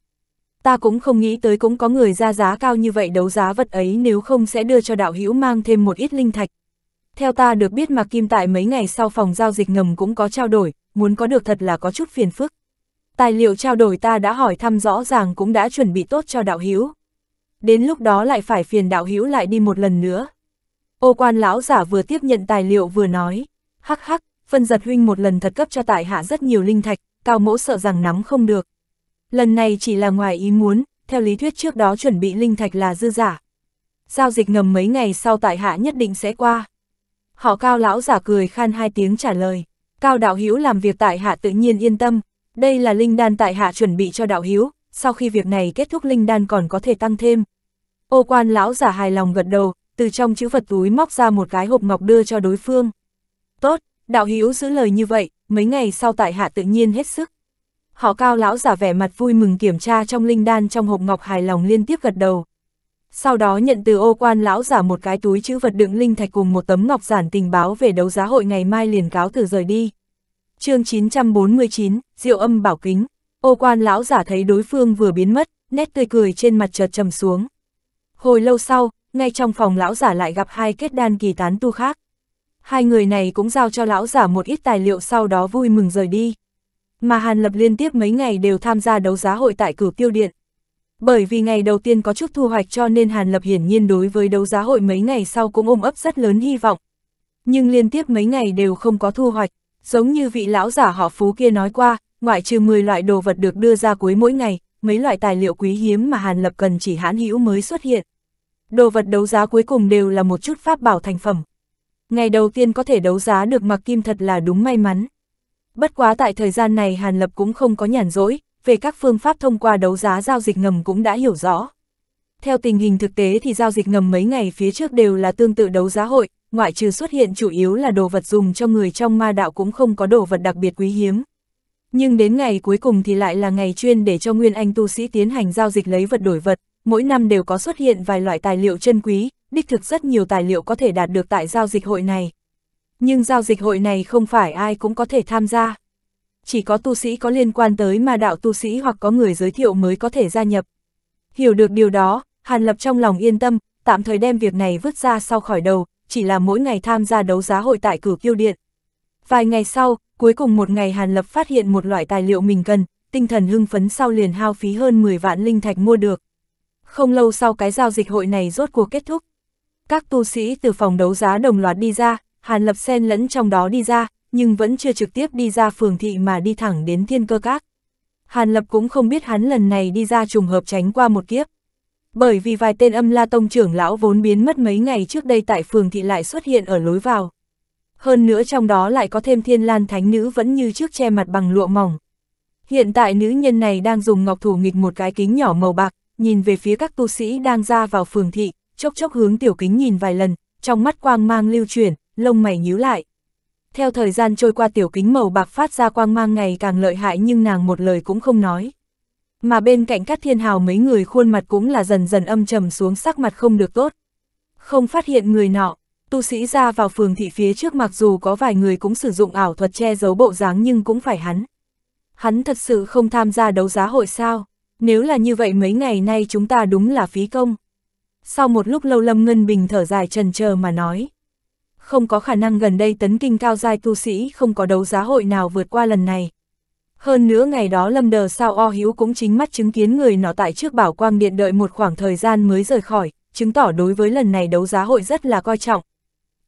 Ta cũng không nghĩ tới cũng có người ra giá cao như vậy đấu giá vật ấy nếu không sẽ đưa cho đạo hữu mang thêm một ít linh thạch. Theo ta được biết mặc kim tại mấy ngày sau phòng giao dịch ngầm cũng có trao đổi, muốn có được thật là có chút phiền phức. Tài liệu trao đổi ta đã hỏi thăm rõ ràng cũng đã chuẩn bị tốt cho đạo hữu. Đến lúc đó lại phải phiền đạo hữu lại đi một lần nữa. Ô quan lão giả vừa tiếp nhận tài liệu vừa nói, hắc hắc, phân giật huynh một lần thật cấp cho tại hạ rất nhiều linh thạch, cao mỗ sợ rằng nắm không được. Lần này chỉ là ngoài ý muốn, theo lý thuyết trước đó chuẩn bị linh thạch là dư giả. Giao dịch ngầm mấy ngày sau tại hạ nhất định sẽ qua. Họ cao lão giả cười khan hai tiếng trả lời. Cao đạo Hiếu làm việc tại hạ tự nhiên yên tâm. Đây là linh đan tại hạ chuẩn bị cho đạo Hiếu, sau khi việc này kết thúc linh đan còn có thể tăng thêm. Ô quan lão giả hài lòng gật đầu, từ trong chữ vật túi móc ra một cái hộp ngọc đưa cho đối phương. Tốt, Đạo Hữu giữ lời như vậy, mấy ngày sau tại hạ tự nhiên hết sức. Họ cao lão giả vẻ mặt vui mừng kiểm tra trong linh đan trong hộp ngọc hài lòng liên tiếp gật đầu. Sau đó nhận từ ô quan lão giả một cái túi chữ vật đựng linh thạch cùng một tấm ngọc giản tình báo về đấu giá hội ngày mai liền cáo từ rời đi. chương 949, Diệu âm bảo kính. Ô quan lão giả thấy đối phương vừa biến mất, nét tươi cười trên mặt chợt trầm xuống. Hồi lâu sau, ngay trong phòng lão giả lại gặp hai kết đan kỳ tán tu khác hai người này cũng giao cho lão giả một ít tài liệu sau đó vui mừng rời đi. Mà Hàn Lập liên tiếp mấy ngày đều tham gia đấu giá hội tại cửu tiêu điện. Bởi vì ngày đầu tiên có chút thu hoạch cho nên Hàn Lập hiển nhiên đối với đấu giá hội mấy ngày sau cũng ôm ấp rất lớn hy vọng. Nhưng liên tiếp mấy ngày đều không có thu hoạch, giống như vị lão giả họ Phú kia nói qua, ngoại trừ 10 loại đồ vật được đưa ra cuối mỗi ngày, mấy loại tài liệu quý hiếm mà Hàn Lập cần chỉ hãn hữu mới xuất hiện. Đồ vật đấu giá cuối cùng đều là một chút pháp bảo thành phẩm, ngày đầu tiên có thể đấu giá được mặc kim thật là đúng may mắn. Bất quá tại thời gian này Hàn Lập cũng không có nhàn rỗi, về các phương pháp thông qua đấu giá giao dịch ngầm cũng đã hiểu rõ. Theo tình hình thực tế thì giao dịch ngầm mấy ngày phía trước đều là tương tự đấu giá hội, ngoại trừ xuất hiện chủ yếu là đồ vật dùng cho người trong ma đạo cũng không có đồ vật đặc biệt quý hiếm. Nhưng đến ngày cuối cùng thì lại là ngày chuyên để cho Nguyên Anh tu sĩ tiến hành giao dịch lấy vật đổi vật, mỗi năm đều có xuất hiện vài loại tài liệu chân quý, đích thực rất nhiều tài liệu có thể đạt được tại giao dịch hội này. Nhưng giao dịch hội này không phải ai cũng có thể tham gia. Chỉ có tu sĩ có liên quan tới mà đạo tu sĩ hoặc có người giới thiệu mới có thể gia nhập. Hiểu được điều đó, Hàn Lập trong lòng yên tâm, tạm thời đem việc này vứt ra sau khỏi đầu, chỉ là mỗi ngày tham gia đấu giá hội tại cửa kiêu điện. Vài ngày sau, cuối cùng một ngày Hàn Lập phát hiện một loại tài liệu mình cần, tinh thần hưng phấn sau liền hao phí hơn 10 vạn linh thạch mua được. Không lâu sau cái giao dịch hội này rốt cuộc kết thúc các tu sĩ từ phòng đấu giá đồng loạt đi ra, Hàn Lập Sen lẫn trong đó đi ra, nhưng vẫn chưa trực tiếp đi ra phường thị mà đi thẳng đến thiên cơ các. Hàn Lập cũng không biết hắn lần này đi ra trùng hợp tránh qua một kiếp. Bởi vì vài tên âm la tông trưởng lão vốn biến mất mấy ngày trước đây tại phường thị lại xuất hiện ở lối vào. Hơn nữa trong đó lại có thêm thiên lan thánh nữ vẫn như trước che mặt bằng lụa mỏng. Hiện tại nữ nhân này đang dùng ngọc thủ nghịch một cái kính nhỏ màu bạc, nhìn về phía các tu sĩ đang ra vào phường thị, chốc chốc hướng tiểu kính nhìn vài lần, trong mắt quang mang lưu chuyển, lông mày nhíu lại. Theo thời gian trôi qua tiểu kính màu bạc phát ra quang mang ngày càng lợi hại nhưng nàng một lời cũng không nói. Mà bên cạnh các thiên hào mấy người khuôn mặt cũng là dần dần âm trầm xuống sắc mặt không được tốt. Không phát hiện người nọ, tu sĩ ra vào phường thị phía trước mặc dù có vài người cũng sử dụng ảo thuật che giấu bộ dáng nhưng cũng phải hắn. Hắn thật sự không tham gia đấu giá hội sao? Nếu là như vậy mấy ngày nay chúng ta đúng là phí công. Sau một lúc lâu Lâm Ngân Bình thở dài trần chờ mà nói. Không có khả năng gần đây tấn kinh cao giai tu sĩ không có đấu giá hội nào vượt qua lần này. Hơn nữa ngày đó Lâm Đờ sao O Hiếu cũng chính mắt chứng kiến người nó tại trước bảo quang điện đợi một khoảng thời gian mới rời khỏi, chứng tỏ đối với lần này đấu giá hội rất là coi trọng.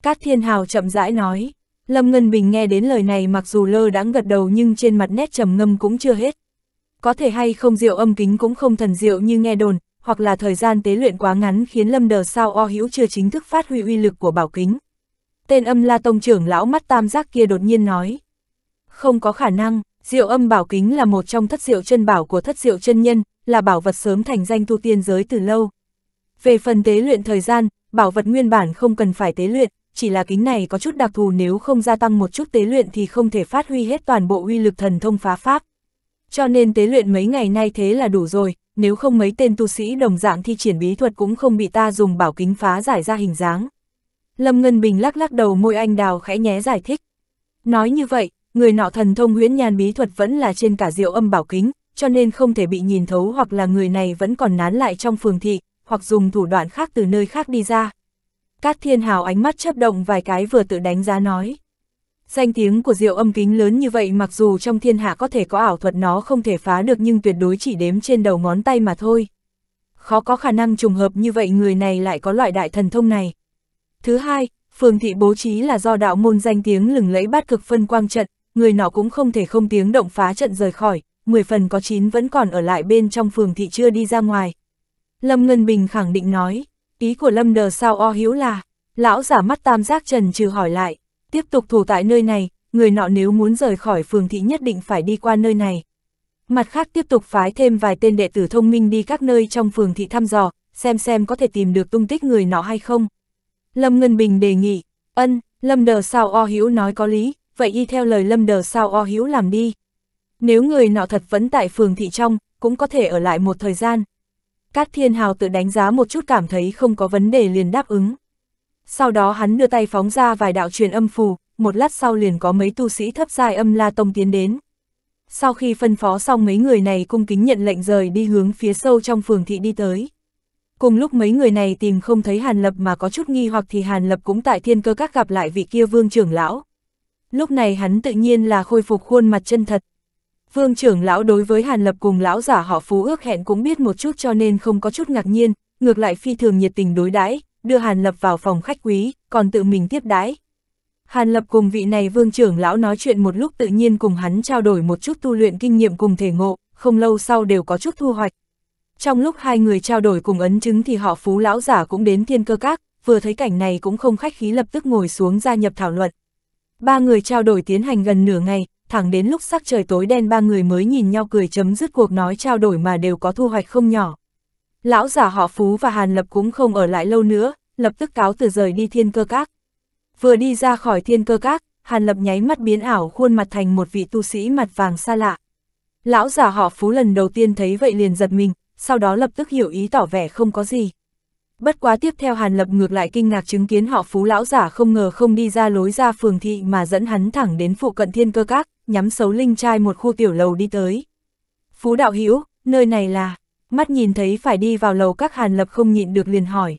Cát Thiên Hào chậm rãi nói, Lâm Ngân Bình nghe đến lời này mặc dù lơ đãng gật đầu nhưng trên mặt nét trầm ngâm cũng chưa hết. Có thể hay không diệu âm kính cũng không thần diệu như nghe đồn, hoặc là thời gian tế luyện quá ngắn khiến lâm đờ sao o hữu chưa chính thức phát huy uy lực của bảo kính. Tên âm la tông trưởng lão mắt tam giác kia đột nhiên nói. Không có khả năng, diệu âm bảo kính là một trong thất diệu chân bảo của thất diệu chân nhân, là bảo vật sớm thành danh tu tiên giới từ lâu. Về phần tế luyện thời gian, bảo vật nguyên bản không cần phải tế luyện, chỉ là kính này có chút đặc thù nếu không gia tăng một chút tế luyện thì không thể phát huy hết toàn bộ uy lực thần thông phá pháp. Cho nên tế luyện mấy ngày nay thế là đủ rồi, nếu không mấy tên tu sĩ đồng dạng thi triển bí thuật cũng không bị ta dùng bảo kính phá giải ra hình dáng. Lâm Ngân Bình lắc lắc đầu môi anh đào khẽ nhé giải thích. Nói như vậy, người nọ thần thông huyễn nhàn bí thuật vẫn là trên cả diệu âm bảo kính, cho nên không thể bị nhìn thấu hoặc là người này vẫn còn nán lại trong phường thị, hoặc dùng thủ đoạn khác từ nơi khác đi ra. Cát Thiên Hào ánh mắt chấp động vài cái vừa tự đánh giá nói. Danh tiếng của rượu âm kính lớn như vậy mặc dù trong thiên hạ có thể có ảo thuật nó không thể phá được nhưng tuyệt đối chỉ đếm trên đầu ngón tay mà thôi. Khó có khả năng trùng hợp như vậy người này lại có loại đại thần thông này. Thứ hai, phường thị bố trí là do đạo môn danh tiếng lừng lẫy bát cực phân quang trận, người nọ cũng không thể không tiếng động phá trận rời khỏi, 10 phần có 9 vẫn còn ở lại bên trong phường thị chưa đi ra ngoài. Lâm Ngân Bình khẳng định nói, ý của Lâm Đờ sao o hiếu là, lão giả mắt tam giác trần trừ hỏi lại, Tiếp tục thủ tại nơi này, người nọ nếu muốn rời khỏi phường thì nhất định phải đi qua nơi này. Mặt khác tiếp tục phái thêm vài tên đệ tử thông minh đi các nơi trong phường thị thăm dò, xem xem có thể tìm được tung tích người nọ hay không. Lâm Ngân Bình đề nghị, ân, Lâm Đờ Sao O Hiếu nói có lý, vậy y theo lời Lâm Đờ Sao O Hiếu làm đi. Nếu người nọ thật vẫn tại phường thị trong, cũng có thể ở lại một thời gian. Cát Thiên Hào tự đánh giá một chút cảm thấy không có vấn đề liền đáp ứng sau đó hắn đưa tay phóng ra vài đạo truyền âm phù, một lát sau liền có mấy tu sĩ thấp giai âm la tông tiến đến. Sau khi phân phó xong mấy người này cung kính nhận lệnh rời đi hướng phía sâu trong phường thị đi tới. Cùng lúc mấy người này tìm không thấy Hàn Lập mà có chút nghi hoặc thì Hàn Lập cũng tại thiên cơ các gặp lại vị kia vương trưởng lão. Lúc này hắn tự nhiên là khôi phục khuôn mặt chân thật. Vương trưởng lão đối với Hàn Lập cùng lão giả họ phú ước hẹn cũng biết một chút cho nên không có chút ngạc nhiên, ngược lại phi thường nhiệt tình đối đãi đưa Hàn Lập vào phòng khách quý, còn tự mình tiếp đãi. Hàn Lập cùng vị này vương trưởng lão nói chuyện một lúc tự nhiên cùng hắn trao đổi một chút tu luyện kinh nghiệm cùng thể ngộ, không lâu sau đều có chút thu hoạch. Trong lúc hai người trao đổi cùng ấn chứng thì họ phú lão giả cũng đến thiên cơ các, vừa thấy cảnh này cũng không khách khí lập tức ngồi xuống gia nhập thảo luận. Ba người trao đổi tiến hành gần nửa ngày, thẳng đến lúc sắc trời tối đen ba người mới nhìn nhau cười chấm dứt cuộc nói trao đổi mà đều có thu hoạch không nhỏ. Lão giả họ Phú và Hàn Lập cũng không ở lại lâu nữa, lập tức cáo từ rời đi thiên cơ các. Vừa đi ra khỏi thiên cơ các, Hàn Lập nháy mắt biến ảo khuôn mặt thành một vị tu sĩ mặt vàng xa lạ. Lão giả họ Phú lần đầu tiên thấy vậy liền giật mình, sau đó lập tức hiểu ý tỏ vẻ không có gì. Bất quá tiếp theo Hàn Lập ngược lại kinh ngạc chứng kiến họ Phú lão giả không ngờ không đi ra lối ra phường thị mà dẫn hắn thẳng đến phụ cận thiên cơ các, nhắm xấu linh trai một khu tiểu lầu đi tới. Phú đạo hữu nơi này là, mắt nhìn thấy phải đi vào lầu các Hàn Lập không nhịn được liền hỏi.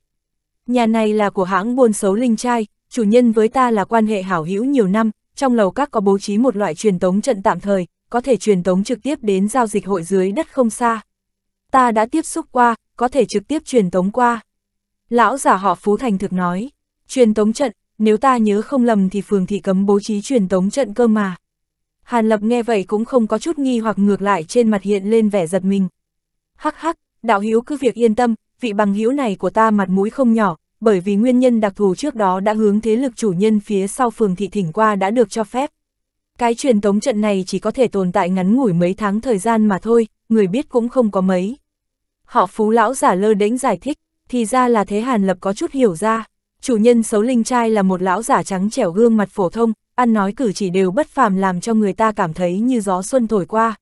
Nhà này là của hãng buôn xấu linh trai, chủ nhân với ta là quan hệ hảo hữu nhiều năm, trong lầu các có bố trí một loại truyền tống trận tạm thời, có thể truyền tống trực tiếp đến giao dịch hội dưới đất không xa. Ta đã tiếp xúc qua, có thể trực tiếp truyền tống qua. Lão giả họ Phú Thành thực nói, truyền tống trận, nếu ta nhớ không lầm thì phường thị cấm bố trí truyền tống trận cơ mà. Hàn Lập nghe vậy cũng không có chút nghi hoặc ngược lại trên mặt hiện lên vẻ giật mình hắc hắc, đạo hiếu cứ việc yên tâm, vị bằng hiếu này của ta mặt mũi không nhỏ, bởi vì nguyên nhân đặc thù trước đó đã hướng thế lực chủ nhân phía sau phường thị thỉnh qua đã được cho phép. Cái truyền tống trận này chỉ có thể tồn tại ngắn ngủi mấy tháng thời gian mà thôi, người biết cũng không có mấy. Họ phú lão giả lơ đễnh giải thích, thì ra là thế Hàn Lập có chút hiểu ra. Chủ nhân xấu linh trai là một lão giả trắng trẻo gương mặt phổ thông, ăn nói cử chỉ đều bất phàm làm cho người ta cảm thấy như gió xuân thổi qua.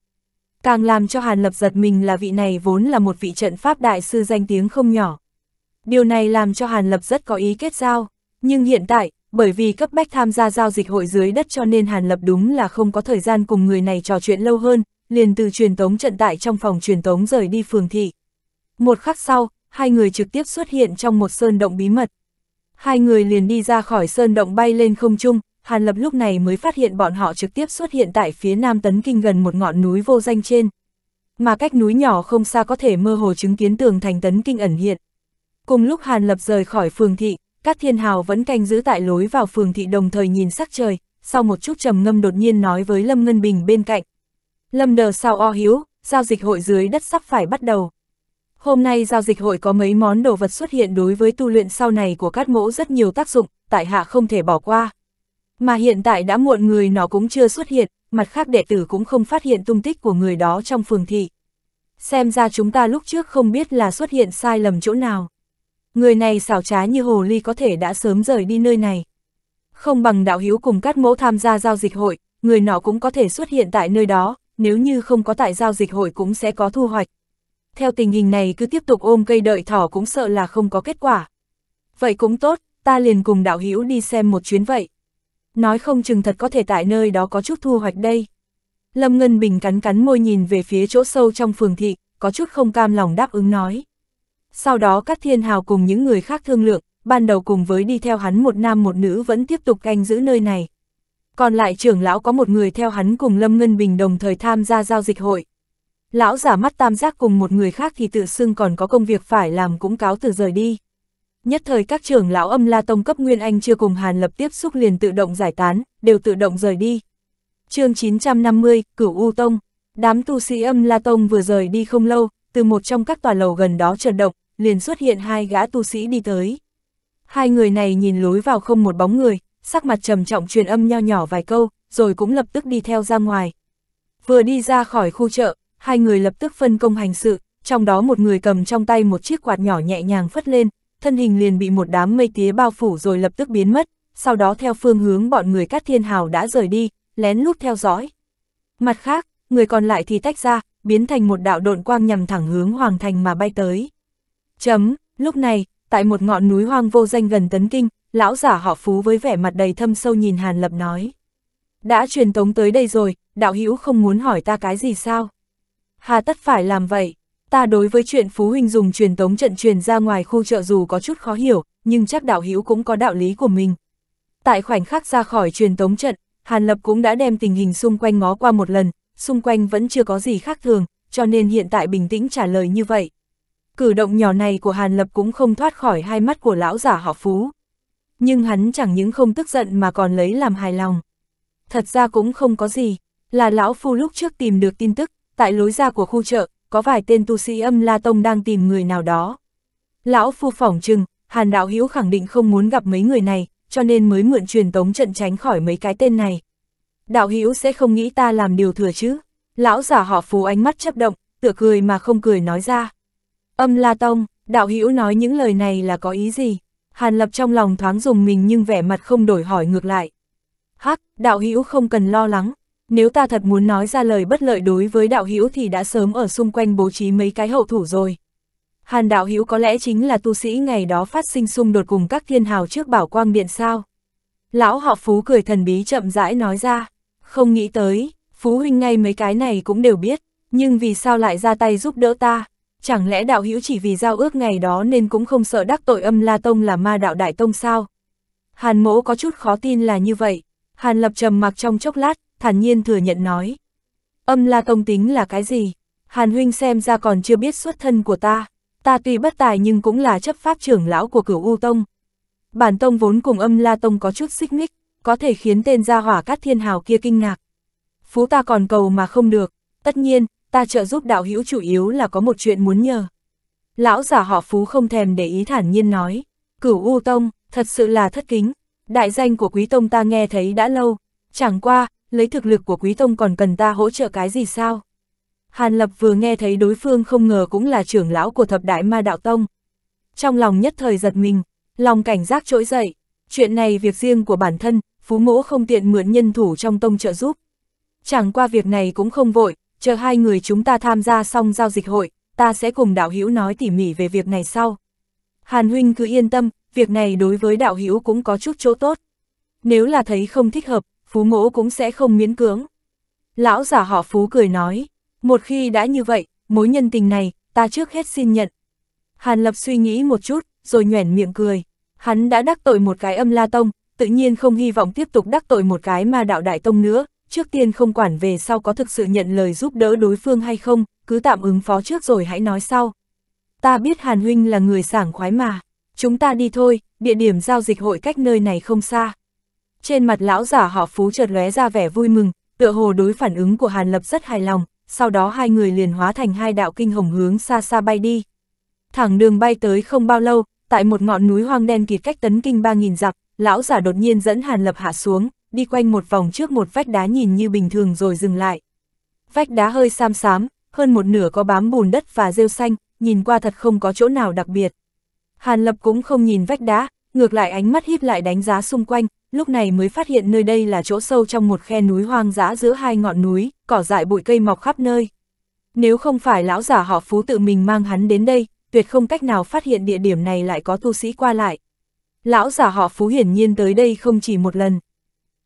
Càng làm cho Hàn Lập giật mình là vị này vốn là một vị trận pháp đại sư danh tiếng không nhỏ. Điều này làm cho Hàn Lập rất có ý kết giao, nhưng hiện tại, bởi vì cấp bách tham gia giao dịch hội dưới đất cho nên Hàn Lập đúng là không có thời gian cùng người này trò chuyện lâu hơn, liền từ truyền tống trận tại trong phòng truyền tống rời đi phường thị. Một khắc sau, hai người trực tiếp xuất hiện trong một sơn động bí mật. Hai người liền đi ra khỏi sơn động bay lên không trung, Hàn Lập lúc này mới phát hiện bọn họ trực tiếp xuất hiện tại phía nam Tấn Kinh gần một ngọn núi vô danh trên. Mà cách núi nhỏ không xa có thể mơ hồ chứng kiến tường thành Tấn Kinh ẩn hiện. Cùng lúc Hàn Lập rời khỏi phường thị, các thiên hào vẫn canh giữ tại lối vào phường thị đồng thời nhìn sắc trời, sau một chút trầm ngâm đột nhiên nói với Lâm Ngân Bình bên cạnh. Lâm đờ sao o hiếu, giao dịch hội dưới đất sắp phải bắt đầu. Hôm nay giao dịch hội có mấy món đồ vật xuất hiện đối với tu luyện sau này của các mẫu rất nhiều tác dụng, tại hạ không thể bỏ qua. Mà hiện tại đã muộn người nó cũng chưa xuất hiện, mặt khác đệ tử cũng không phát hiện tung tích của người đó trong phường thị. Xem ra chúng ta lúc trước không biết là xuất hiện sai lầm chỗ nào. Người này xảo trá như hồ ly có thể đã sớm rời đi nơi này. Không bằng đạo hiếu cùng các mẫu tham gia giao dịch hội, người nọ cũng có thể xuất hiện tại nơi đó, nếu như không có tại giao dịch hội cũng sẽ có thu hoạch. Theo tình hình này cứ tiếp tục ôm cây đợi thỏ cũng sợ là không có kết quả. Vậy cũng tốt, ta liền cùng đạo hiếu đi xem một chuyến vậy nói không chừng thật có thể tại nơi đó có chút thu hoạch đây. Lâm Ngân Bình cắn cắn môi nhìn về phía chỗ sâu trong phường thị, có chút không cam lòng đáp ứng nói. Sau đó các thiên hào cùng những người khác thương lượng, ban đầu cùng với đi theo hắn một nam một nữ vẫn tiếp tục canh giữ nơi này. Còn lại trưởng lão có một người theo hắn cùng Lâm Ngân Bình đồng thời tham gia giao dịch hội. Lão giả mắt tam giác cùng một người khác thì tự xưng còn có công việc phải làm cũng cáo từ rời đi. Nhất thời các trưởng lão âm la tông cấp Nguyên Anh chưa cùng Hàn lập tiếp xúc liền tự động giải tán, đều tự động rời đi. chương 950, Cửu U Tông. Đám tu sĩ âm la tông vừa rời đi không lâu, từ một trong các tòa lầu gần đó chợt động, liền xuất hiện hai gã tu sĩ đi tới. Hai người này nhìn lối vào không một bóng người, sắc mặt trầm trọng truyền âm nho nhỏ vài câu, rồi cũng lập tức đi theo ra ngoài. Vừa đi ra khỏi khu chợ, hai người lập tức phân công hành sự, trong đó một người cầm trong tay một chiếc quạt nhỏ nhẹ nhàng phất lên, thân hình liền bị một đám mây tía bao phủ rồi lập tức biến mất, sau đó theo phương hướng bọn người Cát Thiên Hào đã rời đi, lén lút theo dõi. Mặt khác, người còn lại thì tách ra, biến thành một đạo độn quang nhằm thẳng hướng hoàng thành mà bay tới. Chấm, lúc này, tại một ngọn núi hoang vô danh gần Tấn Kinh, lão giả họ Phú với vẻ mặt đầy thâm sâu nhìn Hàn Lập nói. Đã truyền tống tới đây rồi, đạo hữu không muốn hỏi ta cái gì sao? Hà tất phải làm vậy? Ta đối với chuyện Phú Huynh dùng truyền tống trận truyền ra ngoài khu chợ dù có chút khó hiểu, nhưng chắc đạo hữu cũng có đạo lý của mình. Tại khoảnh khắc ra khỏi truyền tống trận, Hàn Lập cũng đã đem tình hình xung quanh ngó qua một lần, xung quanh vẫn chưa có gì khác thường, cho nên hiện tại bình tĩnh trả lời như vậy. Cử động nhỏ này của Hàn Lập cũng không thoát khỏi hai mắt của lão giả họ Phú. Nhưng hắn chẳng những không tức giận mà còn lấy làm hài lòng. Thật ra cũng không có gì, là lão phu lúc trước tìm được tin tức, tại lối ra của khu chợ, có vài tên tu sĩ âm La Tông đang tìm người nào đó. Lão phu phỏng chừng, Hàn Đạo Hữu khẳng định không muốn gặp mấy người này, cho nên mới mượn truyền tống trận tránh khỏi mấy cái tên này. Đạo Hữu sẽ không nghĩ ta làm điều thừa chứ. Lão giả họ phú ánh mắt chấp động, tựa cười mà không cười nói ra. Âm La Tông, Đạo Hữu nói những lời này là có ý gì? Hàn Lập trong lòng thoáng dùng mình nhưng vẻ mặt không đổi hỏi ngược lại. Hắc, Đạo Hữu không cần lo lắng, nếu ta thật muốn nói ra lời bất lợi đối với đạo hữu thì đã sớm ở xung quanh bố trí mấy cái hậu thủ rồi. Hàn đạo hữu có lẽ chính là tu sĩ ngày đó phát sinh xung đột cùng các thiên hào trước bảo quang điện sao. Lão họ Phú cười thần bí chậm rãi nói ra, không nghĩ tới, Phú huynh ngay mấy cái này cũng đều biết, nhưng vì sao lại ra tay giúp đỡ ta, chẳng lẽ đạo hữu chỉ vì giao ước ngày đó nên cũng không sợ đắc tội âm La Tông là ma đạo đại tông sao? Hàn mỗ có chút khó tin là như vậy, Hàn lập trầm mặc trong chốc lát, thản nhiên thừa nhận nói. Âm la tông tính là cái gì? Hàn huynh xem ra còn chưa biết xuất thân của ta. Ta tuy bất tài nhưng cũng là chấp pháp trưởng lão của cửu U Tông. Bản tông vốn cùng âm la tông có chút xích mích, có thể khiến tên gia hỏa cát thiên hào kia kinh ngạc. Phú ta còn cầu mà không được, tất nhiên, ta trợ giúp đạo hữu chủ yếu là có một chuyện muốn nhờ. Lão giả họ Phú không thèm để ý thản nhiên nói, cửu U Tông, thật sự là thất kính, đại danh của quý tông ta nghe thấy đã lâu, chẳng qua, lấy thực lực của quý tông còn cần ta hỗ trợ cái gì sao? Hàn Lập vừa nghe thấy đối phương không ngờ cũng là trưởng lão của thập đại ma đạo tông. Trong lòng nhất thời giật mình, lòng cảnh giác trỗi dậy, chuyện này việc riêng của bản thân, phú mỗ không tiện mượn nhân thủ trong tông trợ giúp. Chẳng qua việc này cũng không vội, chờ hai người chúng ta tham gia xong giao dịch hội, ta sẽ cùng đạo hữu nói tỉ mỉ về việc này sau. Hàn huynh cứ yên tâm, việc này đối với đạo hữu cũng có chút chỗ tốt. Nếu là thấy không thích hợp, Phú Mỗ cũng sẽ không miễn cưỡng. Lão giả họ Phú cười nói, một khi đã như vậy, mối nhân tình này, ta trước hết xin nhận. Hàn Lập suy nghĩ một chút, rồi nhoẻn miệng cười. Hắn đã đắc tội một cái âm la tông, tự nhiên không hy vọng tiếp tục đắc tội một cái ma đạo đại tông nữa, trước tiên không quản về sau có thực sự nhận lời giúp đỡ đối phương hay không, cứ tạm ứng phó trước rồi hãy nói sau. Ta biết Hàn Huynh là người sảng khoái mà, chúng ta đi thôi, địa điểm giao dịch hội cách nơi này không xa. Trên mặt lão giả họ phú chợt lóe ra vẻ vui mừng, tựa hồ đối phản ứng của Hàn Lập rất hài lòng, sau đó hai người liền hóa thành hai đạo kinh hồng hướng xa xa bay đi. Thẳng đường bay tới không bao lâu, tại một ngọn núi hoang đen kiệt cách tấn kinh ba nghìn dặm, lão giả đột nhiên dẫn Hàn Lập hạ xuống, đi quanh một vòng trước một vách đá nhìn như bình thường rồi dừng lại. Vách đá hơi sam xám, hơn một nửa có bám bùn đất và rêu xanh, nhìn qua thật không có chỗ nào đặc biệt. Hàn Lập cũng không nhìn vách đá, ngược lại ánh mắt híp lại đánh giá xung quanh, lúc này mới phát hiện nơi đây là chỗ sâu trong một khe núi hoang dã giữa hai ngọn núi, cỏ dại bụi cây mọc khắp nơi. Nếu không phải lão giả họ phú tự mình mang hắn đến đây, tuyệt không cách nào phát hiện địa điểm này lại có tu sĩ qua lại. Lão giả họ phú hiển nhiên tới đây không chỉ một lần.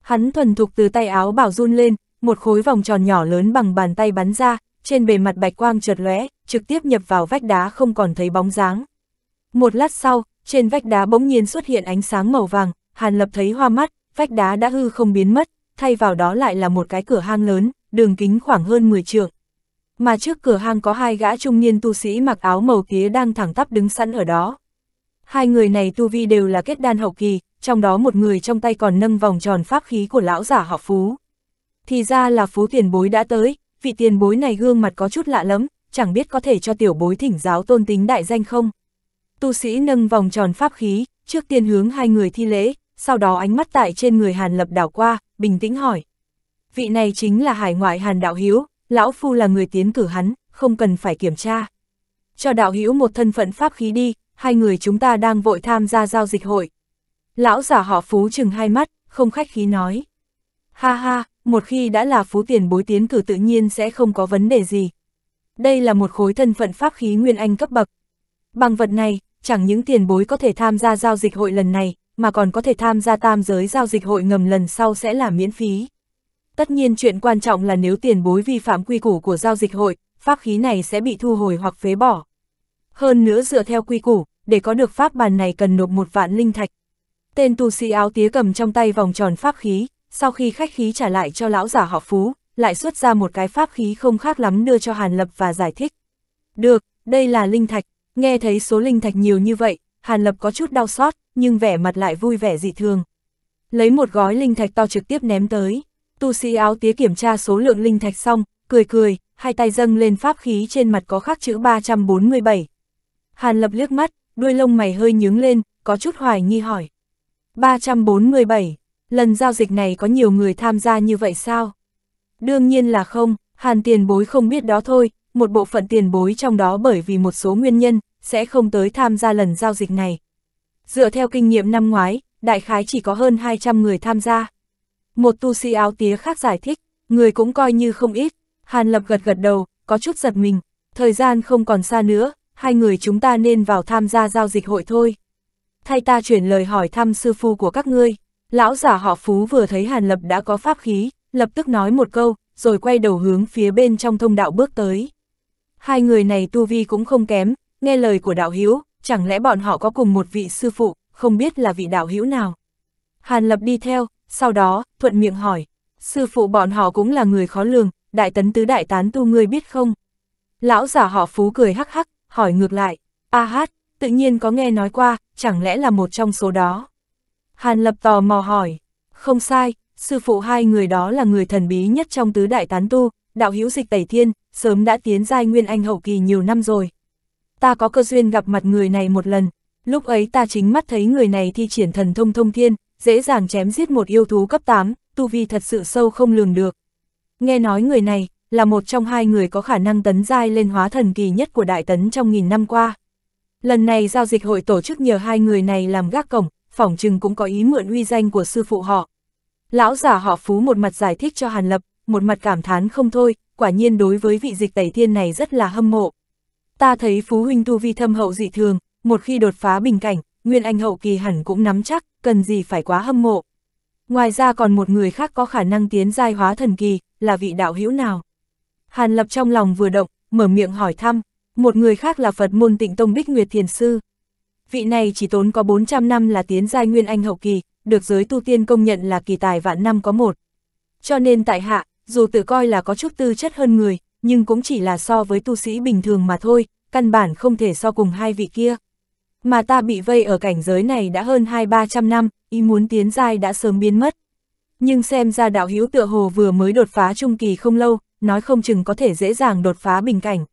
Hắn thuần thục từ tay áo bảo run lên, một khối vòng tròn nhỏ lớn bằng bàn tay bắn ra, trên bề mặt bạch quang chợt lóe, trực tiếp nhập vào vách đá không còn thấy bóng dáng. Một lát sau, trên vách đá bỗng nhiên xuất hiện ánh sáng màu vàng, Hàn Lập thấy hoa mắt, vách đá đã hư không biến mất, thay vào đó lại là một cái cửa hang lớn, đường kính khoảng hơn 10 trượng. Mà trước cửa hang có hai gã trung niên tu sĩ mặc áo màu tía đang thẳng tắp đứng sẵn ở đó. Hai người này tu vi đều là kết đan hậu kỳ, trong đó một người trong tay còn nâng vòng tròn pháp khí của lão giả họ Phú. Thì ra là Phú tiền bối đã tới, vị tiền bối này gương mặt có chút lạ lắm, chẳng biết có thể cho tiểu bối thỉnh giáo tôn tính đại danh không. Tu sĩ nâng vòng tròn pháp khí, trước tiên hướng hai người thi lễ, sau đó ánh mắt tại trên người Hàn Lập đảo qua, bình tĩnh hỏi. Vị này chính là hải ngoại Hàn Đạo Hiếu, Lão Phu là người tiến cử hắn, không cần phải kiểm tra. Cho Đạo Hiếu một thân phận pháp khí đi, hai người chúng ta đang vội tham gia giao dịch hội. Lão giả họ Phú chừng hai mắt, không khách khí nói. Ha ha, một khi đã là phú tiền bối tiến cử tự nhiên sẽ không có vấn đề gì. Đây là một khối thân phận pháp khí nguyên anh cấp bậc. Bằng vật này, chẳng những tiền bối có thể tham gia giao dịch hội lần này, mà còn có thể tham gia tam giới giao dịch hội ngầm lần sau sẽ là miễn phí. Tất nhiên chuyện quan trọng là nếu tiền bối vi phạm quy củ của giao dịch hội, pháp khí này sẽ bị thu hồi hoặc phế bỏ. Hơn nữa dựa theo quy củ, để có được pháp bàn này cần nộp một vạn linh thạch. Tên tu sĩ áo tía cầm trong tay vòng tròn pháp khí, sau khi khách khí trả lại cho lão giả họ phú, lại xuất ra một cái pháp khí không khác lắm đưa cho Hàn Lập và giải thích. Được, đây là linh thạch, nghe thấy số linh thạch nhiều như vậy, Hàn Lập có chút đau xót, nhưng vẻ mặt lại vui vẻ dị thường. Lấy một gói linh thạch to trực tiếp ném tới, tu sĩ áo tía kiểm tra số lượng linh thạch xong, cười cười, hai tay dâng lên pháp khí trên mặt có khắc chữ 347. Hàn Lập liếc mắt, đuôi lông mày hơi nhướng lên, có chút hoài nghi hỏi. 347, lần giao dịch này có nhiều người tham gia như vậy sao? Đương nhiên là không, Hàn tiền bối không biết đó thôi, một bộ phận tiền bối trong đó bởi vì một số nguyên nhân, sẽ không tới tham gia lần giao dịch này. Dựa theo kinh nghiệm năm ngoái, đại khái chỉ có hơn 200 người tham gia. Một tu sĩ áo tía khác giải thích, người cũng coi như không ít, Hàn Lập gật gật đầu, có chút giật mình, thời gian không còn xa nữa, hai người chúng ta nên vào tham gia giao dịch hội thôi. Thay ta chuyển lời hỏi thăm sư phu của các ngươi, lão giả họ Phú vừa thấy Hàn Lập đã có pháp khí, lập tức nói một câu, rồi quay đầu hướng phía bên trong thông đạo bước tới. Hai người này tu vi cũng không kém, nghe lời của đạo hữu chẳng lẽ bọn họ có cùng một vị sư phụ, không biết là vị đạo hữu nào. Hàn Lập đi theo, sau đó, thuận miệng hỏi, sư phụ bọn họ cũng là người khó lường, đại tấn tứ đại tán tu ngươi biết không? Lão giả họ phú cười hắc hắc, hỏi ngược lại, a hát, tự nhiên có nghe nói qua, chẳng lẽ là một trong số đó? Hàn Lập tò mò hỏi, không sai, sư phụ hai người đó là người thần bí nhất trong tứ đại tán tu, đạo hữu dịch tẩy thiên, sớm đã tiến giai nguyên anh hậu kỳ nhiều năm rồi ta có cơ duyên gặp mặt người này một lần, lúc ấy ta chính mắt thấy người này thi triển thần thông thông thiên, dễ dàng chém giết một yêu thú cấp 8, tu vi thật sự sâu không lường được. Nghe nói người này là một trong hai người có khả năng tấn giai lên hóa thần kỳ nhất của đại tấn trong nghìn năm qua. Lần này giao dịch hội tổ chức nhờ hai người này làm gác cổng, phỏng chừng cũng có ý mượn uy danh của sư phụ họ. Lão giả họ phú một mặt giải thích cho Hàn Lập, một mặt cảm thán không thôi, quả nhiên đối với vị dịch tẩy thiên này rất là hâm mộ ta thấy Phú Huynh tu vi thâm hậu dị thường, một khi đột phá bình cảnh, Nguyên Anh hậu kỳ hẳn cũng nắm chắc, cần gì phải quá hâm mộ. Ngoài ra còn một người khác có khả năng tiến giai hóa thần kỳ, là vị đạo hữu nào? Hàn Lập trong lòng vừa động, mở miệng hỏi thăm, một người khác là Phật môn tịnh Tông Bích Nguyệt Thiền Sư. Vị này chỉ tốn có 400 năm là tiến giai Nguyên Anh hậu kỳ, được giới tu tiên công nhận là kỳ tài vạn năm có một. Cho nên tại hạ, dù tự coi là có chút tư chất hơn người, nhưng cũng chỉ là so với tu sĩ bình thường mà thôi, căn bản không thể so cùng hai vị kia. Mà ta bị vây ở cảnh giới này đã hơn hai ba trăm năm, ý muốn tiến giai đã sớm biến mất. Nhưng xem ra đạo hữu tựa hồ vừa mới đột phá trung kỳ không lâu, nói không chừng có thể dễ dàng đột phá bình cảnh.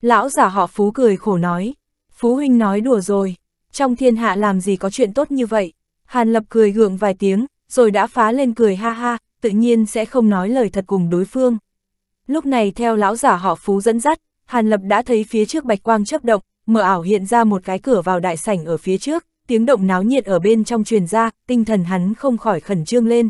Lão giả họ Phú cười khổ nói, Phú Huynh nói đùa rồi, trong thiên hạ làm gì có chuyện tốt như vậy. Hàn Lập cười gượng vài tiếng, rồi đã phá lên cười ha ha, tự nhiên sẽ không nói lời thật cùng đối phương. Lúc này theo lão giả họ Phú dẫn dắt, Hàn Lập đã thấy phía trước bạch quang chớp động, mở ảo hiện ra một cái cửa vào đại sảnh ở phía trước, tiếng động náo nhiệt ở bên trong truyền ra, tinh thần hắn không khỏi khẩn trương lên.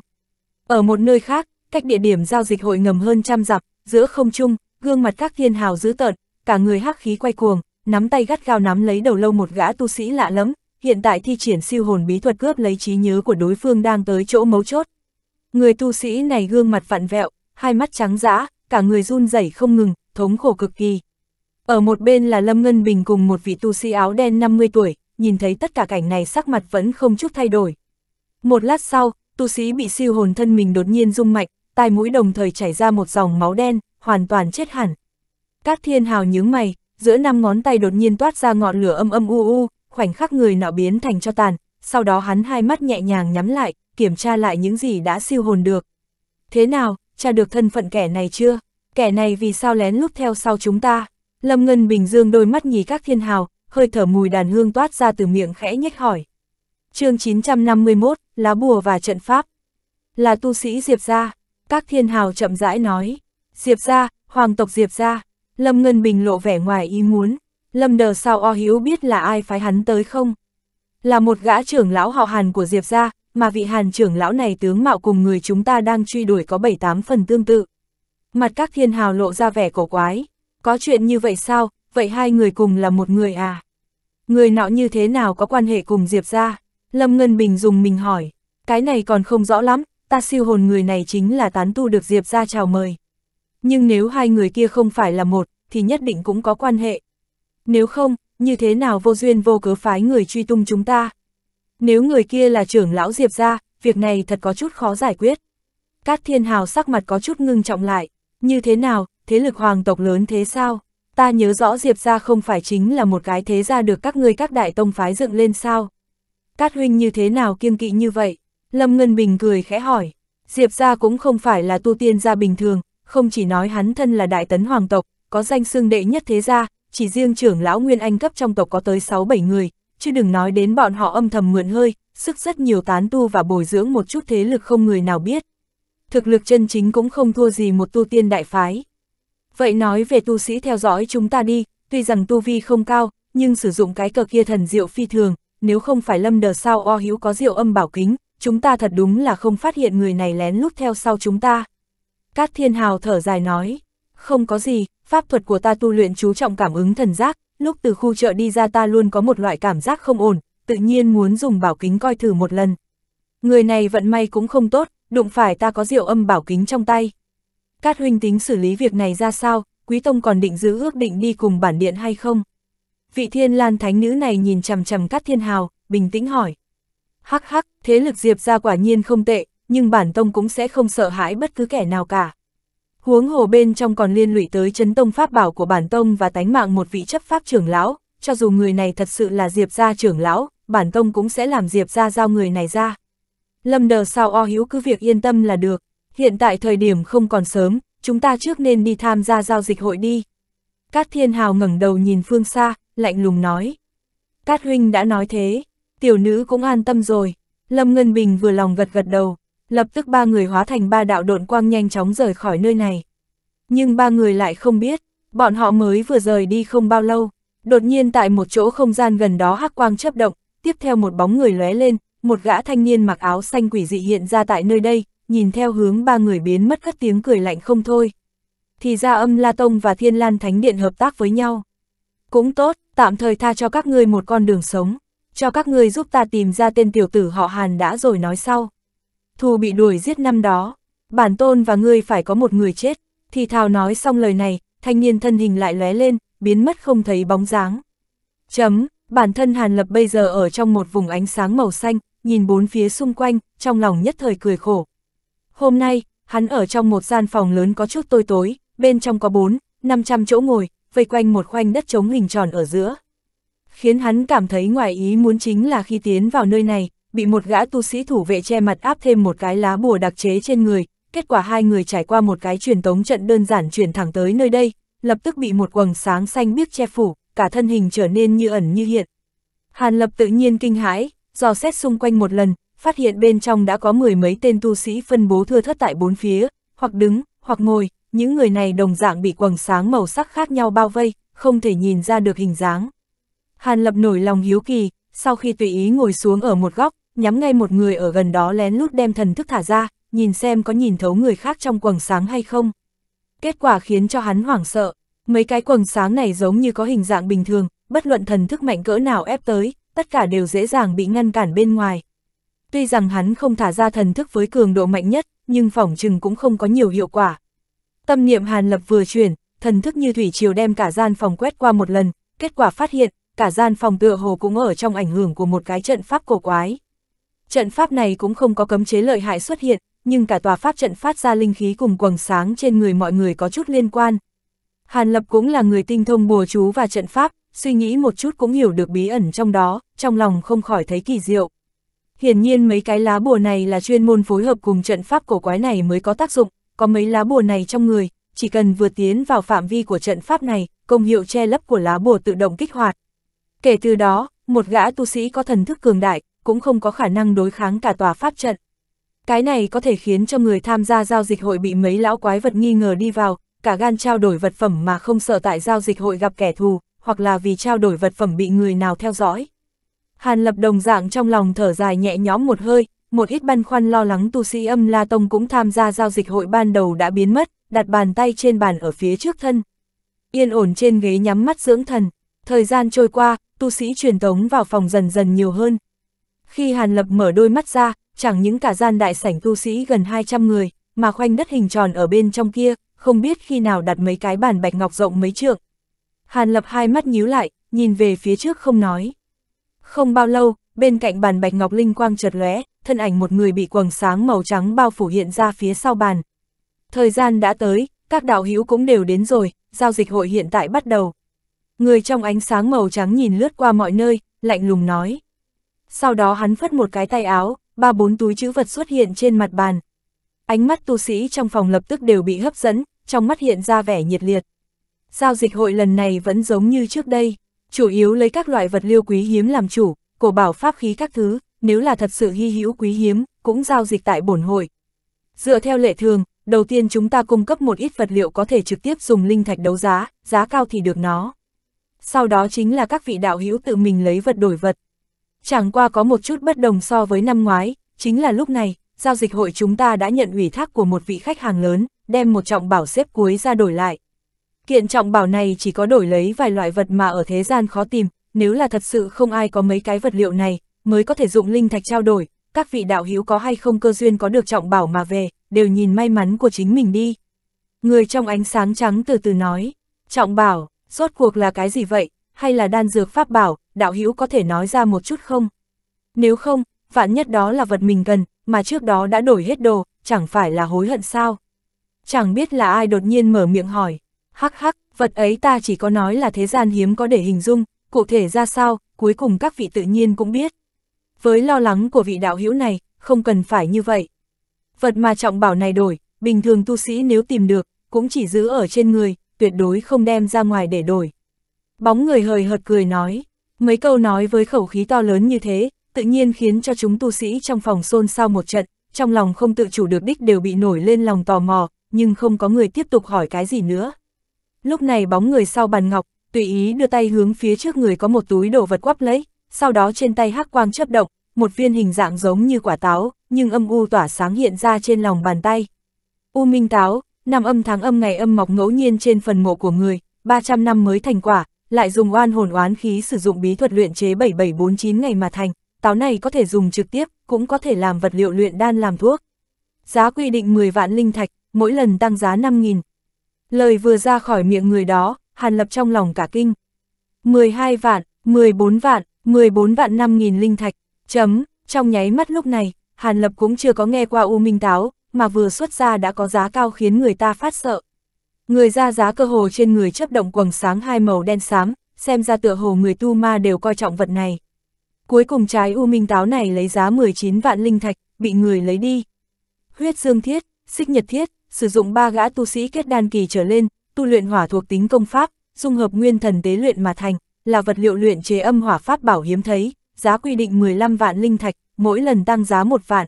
Ở một nơi khác, cách địa điểm giao dịch hội ngầm hơn trăm dặm, giữa không trung, gương mặt các thiên hào dữ tợn, cả người hắc khí quay cuồng, nắm tay gắt gao nắm lấy đầu lâu một gã tu sĩ lạ lẫm, hiện tại thi triển siêu hồn bí thuật cướp lấy trí nhớ của đối phương đang tới chỗ mấu chốt. Người tu sĩ này gương mặt vặn vẹo, hai mắt trắng dã, cả người run rẩy không ngừng, thống khổ cực kỳ. Ở một bên là Lâm Ngân Bình cùng một vị tu sĩ áo đen 50 tuổi, nhìn thấy tất cả cảnh này sắc mặt vẫn không chút thay đổi. Một lát sau, tu sĩ bị siêu hồn thân mình đột nhiên rung mạnh, tai mũi đồng thời chảy ra một dòng máu đen, hoàn toàn chết hẳn. Các thiên hào nhướng mày, giữa năm ngón tay đột nhiên toát ra ngọn lửa âm âm u u, khoảnh khắc người nọ biến thành cho tàn, sau đó hắn hai mắt nhẹ nhàng nhắm lại, kiểm tra lại những gì đã siêu hồn được. Thế nào, tra được thân phận kẻ này chưa? Kẻ này vì sao lén lút theo sau chúng ta? Lâm Ngân Bình Dương đôi mắt nhí các thiên hào, hơi thở mùi đàn hương toát ra từ miệng khẽ nhếch hỏi. chương 951, Lá Bùa và Trận Pháp. Là tu sĩ Diệp Gia, các thiên hào chậm rãi nói. Diệp Gia, Hoàng tộc Diệp Gia, Lâm Ngân Bình lộ vẻ ngoài ý muốn. Lâm đờ sao o hiếu biết là ai phái hắn tới không? Là một gã trưởng lão họ hàn của Diệp Gia, mà vị hàn trưởng lão này tướng mạo cùng người chúng ta đang truy đuổi có bảy tám phần tương tự. Mặt các thiên hào lộ ra vẻ cổ quái, có chuyện như vậy sao, vậy hai người cùng là một người à? Người nọ như thế nào có quan hệ cùng Diệp ra? Lâm Ngân Bình dùng mình hỏi, cái này còn không rõ lắm, ta siêu hồn người này chính là tán tu được Diệp ra chào mời. Nhưng nếu hai người kia không phải là một, thì nhất định cũng có quan hệ. Nếu không, như thế nào vô duyên vô cớ phái người truy tung chúng ta? Nếu người kia là trưởng lão Diệp ra, việc này thật có chút khó giải quyết. Cát Thiên Hào sắc mặt có chút ngưng trọng lại, như thế nào, thế lực hoàng tộc lớn thế sao? Ta nhớ rõ Diệp ra không phải chính là một cái thế ra được các ngươi các đại tông phái dựng lên sao? Cát huynh như thế nào kiêng kỵ như vậy? Lâm Ngân Bình cười khẽ hỏi. Diệp ra cũng không phải là tu tiên gia bình thường, không chỉ nói hắn thân là đại tấn hoàng tộc, có danh xương đệ nhất thế gia, chỉ riêng trưởng lão Nguyên Anh cấp trong tộc có tới 6-7 người, chứ đừng nói đến bọn họ âm thầm mượn hơi, sức rất nhiều tán tu và bồi dưỡng một chút thế lực không người nào biết. Thực lực chân chính cũng không thua gì một tu tiên đại phái. Vậy nói về tu sĩ theo dõi chúng ta đi, tuy rằng tu vi không cao, nhưng sử dụng cái cờ kia thần diệu phi thường, nếu không phải lâm đờ sao o hữu có diệu âm bảo kính, chúng ta thật đúng là không phát hiện người này lén lút theo sau chúng ta. Cát Thiên Hào thở dài nói, không có gì, pháp thuật của ta tu luyện chú trọng cảm ứng thần giác, lúc từ khu chợ đi ra ta luôn có một loại cảm giác không ổn, tự nhiên muốn dùng bảo kính coi thử một lần. Người này vận may cũng không tốt, đụng phải ta có rượu âm bảo kính trong tay. Cát huynh tính xử lý việc này ra sao, Quý Tông còn định giữ ước định đi cùng bản điện hay không? Vị thiên lan thánh nữ này nhìn chằm chằm Cát Thiên Hào, bình tĩnh hỏi. Hắc hắc, thế lực Diệp ra quả nhiên không tệ, nhưng bản tông cũng sẽ không sợ hãi bất cứ kẻ nào cả. Huống hồ bên trong còn liên lụy tới chấn tông pháp bảo của bản tông và tánh mạng một vị chấp pháp trưởng lão, cho dù người này thật sự là Diệp gia trưởng lão, bản tông cũng sẽ làm Diệp gia giao người này ra. Lâm đờ sao o hiếu cứ việc yên tâm là được, hiện tại thời điểm không còn sớm, chúng ta trước nên đi tham gia giao dịch hội đi. Cát Thiên Hào ngẩng đầu nhìn phương xa, lạnh lùng nói. Cát Huynh đã nói thế, tiểu nữ cũng an tâm rồi. Lâm Ngân Bình vừa lòng gật gật đầu, Lập tức ba người hóa thành ba đạo độn quang nhanh chóng rời khỏi nơi này. Nhưng ba người lại không biết, bọn họ mới vừa rời đi không bao lâu, đột nhiên tại một chỗ không gian gần đó hắc quang chấp động, tiếp theo một bóng người lóe lên, một gã thanh niên mặc áo xanh quỷ dị hiện ra tại nơi đây, nhìn theo hướng ba người biến mất cất tiếng cười lạnh không thôi. Thì ra âm La Tông và Thiên Lan Thánh Điện hợp tác với nhau. Cũng tốt, tạm thời tha cho các ngươi một con đường sống, cho các ngươi giúp ta tìm ra tên tiểu tử họ Hàn đã rồi nói sau thù bị đuổi giết năm đó, bản tôn và ngươi phải có một người chết, thì thào nói xong lời này, thanh niên thân hình lại lóe lên, biến mất không thấy bóng dáng. Chấm, bản thân Hàn Lập bây giờ ở trong một vùng ánh sáng màu xanh, nhìn bốn phía xung quanh, trong lòng nhất thời cười khổ. Hôm nay, hắn ở trong một gian phòng lớn có chút tối tối, bên trong có bốn, năm trăm chỗ ngồi, vây quanh một khoanh đất trống hình tròn ở giữa. Khiến hắn cảm thấy ngoài ý muốn chính là khi tiến vào nơi này, bị một gã tu sĩ thủ vệ che mặt áp thêm một cái lá bùa đặc chế trên người, kết quả hai người trải qua một cái truyền tống trận đơn giản truyền thẳng tới nơi đây, lập tức bị một quầng sáng xanh biếc che phủ, cả thân hình trở nên như ẩn như hiện. Hàn Lập tự nhiên kinh hãi, dò xét xung quanh một lần, phát hiện bên trong đã có mười mấy tên tu sĩ phân bố thưa thất tại bốn phía, hoặc đứng, hoặc ngồi, những người này đồng dạng bị quầng sáng màu sắc khác nhau bao vây, không thể nhìn ra được hình dáng. Hàn Lập nổi lòng hiếu kỳ, sau khi tùy ý ngồi xuống ở một góc, nhắm ngay một người ở gần đó lén lút đem thần thức thả ra, nhìn xem có nhìn thấu người khác trong quầng sáng hay không. Kết quả khiến cho hắn hoảng sợ, mấy cái quầng sáng này giống như có hình dạng bình thường, bất luận thần thức mạnh cỡ nào ép tới, tất cả đều dễ dàng bị ngăn cản bên ngoài. Tuy rằng hắn không thả ra thần thức với cường độ mạnh nhất, nhưng phỏng chừng cũng không có nhiều hiệu quả. Tâm niệm Hàn Lập vừa chuyển, thần thức như thủy triều đem cả gian phòng quét qua một lần, kết quả phát hiện, cả gian phòng tựa hồ cũng ở trong ảnh hưởng của một cái trận pháp cổ quái. Trận pháp này cũng không có cấm chế lợi hại xuất hiện, nhưng cả tòa pháp trận phát ra linh khí cùng quầng sáng trên người mọi người có chút liên quan. Hàn Lập cũng là người tinh thông bùa chú và trận pháp, suy nghĩ một chút cũng hiểu được bí ẩn trong đó, trong lòng không khỏi thấy kỳ diệu. Hiển nhiên mấy cái lá bùa này là chuyên môn phối hợp cùng trận pháp cổ quái này mới có tác dụng, có mấy lá bùa này trong người, chỉ cần vừa tiến vào phạm vi của trận pháp này, công hiệu che lấp của lá bùa tự động kích hoạt, Kể từ đó, một gã tu sĩ có thần thức cường đại, cũng không có khả năng đối kháng cả tòa pháp trận. Cái này có thể khiến cho người tham gia giao dịch hội bị mấy lão quái vật nghi ngờ đi vào, cả gan trao đổi vật phẩm mà không sợ tại giao dịch hội gặp kẻ thù, hoặc là vì trao đổi vật phẩm bị người nào theo dõi. Hàn lập đồng dạng trong lòng thở dài nhẹ nhõm một hơi, một ít băn khoăn lo lắng tu sĩ âm La Tông cũng tham gia giao dịch hội ban đầu đã biến mất, đặt bàn tay trên bàn ở phía trước thân. Yên ổn trên ghế nhắm mắt dưỡng thần, thời gian trôi qua, tu sĩ truyền tống vào phòng dần dần nhiều hơn. Khi Hàn Lập mở đôi mắt ra, chẳng những cả gian đại sảnh tu sĩ gần 200 người, mà khoanh đất hình tròn ở bên trong kia, không biết khi nào đặt mấy cái bàn bạch ngọc rộng mấy trượng. Hàn Lập hai mắt nhíu lại, nhìn về phía trước không nói. Không bao lâu, bên cạnh bàn bạch ngọc linh quang chợt lóe, thân ảnh một người bị quầng sáng màu trắng bao phủ hiện ra phía sau bàn. Thời gian đã tới, các đạo hữu cũng đều đến rồi, giao dịch hội hiện tại bắt đầu. Người trong ánh sáng màu trắng nhìn lướt qua mọi nơi, lạnh lùng nói. Sau đó hắn phất một cái tay áo, ba bốn túi chữ vật xuất hiện trên mặt bàn. Ánh mắt tu sĩ trong phòng lập tức đều bị hấp dẫn, trong mắt hiện ra vẻ nhiệt liệt. Giao dịch hội lần này vẫn giống như trước đây, chủ yếu lấy các loại vật liêu quý hiếm làm chủ, cổ bảo pháp khí các thứ, nếu là thật sự hy hữu quý hiếm, cũng giao dịch tại bổn hội. Dựa theo lệ thường, đầu tiên chúng ta cung cấp một ít vật liệu có thể trực tiếp dùng linh thạch đấu giá, giá cao thì được nó sau đó chính là các vị đạo hữu tự mình lấy vật đổi vật. Chẳng qua có một chút bất đồng so với năm ngoái, chính là lúc này, giao dịch hội chúng ta đã nhận ủy thác của một vị khách hàng lớn, đem một trọng bảo xếp cuối ra đổi lại. Kiện trọng bảo này chỉ có đổi lấy vài loại vật mà ở thế gian khó tìm, nếu là thật sự không ai có mấy cái vật liệu này, mới có thể dụng linh thạch trao đổi, các vị đạo hữu có hay không cơ duyên có được trọng bảo mà về, đều nhìn may mắn của chính mình đi. Người trong ánh sáng trắng từ từ nói, trọng bảo, Rốt cuộc là cái gì vậy, hay là đan dược pháp bảo, đạo hữu có thể nói ra một chút không? Nếu không, vạn nhất đó là vật mình cần, mà trước đó đã đổi hết đồ, chẳng phải là hối hận sao? Chẳng biết là ai đột nhiên mở miệng hỏi, hắc hắc, vật ấy ta chỉ có nói là thế gian hiếm có để hình dung, cụ thể ra sao, cuối cùng các vị tự nhiên cũng biết. Với lo lắng của vị đạo hữu này, không cần phải như vậy. Vật mà trọng bảo này đổi, bình thường tu sĩ nếu tìm được, cũng chỉ giữ ở trên người, tuyệt đối không đem ra ngoài để đổi. Bóng người hời hợt cười nói, mấy câu nói với khẩu khí to lớn như thế, tự nhiên khiến cho chúng tu sĩ trong phòng xôn xao một trận, trong lòng không tự chủ được đích đều bị nổi lên lòng tò mò, nhưng không có người tiếp tục hỏi cái gì nữa. Lúc này bóng người sau bàn ngọc, tùy ý đưa tay hướng phía trước người có một túi đồ vật quắp lấy, sau đó trên tay hắc quang chấp động, một viên hình dạng giống như quả táo, nhưng âm u tỏa sáng hiện ra trên lòng bàn tay. U minh táo, năm âm tháng âm ngày âm mọc ngẫu nhiên trên phần mộ của người, 300 năm mới thành quả, lại dùng oan hồn oán khí sử dụng bí thuật luyện chế 7749 ngày mà thành, táo này có thể dùng trực tiếp, cũng có thể làm vật liệu luyện đan làm thuốc. Giá quy định 10 vạn linh thạch, mỗi lần tăng giá 5.000. Lời vừa ra khỏi miệng người đó, Hàn Lập trong lòng cả kinh. 12 vạn, 14 vạn, 14 vạn 5.000 linh thạch, chấm, trong nháy mắt lúc này, Hàn Lập cũng chưa có nghe qua U Minh Táo, mà vừa xuất ra đã có giá cao khiến người ta phát sợ. Người ra giá cơ hồ trên người chấp động quầng sáng hai màu đen xám, xem ra tựa hồ người tu ma đều coi trọng vật này. Cuối cùng trái U Minh Táo này lấy giá 19 vạn linh thạch, bị người lấy đi. Huyết dương thiết, xích nhật thiết, sử dụng ba gã tu sĩ kết đan kỳ trở lên, tu luyện hỏa thuộc tính công pháp, dung hợp nguyên thần tế luyện mà thành, là vật liệu luyện chế âm hỏa pháp bảo hiếm thấy, giá quy định 15 vạn linh thạch, mỗi lần tăng giá một vạn,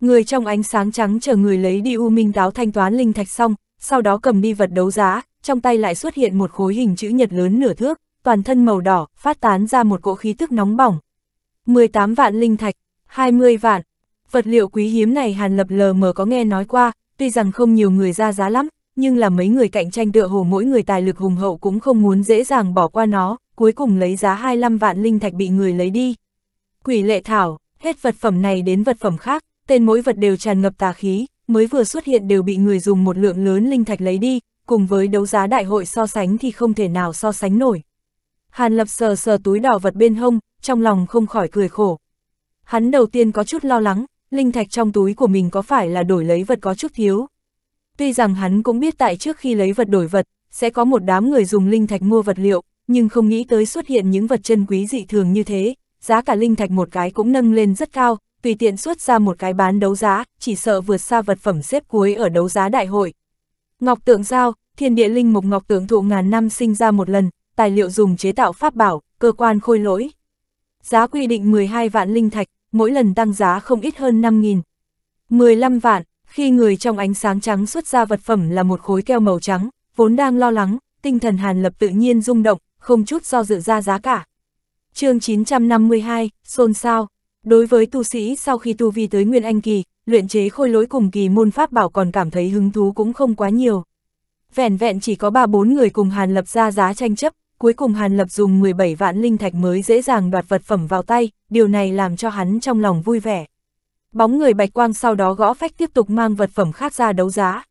Người trong ánh sáng trắng chờ người lấy đi U Minh Táo thanh toán linh thạch xong, sau đó cầm đi vật đấu giá, trong tay lại xuất hiện một khối hình chữ nhật lớn nửa thước, toàn thân màu đỏ, phát tán ra một cỗ khí tức nóng bỏng. 18 vạn linh thạch, 20 vạn. Vật liệu quý hiếm này Hàn Lập lờ mờ có nghe nói qua, tuy rằng không nhiều người ra giá lắm, nhưng là mấy người cạnh tranh tựa hồ mỗi người tài lực hùng hậu cũng không muốn dễ dàng bỏ qua nó, cuối cùng lấy giá 25 vạn linh thạch bị người lấy đi. Quỷ lệ thảo, hết vật phẩm này đến vật phẩm khác, tên mỗi vật đều tràn ngập tà khí, mới vừa xuất hiện đều bị người dùng một lượng lớn linh thạch lấy đi, cùng với đấu giá đại hội so sánh thì không thể nào so sánh nổi. Hàn Lập sờ sờ túi đỏ vật bên hông, trong lòng không khỏi cười khổ. Hắn đầu tiên có chút lo lắng, linh thạch trong túi của mình có phải là đổi lấy vật có chút thiếu. Tuy rằng hắn cũng biết tại trước khi lấy vật đổi vật, sẽ có một đám người dùng linh thạch mua vật liệu, nhưng không nghĩ tới xuất hiện những vật chân quý dị thường như thế, giá cả linh thạch một cái cũng nâng lên rất cao, tùy tiện xuất ra một cái bán đấu giá, chỉ sợ vượt xa vật phẩm xếp cuối ở đấu giá đại hội. Ngọc tượng giao, thiên địa linh mục ngọc tượng thụ ngàn năm sinh ra một lần, tài liệu dùng chế tạo pháp bảo, cơ quan khôi lỗi. Giá quy định 12 vạn linh thạch, mỗi lần tăng giá không ít hơn 5.000. 15 vạn, khi người trong ánh sáng trắng xuất ra vật phẩm là một khối keo màu trắng, vốn đang lo lắng, tinh thần Hàn Lập tự nhiên rung động, không chút do dự ra giá cả. chương 952, xôn xao. Đối với tu sĩ sau khi tu vi tới Nguyên Anh Kỳ, luyện chế khôi lỗi cùng kỳ môn pháp bảo còn cảm thấy hứng thú cũng không quá nhiều. Vẹn vẹn chỉ có 3-4 người cùng Hàn Lập ra giá tranh chấp, cuối cùng Hàn Lập dùng 17 vạn linh thạch mới dễ dàng đoạt vật phẩm vào tay, điều này làm cho hắn trong lòng vui vẻ. Bóng người bạch quang sau đó gõ phách tiếp tục mang vật phẩm khác ra đấu giá.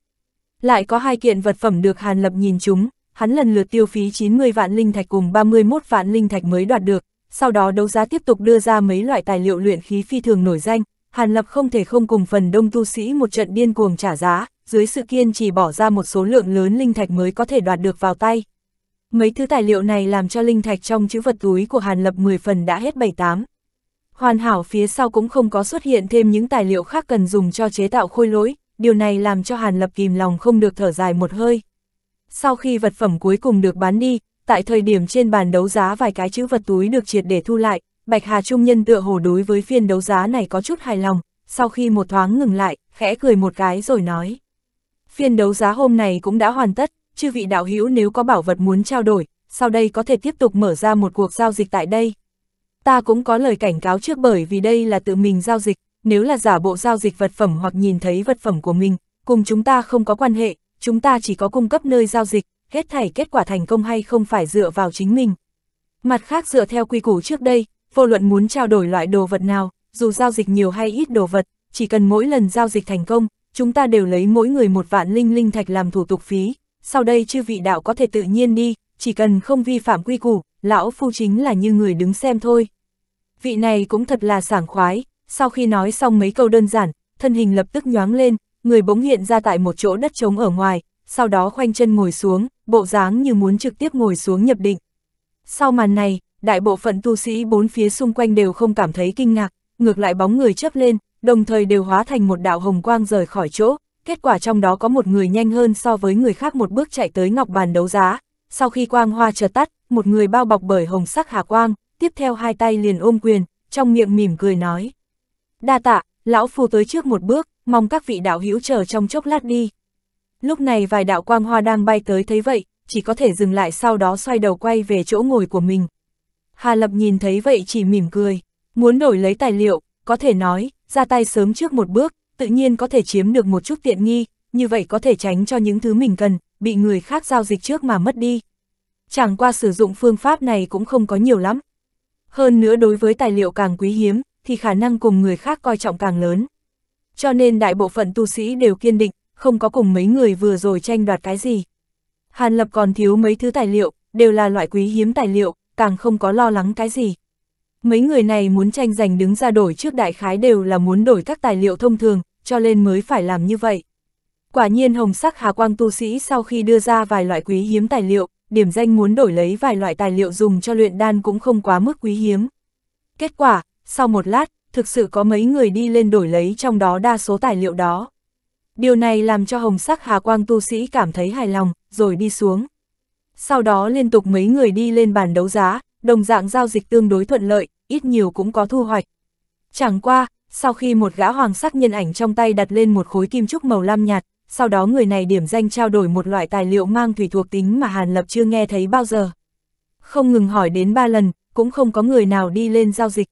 Lại có hai kiện vật phẩm được Hàn Lập nhìn chúng, hắn lần lượt tiêu phí 90 vạn linh thạch cùng 31 vạn linh thạch mới đoạt được, sau đó đấu giá tiếp tục đưa ra mấy loại tài liệu luyện khí phi thường nổi danh, Hàn Lập không thể không cùng phần đông tu sĩ một trận điên cuồng trả giá, dưới sự kiên trì bỏ ra một số lượng lớn linh thạch mới có thể đoạt được vào tay. Mấy thứ tài liệu này làm cho linh thạch trong chữ vật túi của Hàn Lập 10 phần đã hết 7-8. Hoàn hảo phía sau cũng không có xuất hiện thêm những tài liệu khác cần dùng cho chế tạo khôi lỗi, điều này làm cho Hàn Lập kìm lòng không được thở dài một hơi. Sau khi vật phẩm cuối cùng được bán đi, tại thời điểm trên bàn đấu giá vài cái chữ vật túi được triệt để thu lại, Bạch Hà Trung Nhân tựa hồ đối với phiên đấu giá này có chút hài lòng, sau khi một thoáng ngừng lại, khẽ cười một cái rồi nói. Phiên đấu giá hôm nay cũng đã hoàn tất, chư vị đạo hữu nếu có bảo vật muốn trao đổi, sau đây có thể tiếp tục mở ra một cuộc giao dịch tại đây. Ta cũng có lời cảnh cáo trước bởi vì đây là tự mình giao dịch, nếu là giả bộ giao dịch vật phẩm hoặc nhìn thấy vật phẩm của mình, cùng chúng ta không có quan hệ, chúng ta chỉ có cung cấp nơi giao dịch, hết thảy kết quả thành công hay không phải dựa vào chính mình. Mặt khác dựa theo quy củ trước đây, vô luận muốn trao đổi loại đồ vật nào, dù giao dịch nhiều hay ít đồ vật, chỉ cần mỗi lần giao dịch thành công, chúng ta đều lấy mỗi người một vạn linh linh thạch làm thủ tục phí, sau đây chư vị đạo có thể tự nhiên đi, chỉ cần không vi phạm quy củ, lão phu chính là như người đứng xem thôi. Vị này cũng thật là sảng khoái, sau khi nói xong mấy câu đơn giản, thân hình lập tức nhoáng lên, người bỗng hiện ra tại một chỗ đất trống ở ngoài, sau đó khoanh chân ngồi xuống, bộ dáng như muốn trực tiếp ngồi xuống nhập định. Sau màn này, đại bộ phận tu sĩ bốn phía xung quanh đều không cảm thấy kinh ngạc, ngược lại bóng người chớp lên, đồng thời đều hóa thành một đạo hồng quang rời khỏi chỗ, kết quả trong đó có một người nhanh hơn so với người khác một bước chạy tới ngọc bàn đấu giá. Sau khi quang hoa chợt tắt, một người bao bọc bởi hồng sắc hà quang, tiếp theo hai tay liền ôm quyền, trong miệng mỉm cười nói. Đa tạ, lão phu tới trước một bước, mong các vị đạo hữu chờ trong chốc lát đi. Lúc này vài đạo quang hoa đang bay tới thấy vậy, chỉ có thể dừng lại sau đó xoay đầu quay về chỗ ngồi của mình. Hà Lập nhìn thấy vậy chỉ mỉm cười, muốn đổi lấy tài liệu, có thể nói, ra tay sớm trước một bước, tự nhiên có thể chiếm được một chút tiện nghi, như vậy có thể tránh cho những thứ mình cần, bị người khác giao dịch trước mà mất đi. Chẳng qua sử dụng phương pháp này cũng không có nhiều lắm. Hơn nữa đối với tài liệu càng quý hiếm, thì khả năng cùng người khác coi trọng càng lớn. Cho nên đại bộ phận tu sĩ đều kiên định, không có cùng mấy người vừa rồi tranh đoạt cái gì. Hàn Lập còn thiếu mấy thứ tài liệu, đều là loại quý hiếm tài liệu, càng không có lo lắng cái gì. Mấy người này muốn tranh giành đứng ra đổi trước đại khái đều là muốn đổi các tài liệu thông thường, cho nên mới phải làm như vậy. Quả nhiên hồng sắc Hà Quang tu sĩ sau khi đưa ra vài loại quý hiếm tài liệu, điểm danh muốn đổi lấy vài loại tài liệu dùng cho luyện đan cũng không quá mức quý hiếm. Kết quả, sau một lát, thực sự có mấy người đi lên đổi lấy trong đó đa số tài liệu đó. Điều này làm cho hồng sắc hà quang tu sĩ cảm thấy hài lòng, rồi đi xuống. Sau đó liên tục mấy người đi lên bàn đấu giá, đồng dạng giao dịch tương đối thuận lợi, ít nhiều cũng có thu hoạch. Chẳng qua, sau khi một gã hoàng sắc nhân ảnh trong tay đặt lên một khối kim trúc màu lam nhạt, sau đó người này điểm danh trao đổi một loại tài liệu mang thủy thuộc tính mà Hàn Lập chưa nghe thấy bao giờ. Không ngừng hỏi đến ba lần, cũng không có người nào đi lên giao dịch.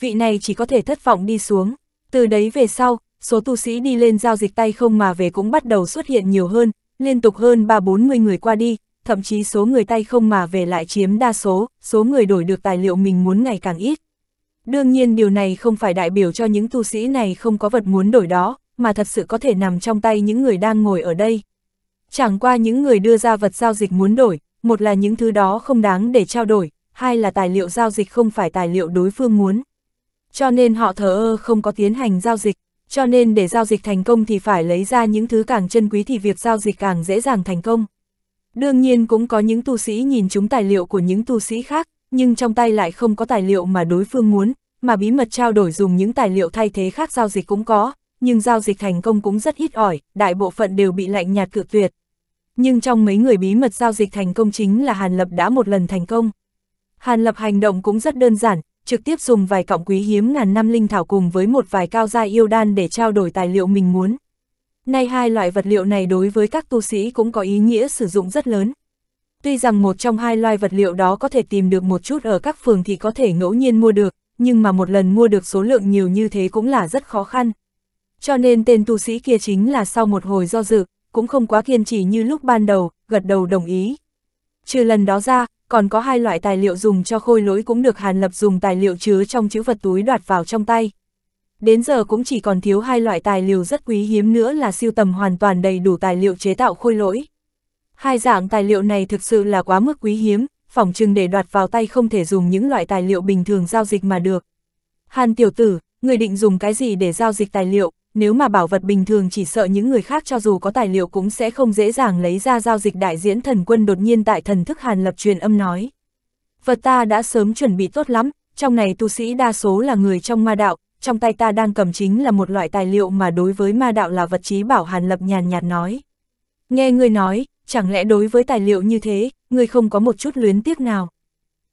Vị này chỉ có thể thất vọng đi xuống. Từ đấy về sau, số tu sĩ đi lên giao dịch tay không mà về cũng bắt đầu xuất hiện nhiều hơn, liên tục hơn 3-40 người qua đi, thậm chí số người tay không mà về lại chiếm đa số, số người đổi được tài liệu mình muốn ngày càng ít. Đương nhiên điều này không phải đại biểu cho những tu sĩ này không có vật muốn đổi đó, mà thật sự có thể nằm trong tay những người đang ngồi ở đây. Chẳng qua những người đưa ra vật giao dịch muốn đổi, một là những thứ đó không đáng để trao đổi, hai là tài liệu giao dịch không phải tài liệu đối phương muốn. Cho nên họ thờ ơ không có tiến hành giao dịch cho nên để giao dịch thành công thì phải lấy ra những thứ càng chân quý thì việc giao dịch càng dễ dàng thành công. Đương nhiên cũng có những tu sĩ nhìn chúng tài liệu của những tu sĩ khác, nhưng trong tay lại không có tài liệu mà đối phương muốn, mà bí mật trao đổi dùng những tài liệu thay thế khác giao dịch cũng có, nhưng giao dịch thành công cũng rất ít ỏi, đại bộ phận đều bị lạnh nhạt cự tuyệt. Nhưng trong mấy người bí mật giao dịch thành công chính là Hàn Lập đã một lần thành công. Hàn Lập hành động cũng rất đơn giản, trực tiếp dùng vài cọng quý hiếm ngàn năm linh thảo cùng với một vài cao gia yêu đan để trao đổi tài liệu mình muốn. Nay hai loại vật liệu này đối với các tu sĩ cũng có ý nghĩa sử dụng rất lớn. Tuy rằng một trong hai loại vật liệu đó có thể tìm được một chút ở các phường thì có thể ngẫu nhiên mua được, nhưng mà một lần mua được số lượng nhiều như thế cũng là rất khó khăn. Cho nên tên tu sĩ kia chính là sau một hồi do dự, cũng không quá kiên trì như lúc ban đầu, gật đầu đồng ý. Trừ lần đó ra, còn có hai loại tài liệu dùng cho khôi lỗi cũng được Hàn Lập dùng tài liệu chứa trong chữ vật túi đoạt vào trong tay. Đến giờ cũng chỉ còn thiếu hai loại tài liệu rất quý hiếm nữa là siêu tầm hoàn toàn đầy đủ tài liệu chế tạo khôi lỗi. Hai dạng tài liệu này thực sự là quá mức quý hiếm, phỏng chừng để đoạt vào tay không thể dùng những loại tài liệu bình thường giao dịch mà được. Hàn tiểu tử, người định dùng cái gì để giao dịch tài liệu, nếu mà bảo vật bình thường chỉ sợ những người khác cho dù có tài liệu cũng sẽ không dễ dàng lấy ra giao dịch đại diễn thần quân đột nhiên tại thần thức hàn lập truyền âm nói. Vật ta đã sớm chuẩn bị tốt lắm, trong này tu sĩ đa số là người trong ma đạo, trong tay ta đang cầm chính là một loại tài liệu mà đối với ma đạo là vật trí bảo hàn lập nhàn nhạt nói. Nghe người nói, chẳng lẽ đối với tài liệu như thế, người không có một chút luyến tiếc nào.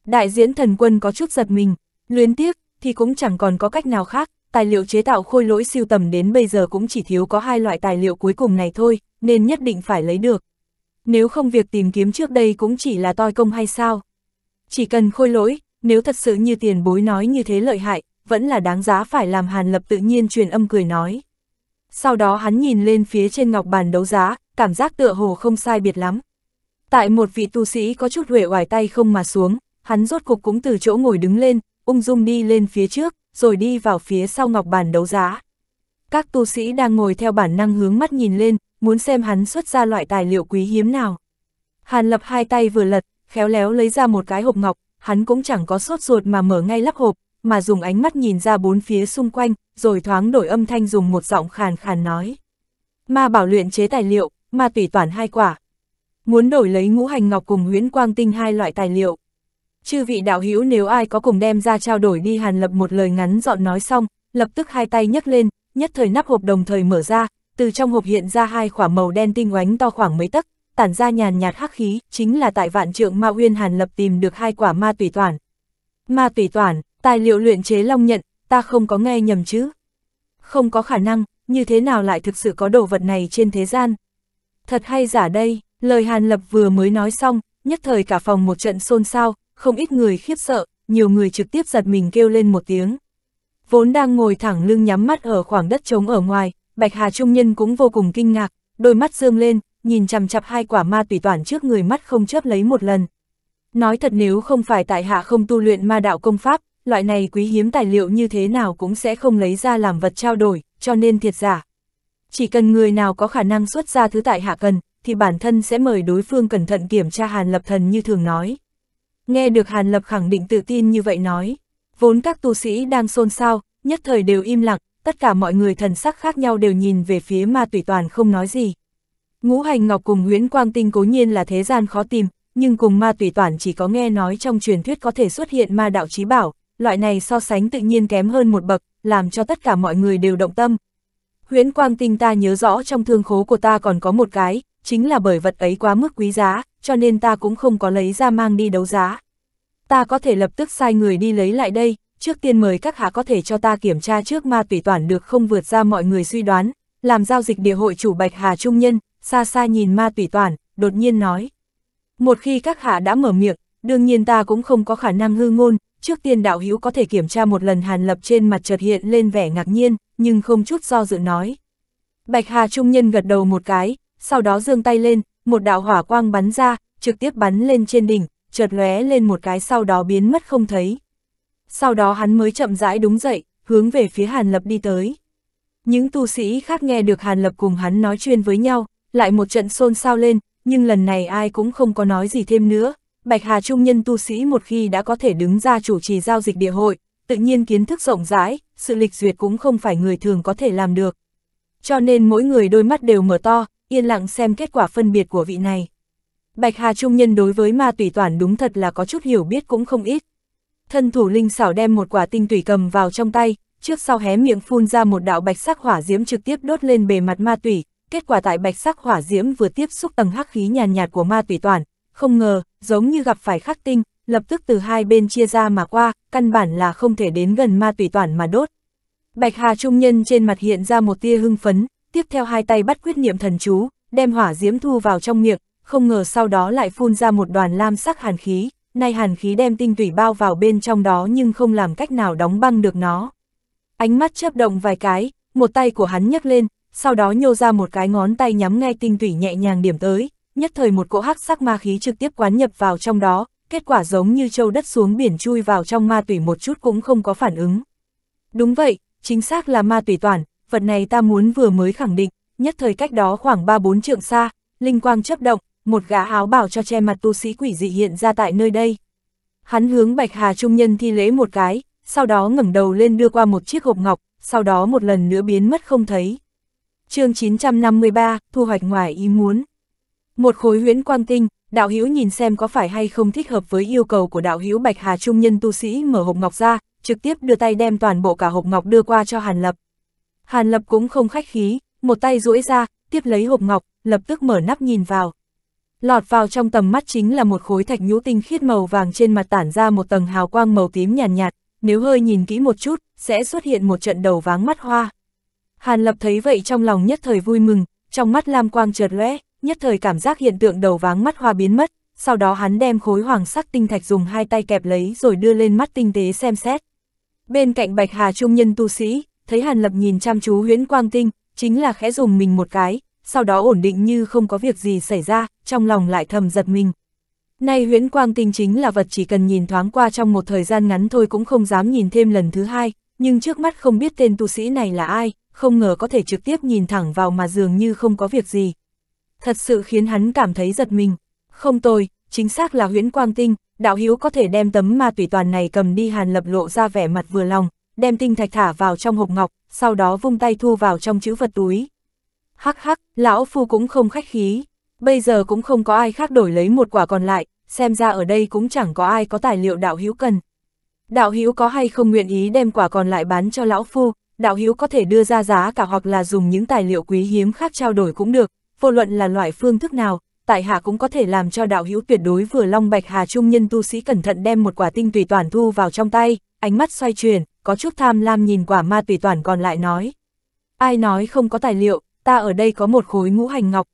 Đại diễn thần quân có chút giật mình, luyến tiếc thì cũng chẳng còn có cách nào khác, tài liệu chế tạo khôi lỗi siêu tầm đến bây giờ cũng chỉ thiếu có hai loại tài liệu cuối cùng này thôi, nên nhất định phải lấy được. Nếu không việc tìm kiếm trước đây cũng chỉ là toi công hay sao? Chỉ cần khôi lỗi, nếu thật sự như tiền bối nói như thế lợi hại, vẫn là đáng giá phải làm Hàn Lập tự nhiên truyền âm cười nói. Sau đó hắn nhìn lên phía trên ngọc bàn đấu giá, cảm giác tựa hồ không sai biệt lắm. Tại một vị tu sĩ có chút huệ oải tay không mà xuống, hắn rốt cục cũng từ chỗ ngồi đứng lên, ung dung đi lên phía trước, rồi đi vào phía sau ngọc bàn đấu giá. Các tu sĩ đang ngồi theo bản năng hướng mắt nhìn lên, muốn xem hắn xuất ra loại tài liệu quý hiếm nào. Hàn lập hai tay vừa lật, khéo léo lấy ra một cái hộp ngọc, hắn cũng chẳng có sốt ruột mà mở ngay lắp hộp, mà dùng ánh mắt nhìn ra bốn phía xung quanh, rồi thoáng đổi âm thanh dùng một giọng khàn khàn nói. Ma bảo luyện chế tài liệu, ma tùy toàn hai quả. Muốn đổi lấy ngũ hành ngọc cùng huyễn quang tinh hai loại tài liệu. Chư vị đạo hữu nếu ai có cùng đem ra trao đổi đi Hàn Lập một lời ngắn dọn nói xong, lập tức hai tay nhấc lên, nhất thời nắp hộp đồng thời mở ra, từ trong hộp hiện ra hai khỏa màu đen tinh oánh to khoảng mấy tấc, tản ra nhàn nhạt hắc khí, chính là tại vạn trượng ma uyên Hàn Lập tìm được hai quả ma tùy toàn. Ma tùy toàn, tài liệu luyện chế long nhận, ta không có nghe nhầm chứ. Không có khả năng, như thế nào lại thực sự có đồ vật này trên thế gian. Thật hay giả đây, lời Hàn Lập vừa mới nói xong, nhất thời cả phòng một trận xôn xao, không ít người khiếp sợ, nhiều người trực tiếp giật mình kêu lên một tiếng. Vốn đang ngồi thẳng lưng nhắm mắt ở khoảng đất trống ở ngoài, Bạch Hà Trung Nhân cũng vô cùng kinh ngạc, đôi mắt dương lên, nhìn chằm chặp hai quả ma tùy toàn trước người mắt không chớp lấy một lần. Nói thật nếu không phải tại hạ không tu luyện ma đạo công pháp, loại này quý hiếm tài liệu như thế nào cũng sẽ không lấy ra làm vật trao đổi, cho nên thiệt giả. Chỉ cần người nào có khả năng xuất ra thứ tại hạ cần, thì bản thân sẽ mời đối phương cẩn thận kiểm tra hàn lập thần như thường nói. Nghe được Hàn Lập khẳng định tự tin như vậy nói, vốn các tu sĩ đang xôn xao, nhất thời đều im lặng, tất cả mọi người thần sắc khác nhau đều nhìn về phía ma tùy toàn không nói gì. Ngũ hành ngọc cùng huyễn quang tinh cố nhiên là thế gian khó tìm, nhưng cùng ma tùy toàn chỉ có nghe nói trong truyền thuyết có thể xuất hiện ma đạo trí bảo, loại này so sánh tự nhiên kém hơn một bậc, làm cho tất cả mọi người đều động tâm. Huyễn quang tinh ta nhớ rõ trong thương khố của ta còn có một cái, chính là bởi vật ấy quá mức quý giá, cho nên ta cũng không có lấy ra mang đi đấu giá. Ta có thể lập tức sai người đi lấy lại đây, trước tiên mời các hạ có thể cho ta kiểm tra trước ma tùy toàn được không vượt ra mọi người suy đoán, làm giao dịch địa hội chủ Bạch Hà Trung Nhân, xa xa nhìn ma tùy toàn, đột nhiên nói. Một khi các hạ đã mở miệng, đương nhiên ta cũng không có khả năng hư ngôn, trước tiên đạo hữu có thể kiểm tra một lần hàn lập trên mặt chợt hiện lên vẻ ngạc nhiên, nhưng không chút do dự nói. Bạch Hà Trung Nhân gật đầu một cái, sau đó giương tay lên, một đạo hỏa quang bắn ra, trực tiếp bắn lên trên đỉnh, chợt lóe lên một cái sau đó biến mất không thấy. Sau đó hắn mới chậm rãi đúng dậy, hướng về phía Hàn Lập đi tới. Những tu sĩ khác nghe được Hàn Lập cùng hắn nói chuyện với nhau, lại một trận xôn xao lên, nhưng lần này ai cũng không có nói gì thêm nữa. Bạch Hà Trung nhân tu sĩ một khi đã có thể đứng ra chủ trì giao dịch địa hội, tự nhiên kiến thức rộng rãi, sự lịch duyệt cũng không phải người thường có thể làm được. Cho nên mỗi người đôi mắt đều mở to, yên lặng xem kết quả phân biệt của vị này. Bạch Hà Trung Nhân đối với ma tùy toàn đúng thật là có chút hiểu biết cũng không ít. Thân thủ linh xảo đem một quả tinh tùy cầm vào trong tay, trước sau hé miệng phun ra một đạo bạch sắc hỏa diễm trực tiếp đốt lên bề mặt ma tùy, kết quả tại bạch sắc hỏa diễm vừa tiếp xúc tầng hắc khí nhàn nhạt của ma tùy toàn, không ngờ, giống như gặp phải khắc tinh, lập tức từ hai bên chia ra mà qua, căn bản là không thể đến gần ma tùy toàn mà đốt. Bạch Hà Trung Nhân trên mặt hiện ra một tia hưng phấn, tiếp theo hai tay bắt quyết niệm thần chú, đem hỏa diễm thu vào trong miệng, không ngờ sau đó lại phun ra một đoàn lam sắc hàn khí, nay hàn khí đem tinh tủy bao vào bên trong đó nhưng không làm cách nào đóng băng được nó. Ánh mắt chớp động vài cái, một tay của hắn nhấc lên, sau đó nhô ra một cái ngón tay nhắm ngay tinh tủy nhẹ nhàng điểm tới, nhất thời một cỗ hắc sắc ma khí trực tiếp quán nhập vào trong đó, kết quả giống như châu đất xuống biển chui vào trong ma tủy một chút cũng không có phản ứng. Đúng vậy, chính xác là ma tủy toàn, vật này ta muốn vừa mới khẳng định, nhất thời cách đó khoảng 3-4 trượng xa, linh quang chấp động, một gã áo bảo cho che mặt tu sĩ quỷ dị hiện ra tại nơi đây. Hắn hướng Bạch Hà Trung Nhân thi lễ một cái, sau đó ngẩng đầu lên đưa qua một chiếc hộp ngọc, sau đó một lần nữa biến mất không thấy. chương 953, thu hoạch ngoài ý muốn. Một khối huyễn quang tinh, đạo hữu nhìn xem có phải hay không thích hợp với yêu cầu của đạo hữu Bạch Hà Trung Nhân tu sĩ mở hộp ngọc ra, trực tiếp đưa tay đem toàn bộ cả hộp ngọc đưa qua cho Hàn Lập. Hàn Lập cũng không khách khí, một tay duỗi ra, tiếp lấy hộp ngọc, lập tức mở nắp nhìn vào. Lọt vào trong tầm mắt chính là một khối thạch nhũ tinh khiết màu vàng trên mặt tản ra một tầng hào quang màu tím nhàn nhạt, nhạt, nếu hơi nhìn kỹ một chút, sẽ xuất hiện một trận đầu váng mắt hoa. Hàn Lập thấy vậy trong lòng nhất thời vui mừng, trong mắt lam quang chợt lóe, nhất thời cảm giác hiện tượng đầu váng mắt hoa biến mất, sau đó hắn đem khối hoàng sắc tinh thạch dùng hai tay kẹp lấy rồi đưa lên mắt tinh tế xem xét. Bên cạnh Bạch Hà Trung nhân tu sĩ, thấy Hàn Lập nhìn chăm chú huyễn quang tinh, chính là khẽ dùng mình một cái, sau đó ổn định như không có việc gì xảy ra, trong lòng lại thầm giật mình. Nay huyễn quang tinh chính là vật chỉ cần nhìn thoáng qua trong một thời gian ngắn thôi cũng không dám nhìn thêm lần thứ hai, nhưng trước mắt không biết tên tu sĩ này là ai, không ngờ có thể trực tiếp nhìn thẳng vào mà dường như không có việc gì. Thật sự khiến hắn cảm thấy giật mình. Không tồi, chính xác là huyễn quang tinh, đạo hiếu có thể đem tấm ma tùy toàn này cầm đi hàn lập lộ ra vẻ mặt vừa lòng, đem tinh thạch thả vào trong hộp ngọc, sau đó vung tay thu vào trong chữ vật túi. Hắc hắc, lão phu cũng không khách khí, bây giờ cũng không có ai khác đổi lấy một quả còn lại, xem ra ở đây cũng chẳng có ai có tài liệu đạo hữu cần. Đạo hữu có hay không nguyện ý đem quả còn lại bán cho lão phu, đạo hữu có thể đưa ra giá cả hoặc là dùng những tài liệu quý hiếm khác trao đổi cũng được, vô luận là loại phương thức nào, tại hạ cũng có thể làm cho đạo hữu tuyệt đối vừa long bạch hà trung nhân tu sĩ cẩn thận đem một quả tinh tùy toàn thu vào trong tay ánh mắt xoay chuyển, có chút tham lam nhìn quả ma tùy toàn còn lại nói. Ai nói không có tài liệu, ta ở đây có một khối ngũ hành ngọc.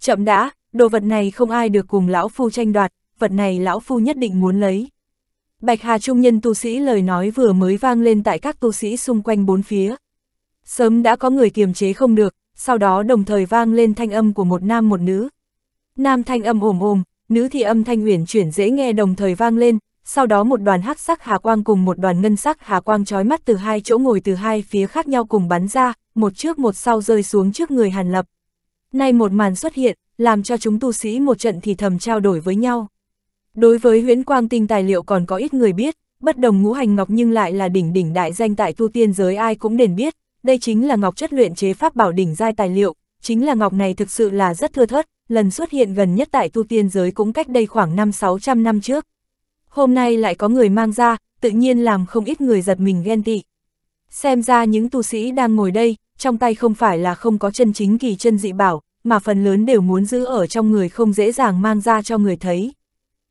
Chậm đã, đồ vật này không ai được cùng lão phu tranh đoạt, vật này lão phu nhất định muốn lấy. Bạch Hà Trung Nhân tu sĩ lời nói vừa mới vang lên tại các tu sĩ xung quanh bốn phía. Sớm đã có người kiềm chế không được, sau đó đồng thời vang lên thanh âm của một nam một nữ. Nam thanh âm ồm ồm, nữ thì âm thanh uyển chuyển dễ nghe đồng thời vang lên, sau đó một đoàn hắc sắc hà quang cùng một đoàn ngân sắc hà quang trói mắt từ hai chỗ ngồi từ hai phía khác nhau cùng bắn ra, một trước một sau rơi xuống trước người Hàn Lập. Nay một màn xuất hiện, làm cho chúng tu sĩ một trận thì thầm trao đổi với nhau. Đối với huyễn quang tinh tài liệu còn có ít người biết, bất đồng ngũ hành ngọc nhưng lại là đỉnh đỉnh đại danh tại tu tiên giới ai cũng đền biết, đây chính là ngọc chất luyện chế pháp bảo đỉnh giai tài liệu, chính là ngọc này thực sự là rất thưa thớt, lần xuất hiện gần nhất tại tu tiên giới cũng cách đây khoảng 5-600 năm trước hôm nay lại có người mang ra, tự nhiên làm không ít người giật mình ghen tị. Xem ra những tu sĩ đang ngồi đây, trong tay không phải là không có chân chính kỳ chân dị bảo, mà phần lớn đều muốn giữ ở trong người không dễ dàng mang ra cho người thấy.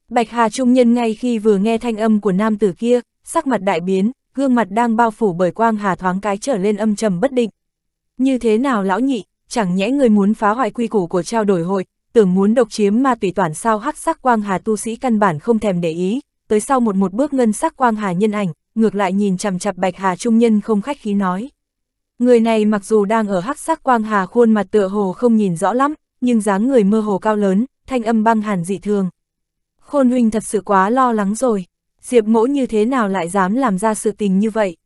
Bạch Hà Trung Nhân ngay khi vừa nghe thanh âm của nam tử kia, sắc mặt đại biến, gương mặt đang bao phủ bởi quang hà thoáng cái trở lên âm trầm bất định. Như thế nào lão nhị, chẳng nhẽ người muốn phá hoại quy củ của trao đổi hội, tưởng muốn độc chiếm ma tùy toàn sao hắc sắc quang hà tu sĩ căn bản không thèm để ý, tới sau một một bước ngân sắc quang hà nhân ảnh, ngược lại nhìn chằm chặp bạch hà trung nhân không khách khí nói. Người này mặc dù đang ở hắc sắc quang hà khuôn mặt tựa hồ không nhìn rõ lắm, nhưng dáng người mơ hồ cao lớn, thanh âm băng hàn dị thường. Khôn huynh thật sự quá lo lắng rồi, Diệp mỗ như thế nào lại dám làm ra sự tình như vậy?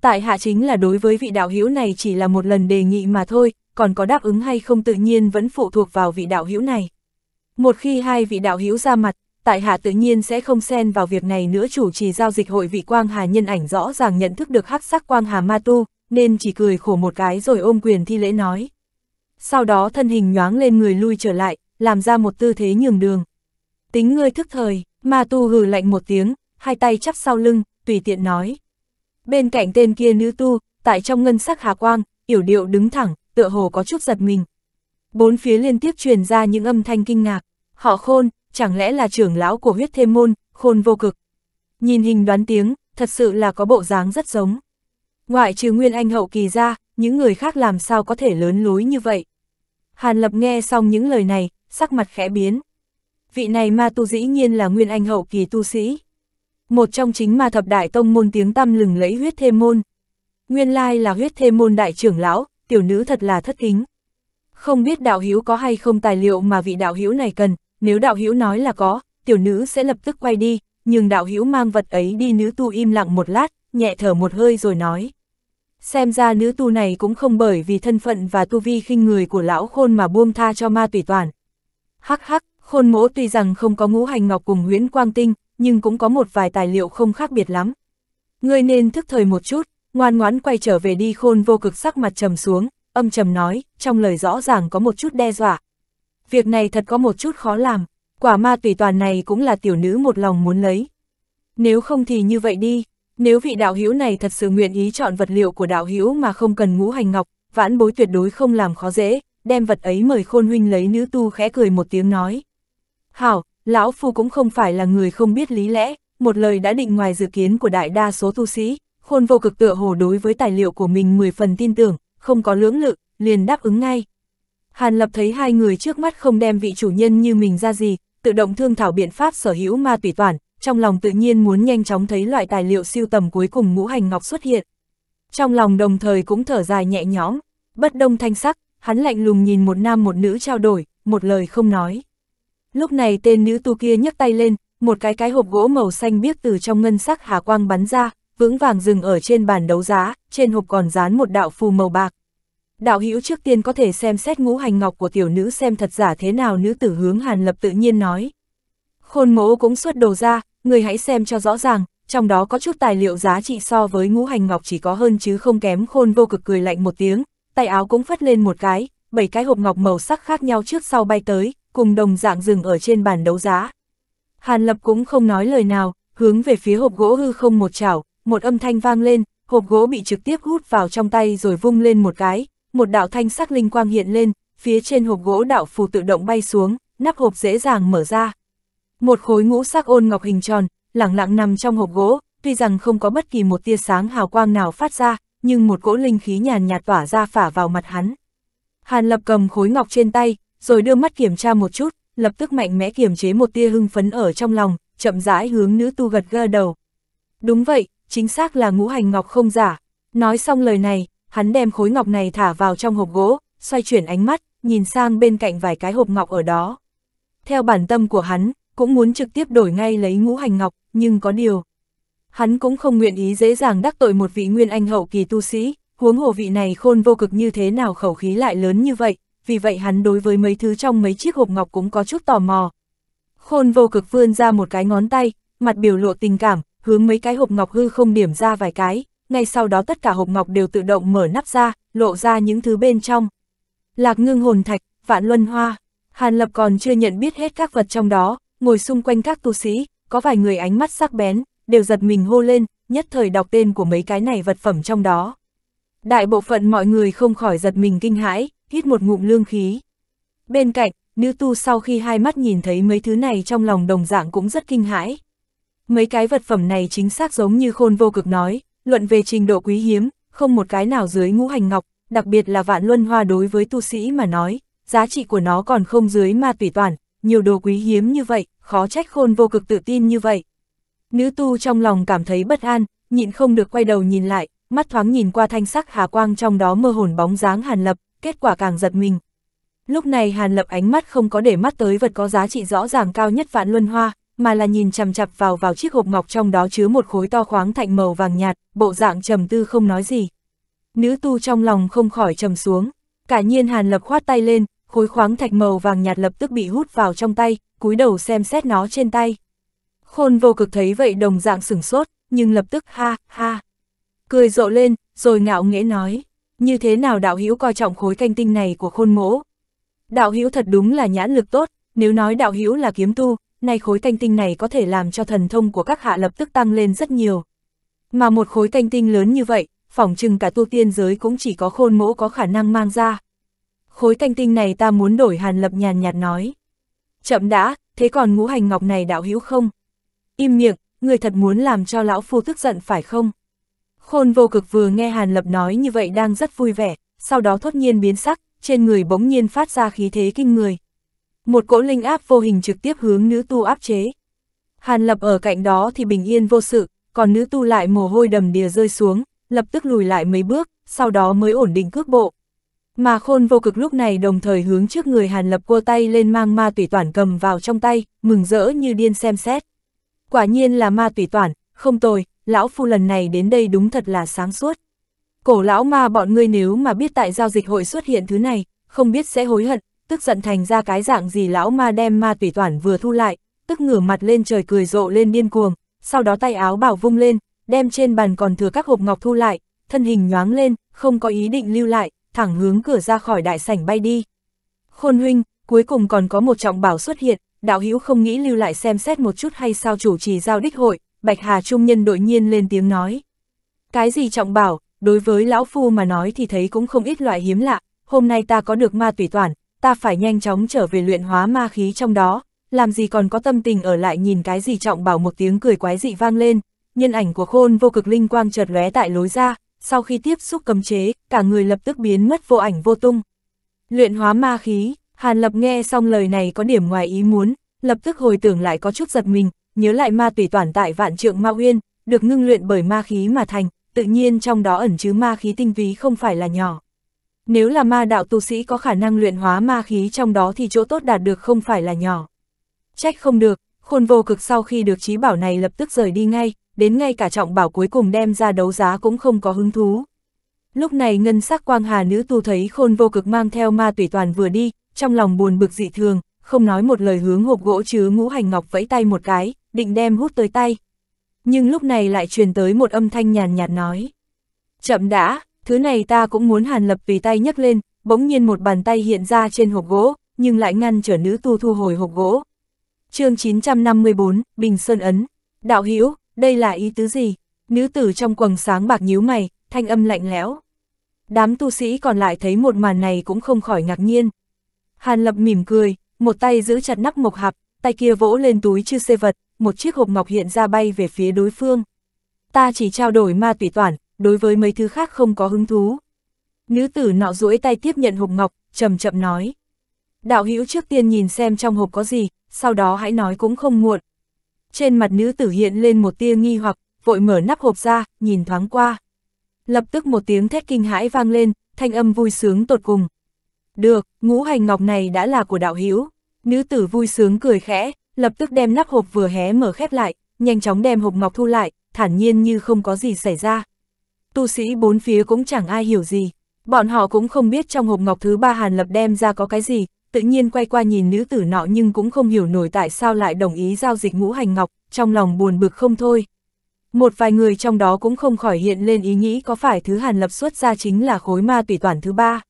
Tại hạ chính là đối với vị đạo hữu này chỉ là một lần đề nghị mà thôi, còn có đáp ứng hay không tự nhiên vẫn phụ thuộc vào vị đạo hữu này. Một khi hai vị đạo hữu ra mặt, tại hạ tự nhiên sẽ không xen vào việc này nữa chủ trì giao dịch hội vị quang hà nhân ảnh rõ ràng nhận thức được hắc sắc quang hà ma tu, nên chỉ cười khổ một cái rồi ôm quyền thi lễ nói. Sau đó thân hình nhoáng lên người lui trở lại, làm ra một tư thế nhường đường. Tính ngươi thức thời, ma tu hừ lạnh một tiếng, hai tay chắp sau lưng, tùy tiện nói. Bên cạnh tên kia nữ tu, tại trong ngân sắc hà quang, yểu điệu đứng thẳng, tựa hồ có chút giật mình. Bốn phía liên tiếp truyền ra những âm thanh kinh ngạc, họ khôn, chẳng lẽ là trưởng lão của huyết thêm môn, khôn vô cực. Nhìn hình đoán tiếng, thật sự là có bộ dáng rất giống. Ngoại trừ Nguyên Anh hậu kỳ ra, những người khác làm sao có thể lớn lối như vậy. Hàn Lập nghe xong những lời này, sắc mặt khẽ biến. Vị này ma tu dĩ nhiên là Nguyên Anh hậu kỳ tu sĩ. Một trong chính ma thập đại tông môn tiếng tăm lừng lẫy huyết thêm môn. Nguyên lai là huyết thêm môn đại trưởng lão, tiểu nữ thật là thất kính. Không biết đạo hữu có hay không tài liệu mà vị đạo hữu này cần, nếu đạo hữu nói là có, tiểu nữ sẽ lập tức quay đi, nhưng đạo hữu mang vật ấy đi nữ tu im lặng một lát, nhẹ thở một hơi rồi nói. Xem ra nữ tu này cũng không bởi vì thân phận và tu vi khinh người của lão khôn mà buông tha cho ma tùy toàn. Hắc hắc, khôn mỗ tuy rằng không có ngũ hành ngọc cùng huyễn quang tinh, nhưng cũng có một vài tài liệu không khác biệt lắm. Ngươi nên thức thời một chút, ngoan ngoãn quay trở về đi khôn vô cực sắc mặt trầm xuống, âm trầm nói, trong lời rõ ràng có một chút đe dọa. Việc này thật có một chút khó làm, quả ma tùy toàn này cũng là tiểu nữ một lòng muốn lấy. Nếu không thì như vậy đi, nếu vị đạo hữu này thật sự nguyện ý chọn vật liệu của đạo hữu mà không cần ngũ hành ngọc, vãn bối tuyệt đối không làm khó dễ, đem vật ấy mời khôn huynh lấy nữ tu khẽ cười một tiếng nói. Hảo, lão phu cũng không phải là người không biết lý lẽ, một lời đã định ngoài dự kiến của đại đa số tu sĩ. Khôn vô cực tựa hồ đối với tài liệu của mình 10 phần tin tưởng, không có lưỡng lự, liền đáp ứng ngay. Hàn Lập thấy hai người trước mắt không đem vị chủ nhân như mình ra gì, tự động thương thảo biện pháp sở hữu ma tùy toàn, trong lòng tự nhiên muốn nhanh chóng thấy loại tài liệu siêu tầm cuối cùng ngũ hành ngọc xuất hiện. Trong lòng đồng thời cũng thở dài nhẹ nhõm, bất đông thanh sắc, hắn lạnh lùng nhìn một nam một nữ trao đổi, một lời không nói. Lúc này tên nữ tu kia nhấc tay lên, một cái cái hộp gỗ màu xanh biếc từ trong ngân sắc hà quang bắn ra, vững vàng dừng ở trên bàn đấu giá, trên hộp còn dán một đạo phù màu bạc. Đạo hữu trước tiên có thể xem xét ngũ hành ngọc của tiểu nữ xem thật giả thế nào nữ tử hướng hàn lập tự nhiên nói. Khôn mỗ cũng xuất đồ ra, người hãy xem cho rõ ràng, trong đó có chút tài liệu giá trị so với ngũ hành ngọc chỉ có hơn chứ không kém khôn vô cực cười lạnh một tiếng, tay áo cũng phất lên một cái, bảy cái hộp ngọc màu sắc khác nhau trước sau bay tới, cùng đồng dạng dừng ở trên bàn đấu giá. Hàn Lập cũng không nói lời nào, hướng về phía hộp gỗ hư không một chảo, một âm thanh vang lên, hộp gỗ bị trực tiếp hút vào trong tay rồi vung lên một cái, một đạo thanh sắc linh quang hiện lên, phía trên hộp gỗ đạo phù tự động bay xuống, nắp hộp dễ dàng mở ra. Một khối ngũ sắc ôn ngọc hình tròn, lẳng lặng nằm trong hộp gỗ, tuy rằng không có bất kỳ một tia sáng hào quang nào phát ra, nhưng một cỗ linh khí nhàn nhạt tỏa ra phả vào mặt hắn. Hàn Lập cầm khối ngọc trên tay, rồi đưa mắt kiểm tra một chút, lập tức mạnh mẽ kiềm chế một tia hưng phấn ở trong lòng, chậm rãi hướng nữ tu gật gơ đầu. Đúng vậy, chính xác là ngũ hành ngọc không giả. Nói xong lời này, hắn đem khối ngọc này thả vào trong hộp gỗ, xoay chuyển ánh mắt, nhìn sang bên cạnh vài cái hộp ngọc ở đó. Theo bản tâm của hắn, cũng muốn trực tiếp đổi ngay lấy ngũ hành ngọc, nhưng có điều. Hắn cũng không nguyện ý dễ dàng đắc tội một vị nguyên anh hậu kỳ tu sĩ, huống hồ vị này khôn vô cực như thế nào khẩu khí lại lớn như vậy, vì vậy hắn đối với mấy thứ trong mấy chiếc hộp ngọc cũng có chút tò mò. Khôn vô cực vươn ra một cái ngón tay, mặt biểu lộ tình cảm, hướng mấy cái hộp ngọc hư không điểm ra vài cái, ngay sau đó tất cả hộp ngọc đều tự động mở nắp ra, lộ ra những thứ bên trong. Lạc ngưng hồn thạch, vạn luân hoa, Hàn Lập còn chưa nhận biết hết các vật trong đó, ngồi xung quanh các tu sĩ, có vài người ánh mắt sắc bén, đều giật mình hô lên, nhất thời đọc tên của mấy cái này vật phẩm trong đó. Đại bộ phận mọi người không khỏi giật mình kinh hãi, hít một ngụm lương khí. Bên cạnh, nữ tu sau khi hai mắt nhìn thấy mấy thứ này trong lòng đồng dạng cũng rất kinh hãi. Mấy cái vật phẩm này chính xác giống như khôn vô cực nói, luận về trình độ quý hiếm, không một cái nào dưới ngũ hành ngọc, đặc biệt là vạn luân hoa đối với tu sĩ mà nói, giá trị của nó còn không dưới ma tủy toàn, nhiều đồ quý hiếm như vậy, khó trách khôn vô cực tự tin như vậy. Nữ tu trong lòng cảm thấy bất an, nhịn không được quay đầu nhìn lại, mắt thoáng nhìn qua thanh sắc hà quang trong đó mơ hồn bóng dáng Hàn Lập, kết quả càng giật mình. Lúc này Hàn Lập ánh mắt không có để mắt tới vật có giá trị rõ ràng cao nhất vạn luân hoa, mà là nhìn chằm chặp vào vào chiếc hộp ngọc trong đó chứa một khối to khoáng thạch màu vàng nhạt, bộ dạng trầm tư không nói gì. Nữ tu trong lòng không khỏi trầm xuống, cả nhiên hàn lập khoát tay lên, khối khoáng thạch màu vàng nhạt lập tức bị hút vào trong tay, cúi đầu xem xét nó trên tay. Khôn vô cực thấy vậy đồng dạng sửng sốt, nhưng lập tức ha, ha. Cười rộ lên, rồi ngạo nghễ nói, như thế nào đạo hữu coi trọng khối canh tinh này của khôn mỗ. Đạo hữu thật đúng là nhãn lực tốt, nếu nói đạo hữu là kiếm tu, nay khối canh tinh này có thể làm cho thần thông của các hạ lập tức tăng lên rất nhiều. Mà một khối canh tinh lớn như vậy, phỏng chừng cả tu tiên giới cũng chỉ có khôn mỗ có khả năng mang ra. Khối canh tinh này ta muốn đổi hàn lập nhàn nhạt nói. Chậm đã, thế còn ngũ hành ngọc này đạo hữu không? Im miệng, người thật muốn làm cho lão phu tức giận phải không? Khôn vô cực vừa nghe hàn lập nói như vậy đang rất vui vẻ, sau đó thốt nhiên biến sắc, trên người bỗng nhiên phát ra khí thế kinh người. Một cỗ linh áp vô hình trực tiếp hướng nữ tu áp chế. Hàn lập ở cạnh đó thì bình yên vô sự, còn nữ tu lại mồ hôi đầm đìa rơi xuống, lập tức lùi lại mấy bước, sau đó mới ổn định cước bộ. Mà khôn vô cực lúc này đồng thời hướng trước người Hàn Lập cua tay lên mang ma tùy toàn cầm vào trong tay, mừng rỡ như điên xem xét. Quả nhiên là ma tùy toàn, không tồi, lão phu lần này đến đây đúng thật là sáng suốt. Cổ lão ma bọn ngươi nếu mà biết tại giao dịch hội xuất hiện thứ này, không biết sẽ hối hận, tức giận thành ra cái dạng gì lão ma đem ma tùy toàn vừa thu lại, tức ngửa mặt lên trời cười rộ lên điên cuồng, sau đó tay áo bảo vung lên, đem trên bàn còn thừa các hộp ngọc thu lại, thân hình nhoáng lên, không có ý định lưu lại, thẳng hướng cửa ra khỏi đại sảnh bay đi. Khôn huynh, cuối cùng còn có một trọng bảo xuất hiện, đạo hữu không nghĩ lưu lại xem xét một chút hay sao chủ trì giao đích hội, Bạch Hà Trung Nhân đội nhiên lên tiếng nói. Cái gì trọng bảo, đối với lão phu mà nói thì thấy cũng không ít loại hiếm lạ, hôm nay ta có được ma tùy toàn ta phải nhanh chóng trở về luyện hóa ma khí trong đó, làm gì còn có tâm tình ở lại nhìn cái gì trọng bảo một tiếng cười quái dị vang lên, nhân ảnh của khôn vô cực linh quang chợt lóe tại lối ra, sau khi tiếp xúc cấm chế, cả người lập tức biến mất vô ảnh vô tung. Luyện hóa ma khí, Hàn Lập nghe xong lời này có điểm ngoài ý muốn, lập tức hồi tưởng lại có chút giật mình, nhớ lại ma tùy toàn tại vạn trượng ma uyên, được ngưng luyện bởi ma khí mà thành, tự nhiên trong đó ẩn chứa ma khí tinh túy không phải là nhỏ. Nếu là ma đạo tu sĩ có khả năng luyện hóa ma khí trong đó thì chỗ tốt đạt được không phải là nhỏ. Trách không được, khôn vô cực sau khi được trí bảo này lập tức rời đi ngay, đến ngay cả trọng bảo cuối cùng đem ra đấu giá cũng không có hứng thú. Lúc này ngân sắc quang hà nữ tu thấy khôn vô cực mang theo ma tùy toàn vừa đi, trong lòng buồn bực dị thường, không nói một lời hướng hộp gỗ chứa ngũ hành ngọc vẫy tay một cái, định đem hút tới tay. Nhưng lúc này lại truyền tới một âm thanh nhàn nhạt nói. Chậm đã, thứ này ta cũng muốn Hàn Lập vì tay nhấc lên, bỗng nhiên một bàn tay hiện ra trên hộp gỗ, nhưng lại ngăn trở nữ tu thu hồi hộp gỗ. chương 954, Bình Sơn Ấn. Đạo Hữu đây là ý tứ gì? Nữ tử trong quầng sáng bạc nhíu mày, thanh âm lạnh lẽo. Đám tu sĩ còn lại thấy một màn này cũng không khỏi ngạc nhiên. Hàn Lập mỉm cười, một tay giữ chặt nắp mộc hạp, tay kia vỗ lên túi chư xê vật, một chiếc hộp ngọc hiện ra bay về phía đối phương. Ta chỉ trao đổi ma tùy toàn, đối với mấy thứ khác không có hứng thú. Nữ tử nọ duỗi tay tiếp nhận hộp ngọc, chậm chậm nói. Đạo hữu trước tiên nhìn xem trong hộp có gì, sau đó hãy nói cũng không muộn. Trên mặt nữ tử hiện lên một tia nghi hoặc, vội mở nắp hộp ra, nhìn thoáng qua. Lập tức một tiếng thét kinh hãi vang lên, thanh âm vui sướng tột cùng. Được, ngũ hành ngọc này đã là của đạo hữu Nữ tử vui sướng cười khẽ, lập tức đem nắp hộp vừa hé mở khép lại, nhanh chóng đem hộp ngọc thu lại, thản nhiên như không có gì xảy ra tu sĩ bốn phía cũng chẳng ai hiểu gì. Bọn họ cũng không biết trong hộp ngọc thứ ba Hàn Lập đem ra có cái gì, tự nhiên quay qua nhìn nữ tử nọ nhưng cũng không hiểu nổi tại sao lại đồng ý giao dịch ngũ hành ngọc, trong lòng buồn bực không thôi. Một vài người trong đó cũng không khỏi hiện lên ý nghĩ có phải thứ Hàn Lập xuất ra chính là khối ma tùy toàn thứ ba.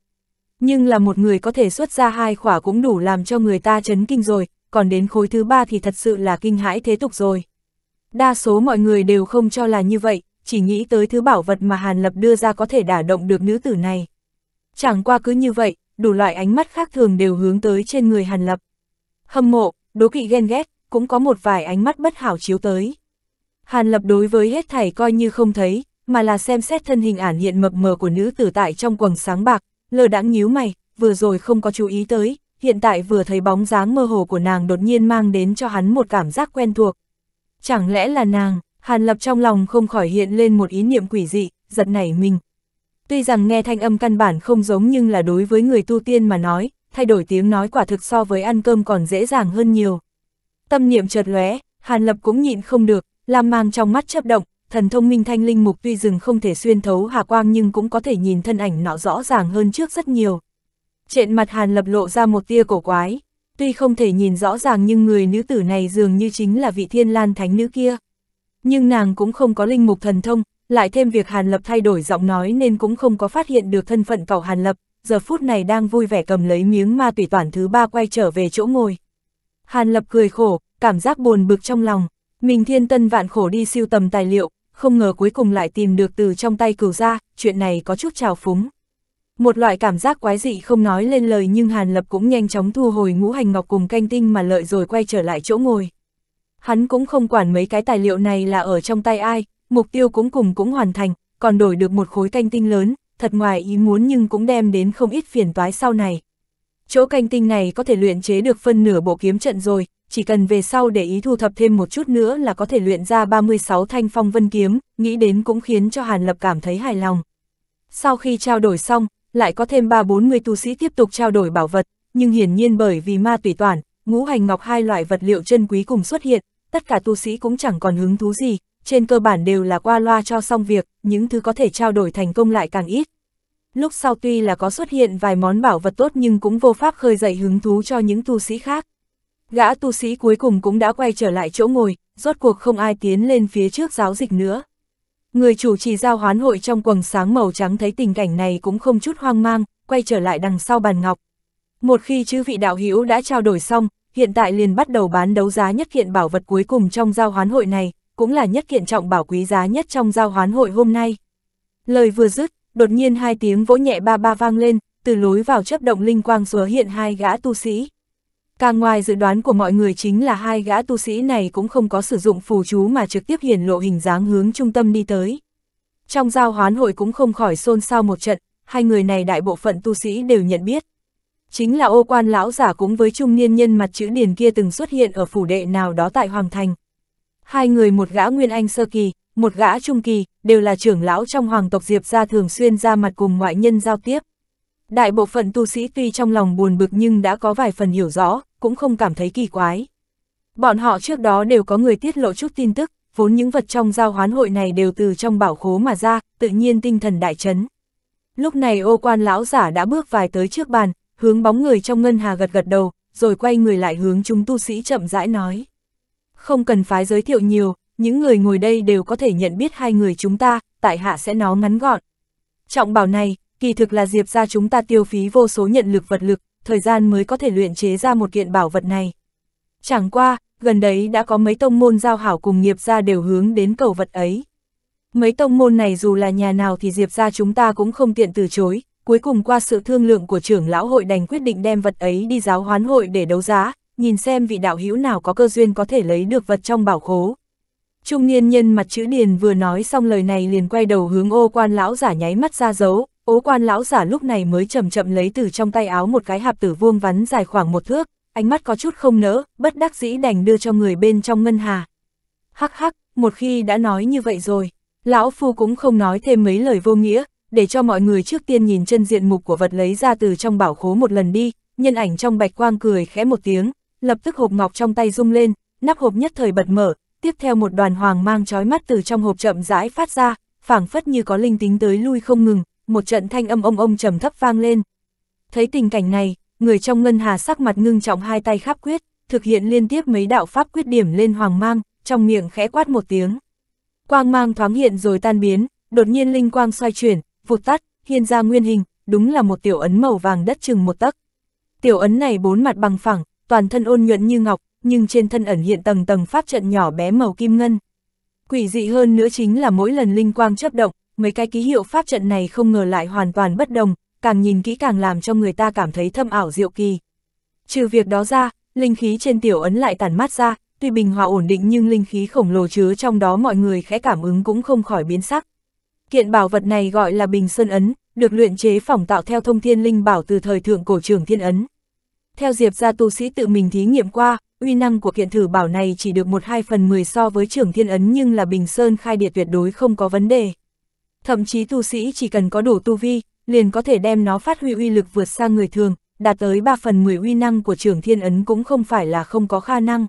Nhưng là một người có thể xuất ra hai khỏa cũng đủ làm cho người ta chấn kinh rồi, còn đến khối thứ ba thì thật sự là kinh hãi thế tục rồi. Đa số mọi người đều không cho là như vậy, chỉ nghĩ tới thứ bảo vật mà Hàn Lập đưa ra có thể đả động được nữ tử này. Chẳng qua cứ như vậy, đủ loại ánh mắt khác thường đều hướng tới trên người Hàn Lập. Hâm mộ, đố kỵ ghen ghét, cũng có một vài ánh mắt bất hảo chiếu tới. Hàn Lập đối với hết thảy coi như không thấy, mà là xem xét thân hình ản hiện mập mờ của nữ tử tại trong quầng sáng bạc, lờ đãng nhíu mày, vừa rồi không có chú ý tới, hiện tại vừa thấy bóng dáng mơ hồ của nàng đột nhiên mang đến cho hắn một cảm giác quen thuộc. Chẳng lẽ là nàng, Hàn Lập trong lòng không khỏi hiện lên một ý niệm quỷ dị, giật nảy mình. Tuy rằng nghe thanh âm căn bản không giống nhưng là đối với người tu tiên mà nói, thay đổi tiếng nói quả thực so với ăn cơm còn dễ dàng hơn nhiều. Tâm niệm chợt lóe, Hàn Lập cũng nhịn không được, làm mang trong mắt chấp động, thần thông minh thanh linh mục tuy rừng không thể xuyên thấu hà quang nhưng cũng có thể nhìn thân ảnh nọ rõ ràng hơn trước rất nhiều. Trên mặt Hàn Lập lộ ra một tia cổ quái, tuy không thể nhìn rõ ràng nhưng người nữ tử này dường như chính là vị thiên lan thánh nữ kia nhưng nàng cũng không có linh mục thần thông, lại thêm việc Hàn Lập thay đổi giọng nói nên cũng không có phát hiện được thân phận cậu Hàn Lập, giờ phút này đang vui vẻ cầm lấy miếng ma tùy toàn thứ ba quay trở về chỗ ngồi. Hàn Lập cười khổ, cảm giác buồn bực trong lòng, mình thiên tân vạn khổ đi siêu tầm tài liệu, không ngờ cuối cùng lại tìm được từ trong tay cửu ra, chuyện này có chút trào phúng. Một loại cảm giác quái dị không nói lên lời nhưng Hàn Lập cũng nhanh chóng thu hồi ngũ hành ngọc cùng canh tinh mà lợi rồi quay trở lại chỗ ngồi hắn cũng không quản mấy cái tài liệu này là ở trong tay ai, mục tiêu cũng cùng cũng hoàn thành, còn đổi được một khối canh tinh lớn, thật ngoài ý muốn nhưng cũng đem đến không ít phiền toái sau này. Chỗ canh tinh này có thể luyện chế được phân nửa bộ kiếm trận rồi, chỉ cần về sau để ý thu thập thêm một chút nữa là có thể luyện ra 36 thanh phong vân kiếm, nghĩ đến cũng khiến cho Hàn Lập cảm thấy hài lòng. Sau khi trao đổi xong, lại có thêm 3-40 tu sĩ tiếp tục trao đổi bảo vật, nhưng hiển nhiên bởi vì ma tùy toàn, ngũ hành ngọc hai loại vật liệu chân quý cùng xuất hiện, tất cả tu sĩ cũng chẳng còn hứng thú gì, trên cơ bản đều là qua loa cho xong việc, những thứ có thể trao đổi thành công lại càng ít. Lúc sau tuy là có xuất hiện vài món bảo vật tốt nhưng cũng vô pháp khơi dậy hứng thú cho những tu sĩ khác. Gã tu sĩ cuối cùng cũng đã quay trở lại chỗ ngồi, rốt cuộc không ai tiến lên phía trước giáo dịch nữa. Người chủ trì giao hoán hội trong quần sáng màu trắng thấy tình cảnh này cũng không chút hoang mang, quay trở lại đằng sau bàn ngọc. Một khi chữ vị đạo hữu đã trao đổi xong, hiện tại liền bắt đầu bán đấu giá nhất kiện bảo vật cuối cùng trong giao hoán hội này, cũng là nhất kiện trọng bảo quý giá nhất trong giao hoán hội hôm nay. Lời vừa dứt, đột nhiên hai tiếng vỗ nhẹ ba ba vang lên, từ lối vào chấp động linh quang xúa hiện hai gã tu sĩ. Càng ngoài dự đoán của mọi người chính là hai gã tu sĩ này cũng không có sử dụng phù chú mà trực tiếp hiển lộ hình dáng hướng trung tâm đi tới. Trong giao hoán hội cũng không khỏi xôn xao một trận, hai người này đại bộ phận tu sĩ đều nhận biết chính là ô quan lão giả cũng với trung niên nhân mặt chữ điền kia từng xuất hiện ở phủ đệ nào đó tại Hoàng Thành. Hai người một gã Nguyên Anh Sơ Kỳ, một gã Trung Kỳ, đều là trưởng lão trong hoàng tộc Diệp gia thường xuyên ra mặt cùng ngoại nhân giao tiếp. Đại bộ phận tu sĩ tuy trong lòng buồn bực nhưng đã có vài phần hiểu rõ, cũng không cảm thấy kỳ quái. Bọn họ trước đó đều có người tiết lộ chút tin tức, vốn những vật trong giao hoán hội này đều từ trong bảo khố mà ra, tự nhiên tinh thần đại chấn. Lúc này ô quan lão giả đã bước vài tới trước bàn, Hướng bóng người trong ngân hà gật gật đầu, rồi quay người lại hướng chúng tu sĩ chậm rãi nói. Không cần phái giới thiệu nhiều, những người ngồi đây đều có thể nhận biết hai người chúng ta, tại hạ sẽ nói ngắn gọn. Trọng bảo này, kỳ thực là diệp ra chúng ta tiêu phí vô số nhận lực vật lực, thời gian mới có thể luyện chế ra một kiện bảo vật này. Chẳng qua, gần đấy đã có mấy tông môn giao hảo cùng nghiệp ra đều hướng đến cầu vật ấy. Mấy tông môn này dù là nhà nào thì diệp ra chúng ta cũng không tiện từ chối, cuối cùng qua sự thương lượng của trưởng lão hội đành quyết định đem vật ấy đi giáo hoán hội để đấu giá, nhìn xem vị đạo hữu nào có cơ duyên có thể lấy được vật trong bảo khố. Trung niên nhân mặt chữ điền vừa nói xong lời này liền quay đầu hướng ô quan lão giả nháy mắt ra dấu, Ô quan lão giả lúc này mới chậm chậm lấy từ trong tay áo một cái hạp tử vuông vắn dài khoảng một thước, ánh mắt có chút không nỡ, bất đắc dĩ đành đưa cho người bên trong ngân hà. Hắc hắc, một khi đã nói như vậy rồi, lão phu cũng không nói thêm mấy lời vô nghĩa, để cho mọi người trước tiên nhìn chân diện mục của vật lấy ra từ trong bảo khố một lần đi, nhân ảnh trong bạch quang cười khẽ một tiếng, lập tức hộp ngọc trong tay rung lên, nắp hộp nhất thời bật mở, tiếp theo một đoàn hoàng mang chói mắt từ trong hộp chậm rãi phát ra, phảng phất như có linh tính tới lui không ngừng, một trận thanh âm ông ông trầm thấp vang lên. Thấy tình cảnh này, người trong ngân hà sắc mặt ngưng trọng hai tay khắp quyết, thực hiện liên tiếp mấy đạo pháp quyết điểm lên hoàng mang, trong miệng khẽ quát một tiếng. Quang mang thoáng hiện rồi tan biến, đột nhiên linh quang xoay chuyển, vụt tắt, hiện ra nguyên hình, đúng là một tiểu ấn màu vàng đất chừng một tấc. Tiểu ấn này bốn mặt bằng phẳng, toàn thân ôn nhuận như ngọc, nhưng trên thân ẩn hiện tầng tầng pháp trận nhỏ bé màu kim ngân. Quỷ dị hơn nữa chính là mỗi lần linh quang chấp động, mấy cái ký hiệu pháp trận này không ngờ lại hoàn toàn bất đồng, càng nhìn kỹ càng làm cho người ta cảm thấy thâm ảo diệu kỳ. Trừ việc đó ra, linh khí trên tiểu ấn lại tản mát ra, tuy bình hòa ổn định nhưng linh khí khổng lồ chứa trong đó mọi người khẽ cảm ứng cũng không khỏi biến sắc. Kiện bảo vật này gọi là Bình Sơn Ấn, được luyện chế phỏng tạo theo thông thiên linh bảo từ thời thượng cổ trường thiên ấn. Theo Diệp gia tu sĩ tự mình thí nghiệm qua, uy năng của kiện thử bảo này chỉ được một hai phần 10 so với trường thiên ấn nhưng là Bình Sơn khai địa tuyệt đối không có vấn đề. Thậm chí tu sĩ chỉ cần có đủ tu vi, liền có thể đem nó phát huy uy lực vượt xa người thường, đạt tới 3 phần 10 uy năng của trường thiên ấn cũng không phải là không có khả năng.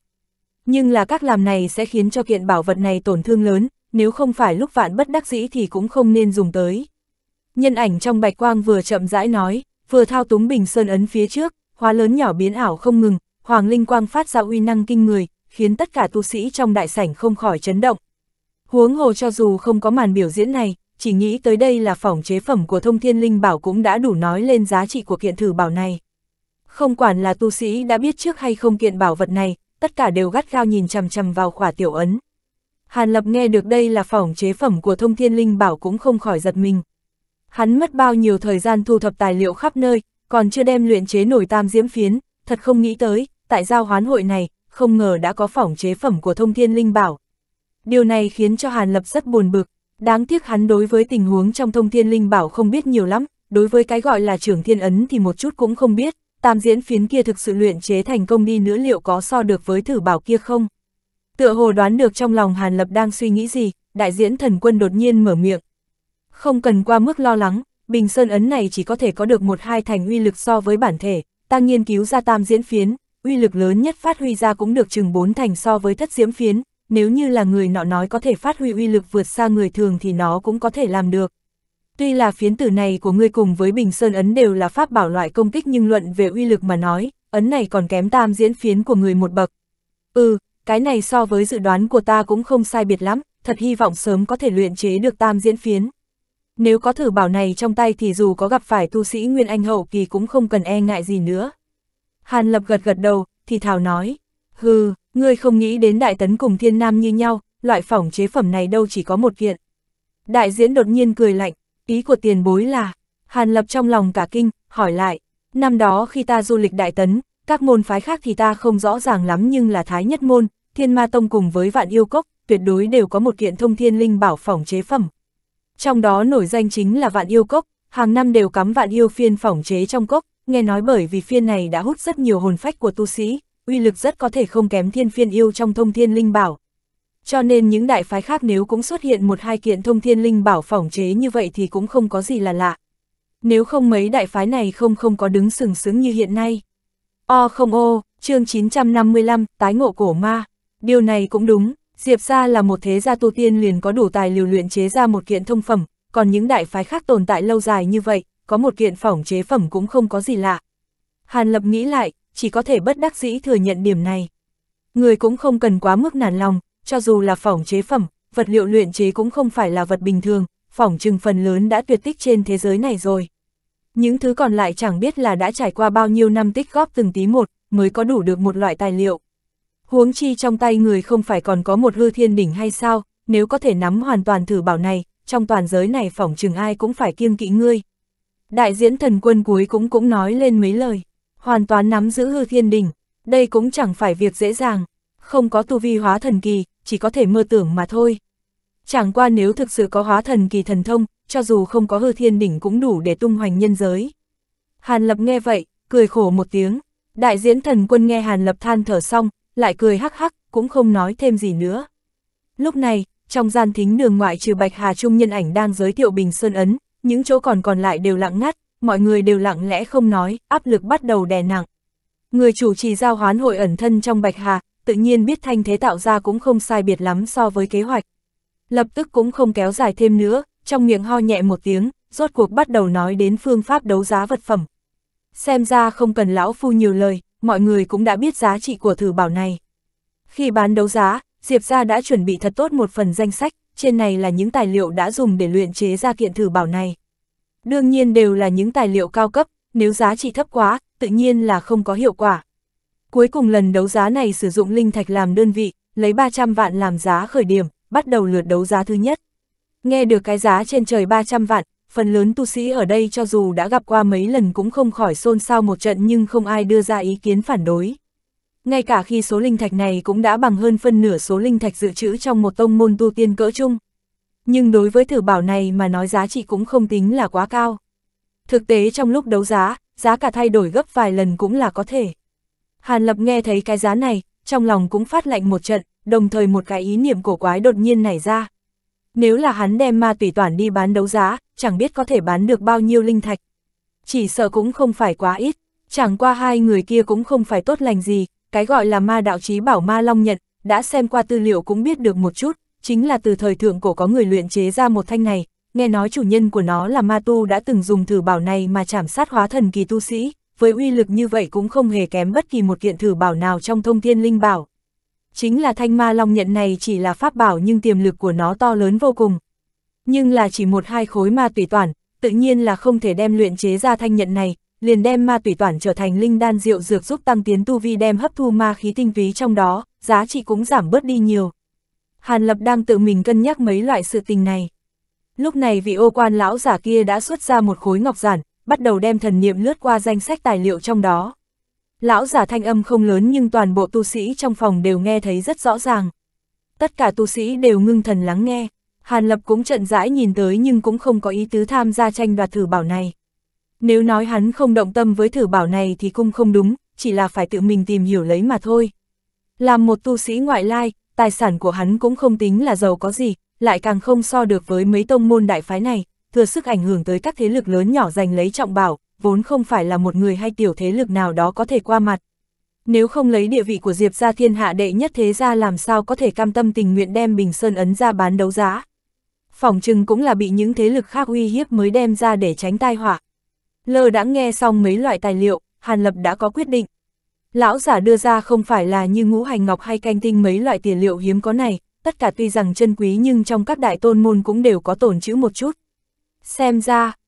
Nhưng là các làm này sẽ khiến cho kiện bảo vật này tổn thương lớn, nếu không phải lúc vạn bất đắc dĩ thì cũng không nên dùng tới. Nhân ảnh trong bạch quang vừa chậm rãi nói, vừa thao túng bình sơn ấn phía trước, hóa lớn nhỏ biến ảo không ngừng, hoàng linh quang phát ra uy năng kinh người, khiến tất cả tu sĩ trong đại sảnh không khỏi chấn động. Huống hồ cho dù không có màn biểu diễn này, chỉ nghĩ tới đây là phỏng chế phẩm của thông thiên linh bảo cũng đã đủ nói lên giá trị của kiện thử bảo này. Không quản là tu sĩ đã biết trước hay không kiện bảo vật này, tất cả đều gắt gao nhìn chằm chằm vào khỏa tiểu ấn. Hàn Lập nghe được đây là phỏng chế phẩm của thông thiên linh bảo cũng không khỏi giật mình. Hắn mất bao nhiêu thời gian thu thập tài liệu khắp nơi, còn chưa đem luyện chế nổi tam diễm phiến, thật không nghĩ tới, tại giao hoán hội này, không ngờ đã có phỏng chế phẩm của thông thiên linh bảo. Điều này khiến cho Hàn Lập rất buồn bực, đáng tiếc hắn đối với tình huống trong thông thiên linh bảo không biết nhiều lắm, đối với cái gọi là trưởng thiên ấn thì một chút cũng không biết, tam diễn phiến kia thực sự luyện chế thành công đi nữa liệu có so được với thử bảo kia không? Tựa hồ đoán được trong lòng Hàn Lập đang suy nghĩ gì, đại diễn thần quân đột nhiên mở miệng. Không cần qua mức lo lắng, Bình Sơn Ấn này chỉ có thể có được một hai thành uy lực so với bản thể, ta nghiên cứu ra tam diễn phiến, uy lực lớn nhất phát huy ra cũng được chừng bốn thành so với thất diễm phiến, nếu như là người nọ nói có thể phát huy uy lực vượt xa người thường thì nó cũng có thể làm được. Tuy là phiến tử này của ngươi cùng với Bình Sơn Ấn đều là pháp bảo loại công kích nhưng luận về uy lực mà nói, Ấn này còn kém tam diễn phiến của người một bậc. Ừ, cái này so với dự đoán của ta cũng không sai biệt lắm, thật hy vọng sớm có thể luyện chế được tam diễn phiến. Nếu có thử bảo này trong tay thì dù có gặp phải tu sĩ Nguyên Anh hậu kỳ cũng không cần e ngại gì nữa. Hàn Lập gật gật đầu, thì Thảo nói, hừ, ngươi không nghĩ đến đại tấn cùng thiên nam như nhau, loại phỏng chế phẩm này đâu chỉ có một kiện. Đại diễn đột nhiên cười lạnh, ý của tiền bối là, Hàn Lập trong lòng cả kinh, hỏi lại, năm đó khi ta du lịch đại tấn, các môn phái khác thì ta không rõ ràng lắm nhưng là Thái Nhất Môn, Thiên Ma Tông cùng với Vạn Yêu Cốc, tuyệt đối đều có một kiện thông thiên linh bảo phỏng chế phẩm. Trong đó nổi danh chính là Vạn Yêu Cốc, hàng năm đều cắm Vạn Yêu phiên phỏng chế trong cốc, nghe nói bởi vì phiên này đã hút rất nhiều hồn phách của tu sĩ, uy lực rất có thể không kém thiên phiên yêu trong thông thiên linh bảo. Cho nên những đại phái khác nếu cũng xuất hiện một hai kiện thông thiên linh bảo phỏng chế như vậy thì cũng không có gì là lạ. Nếu không mấy đại phái này không không có đứng sừng sững như hiện nay. O không ô, chương 955, tái ngộ cổ ma. Điều này cũng đúng, Diệp gia là một thế gia tu tiên liền có đủ tài liều luyện chế ra một kiện thông phẩm, còn những đại phái khác tồn tại lâu dài như vậy, có một kiện phỏng chế phẩm cũng không có gì lạ. Hàn Lập nghĩ lại, chỉ có thể bất đắc dĩ thừa nhận điểm này. Người cũng không cần quá mức nản lòng, cho dù là phỏng chế phẩm, vật liệu luyện chế cũng không phải là vật bình thường, phỏng chừng phần lớn đã tuyệt tích trên thế giới này rồi. Những thứ còn lại chẳng biết là đã trải qua bao nhiêu năm tích góp từng tí một, mới có đủ được một loại tài liệu huống chi trong tay người không phải còn có một hư thiên đỉnh hay sao, nếu có thể nắm hoàn toàn thử bảo này, trong toàn giới này phỏng chừng ai cũng phải kiêng kỵ ngươi. Đại diễn thần quân cuối cũng cũng nói lên mấy lời, hoàn toàn nắm giữ hư thiên đỉnh, đây cũng chẳng phải việc dễ dàng, không có tu vi hóa thần kỳ, chỉ có thể mơ tưởng mà thôi. Chẳng qua nếu thực sự có hóa thần kỳ thần thông, cho dù không có hư thiên đỉnh cũng đủ để tung hoành nhân giới. Hàn Lập nghe vậy, cười khổ một tiếng, đại diễn thần quân nghe Hàn Lập than thở xong, lại cười hắc hắc, cũng không nói thêm gì nữa. Lúc này, trong gian thính đường ngoại trừ Bạch Hà Trung nhân ảnh đang giới thiệu Bình Sơn Ấn, những chỗ còn còn lại đều lặng ngắt, mọi người đều lặng lẽ không nói, áp lực bắt đầu đè nặng. Người chủ trì giao hoán hội ẩn thân trong Bạch Hà, tự nhiên biết thanh thế tạo ra cũng không sai biệt lắm so với kế hoạch. Lập tức cũng không kéo dài thêm nữa, trong miệng ho nhẹ một tiếng, rốt cuộc bắt đầu nói đến phương pháp đấu giá vật phẩm. Xem ra không cần lão phu nhiều lời, mọi người cũng đã biết giá trị của thử bảo này. Khi bán đấu giá, Diệp Gia đã chuẩn bị thật tốt một phần danh sách, trên này là những tài liệu đã dùng để luyện chế ra kiện thử bảo này. Đương nhiên đều là những tài liệu cao cấp, nếu giá trị thấp quá, tự nhiên là không có hiệu quả. Cuối cùng lần đấu giá này sử dụng linh thạch làm đơn vị, lấy 300 vạn làm giá khởi điểm, bắt đầu lượt đấu giá thứ nhất. Nghe được cái giá trên trời 300 vạn, phần lớn tu sĩ ở đây cho dù đã gặp qua mấy lần cũng không khỏi xôn xao một trận nhưng không ai đưa ra ý kiến phản đối. Ngay cả khi số linh thạch này cũng đã bằng hơn phân nửa số linh thạch dự trữ trong một tông môn tu tiên cỡ chung. Nhưng đối với thử bảo này mà nói giá trị cũng không tính là quá cao. Thực tế trong lúc đấu giá, giá cả thay đổi gấp vài lần cũng là có thể. Hàn Lập nghe thấy cái giá này, trong lòng cũng phát lạnh một trận, đồng thời một cái ý niệm cổ quái đột nhiên nảy ra. Nếu là hắn đem ma tùy toàn đi bán đấu giá, chẳng biết có thể bán được bao nhiêu linh thạch. Chỉ sợ cũng không phải quá ít, chẳng qua hai người kia cũng không phải tốt lành gì, cái gọi là ma đạo chí bảo ma long nhận, đã xem qua tư liệu cũng biết được một chút, chính là từ thời thượng cổ có người luyện chế ra một thanh này, nghe nói chủ nhân của nó là ma tu đã từng dùng thử bảo này mà chảm sát hóa thần kỳ tu sĩ, với uy lực như vậy cũng không hề kém bất kỳ một kiện thử bảo nào trong thông thiên linh bảo. Chính là thanh ma long nhận này chỉ là pháp bảo nhưng tiềm lực của nó to lớn vô cùng, nhưng là chỉ một hai khối ma tùy toàn tự nhiên là không thể đem luyện chế ra thanh nhận này, liền đem ma tùy toàn trở thành linh đan rượu dược giúp tăng tiến tu vi đem hấp thu ma khí tinh túy trong đó, giá trị cũng giảm bớt đi nhiều. Hàn Lập đang tự mình cân nhắc mấy loại sự tình này. Lúc này vị ô quan lão giả kia đã xuất ra một khối ngọc giản, bắt đầu đem thần niệm lướt qua danh sách tài liệu trong đó. Lão giả thanh âm không lớn nhưng toàn bộ tu sĩ trong phòng đều nghe thấy rất rõ ràng. Tất cả tu sĩ đều ngưng thần lắng nghe. Hàn Lập cũng trận rãi nhìn tới nhưng cũng không có ý tứ tham gia tranh đoạt thử bảo này. Nếu nói hắn không động tâm với thử bảo này thì cũng không đúng, chỉ là phải tự mình tìm hiểu lấy mà thôi. Làm một tu sĩ ngoại lai, tài sản của hắn cũng không tính là giàu có gì, lại càng không so được với mấy tông môn đại phái này, thừa sức ảnh hưởng tới các thế lực lớn nhỏ giành lấy trọng bảo, vốn không phải là một người hay tiểu thế lực nào đó có thể qua mặt. Nếu không lấy địa vị của Diệp gia thiên hạ đệ nhất thế gia làm sao có thể cam tâm tình nguyện đem Bình Sơn Ấn ra bán đấu giá phỏng chừng cũng là bị những thế lực khác uy hiếp mới đem ra để tránh tai họa. Lơ đã nghe xong mấy loại tài liệu, Hàn Lập đã có quyết định. Lão giả đưa ra không phải là như ngũ hành ngọc hay canh tinh mấy loại tiền liệu hiếm có này, tất cả tuy rằng chân quý nhưng trong các đại tôn môn cũng đều có tổn chữ một chút. Xem ra,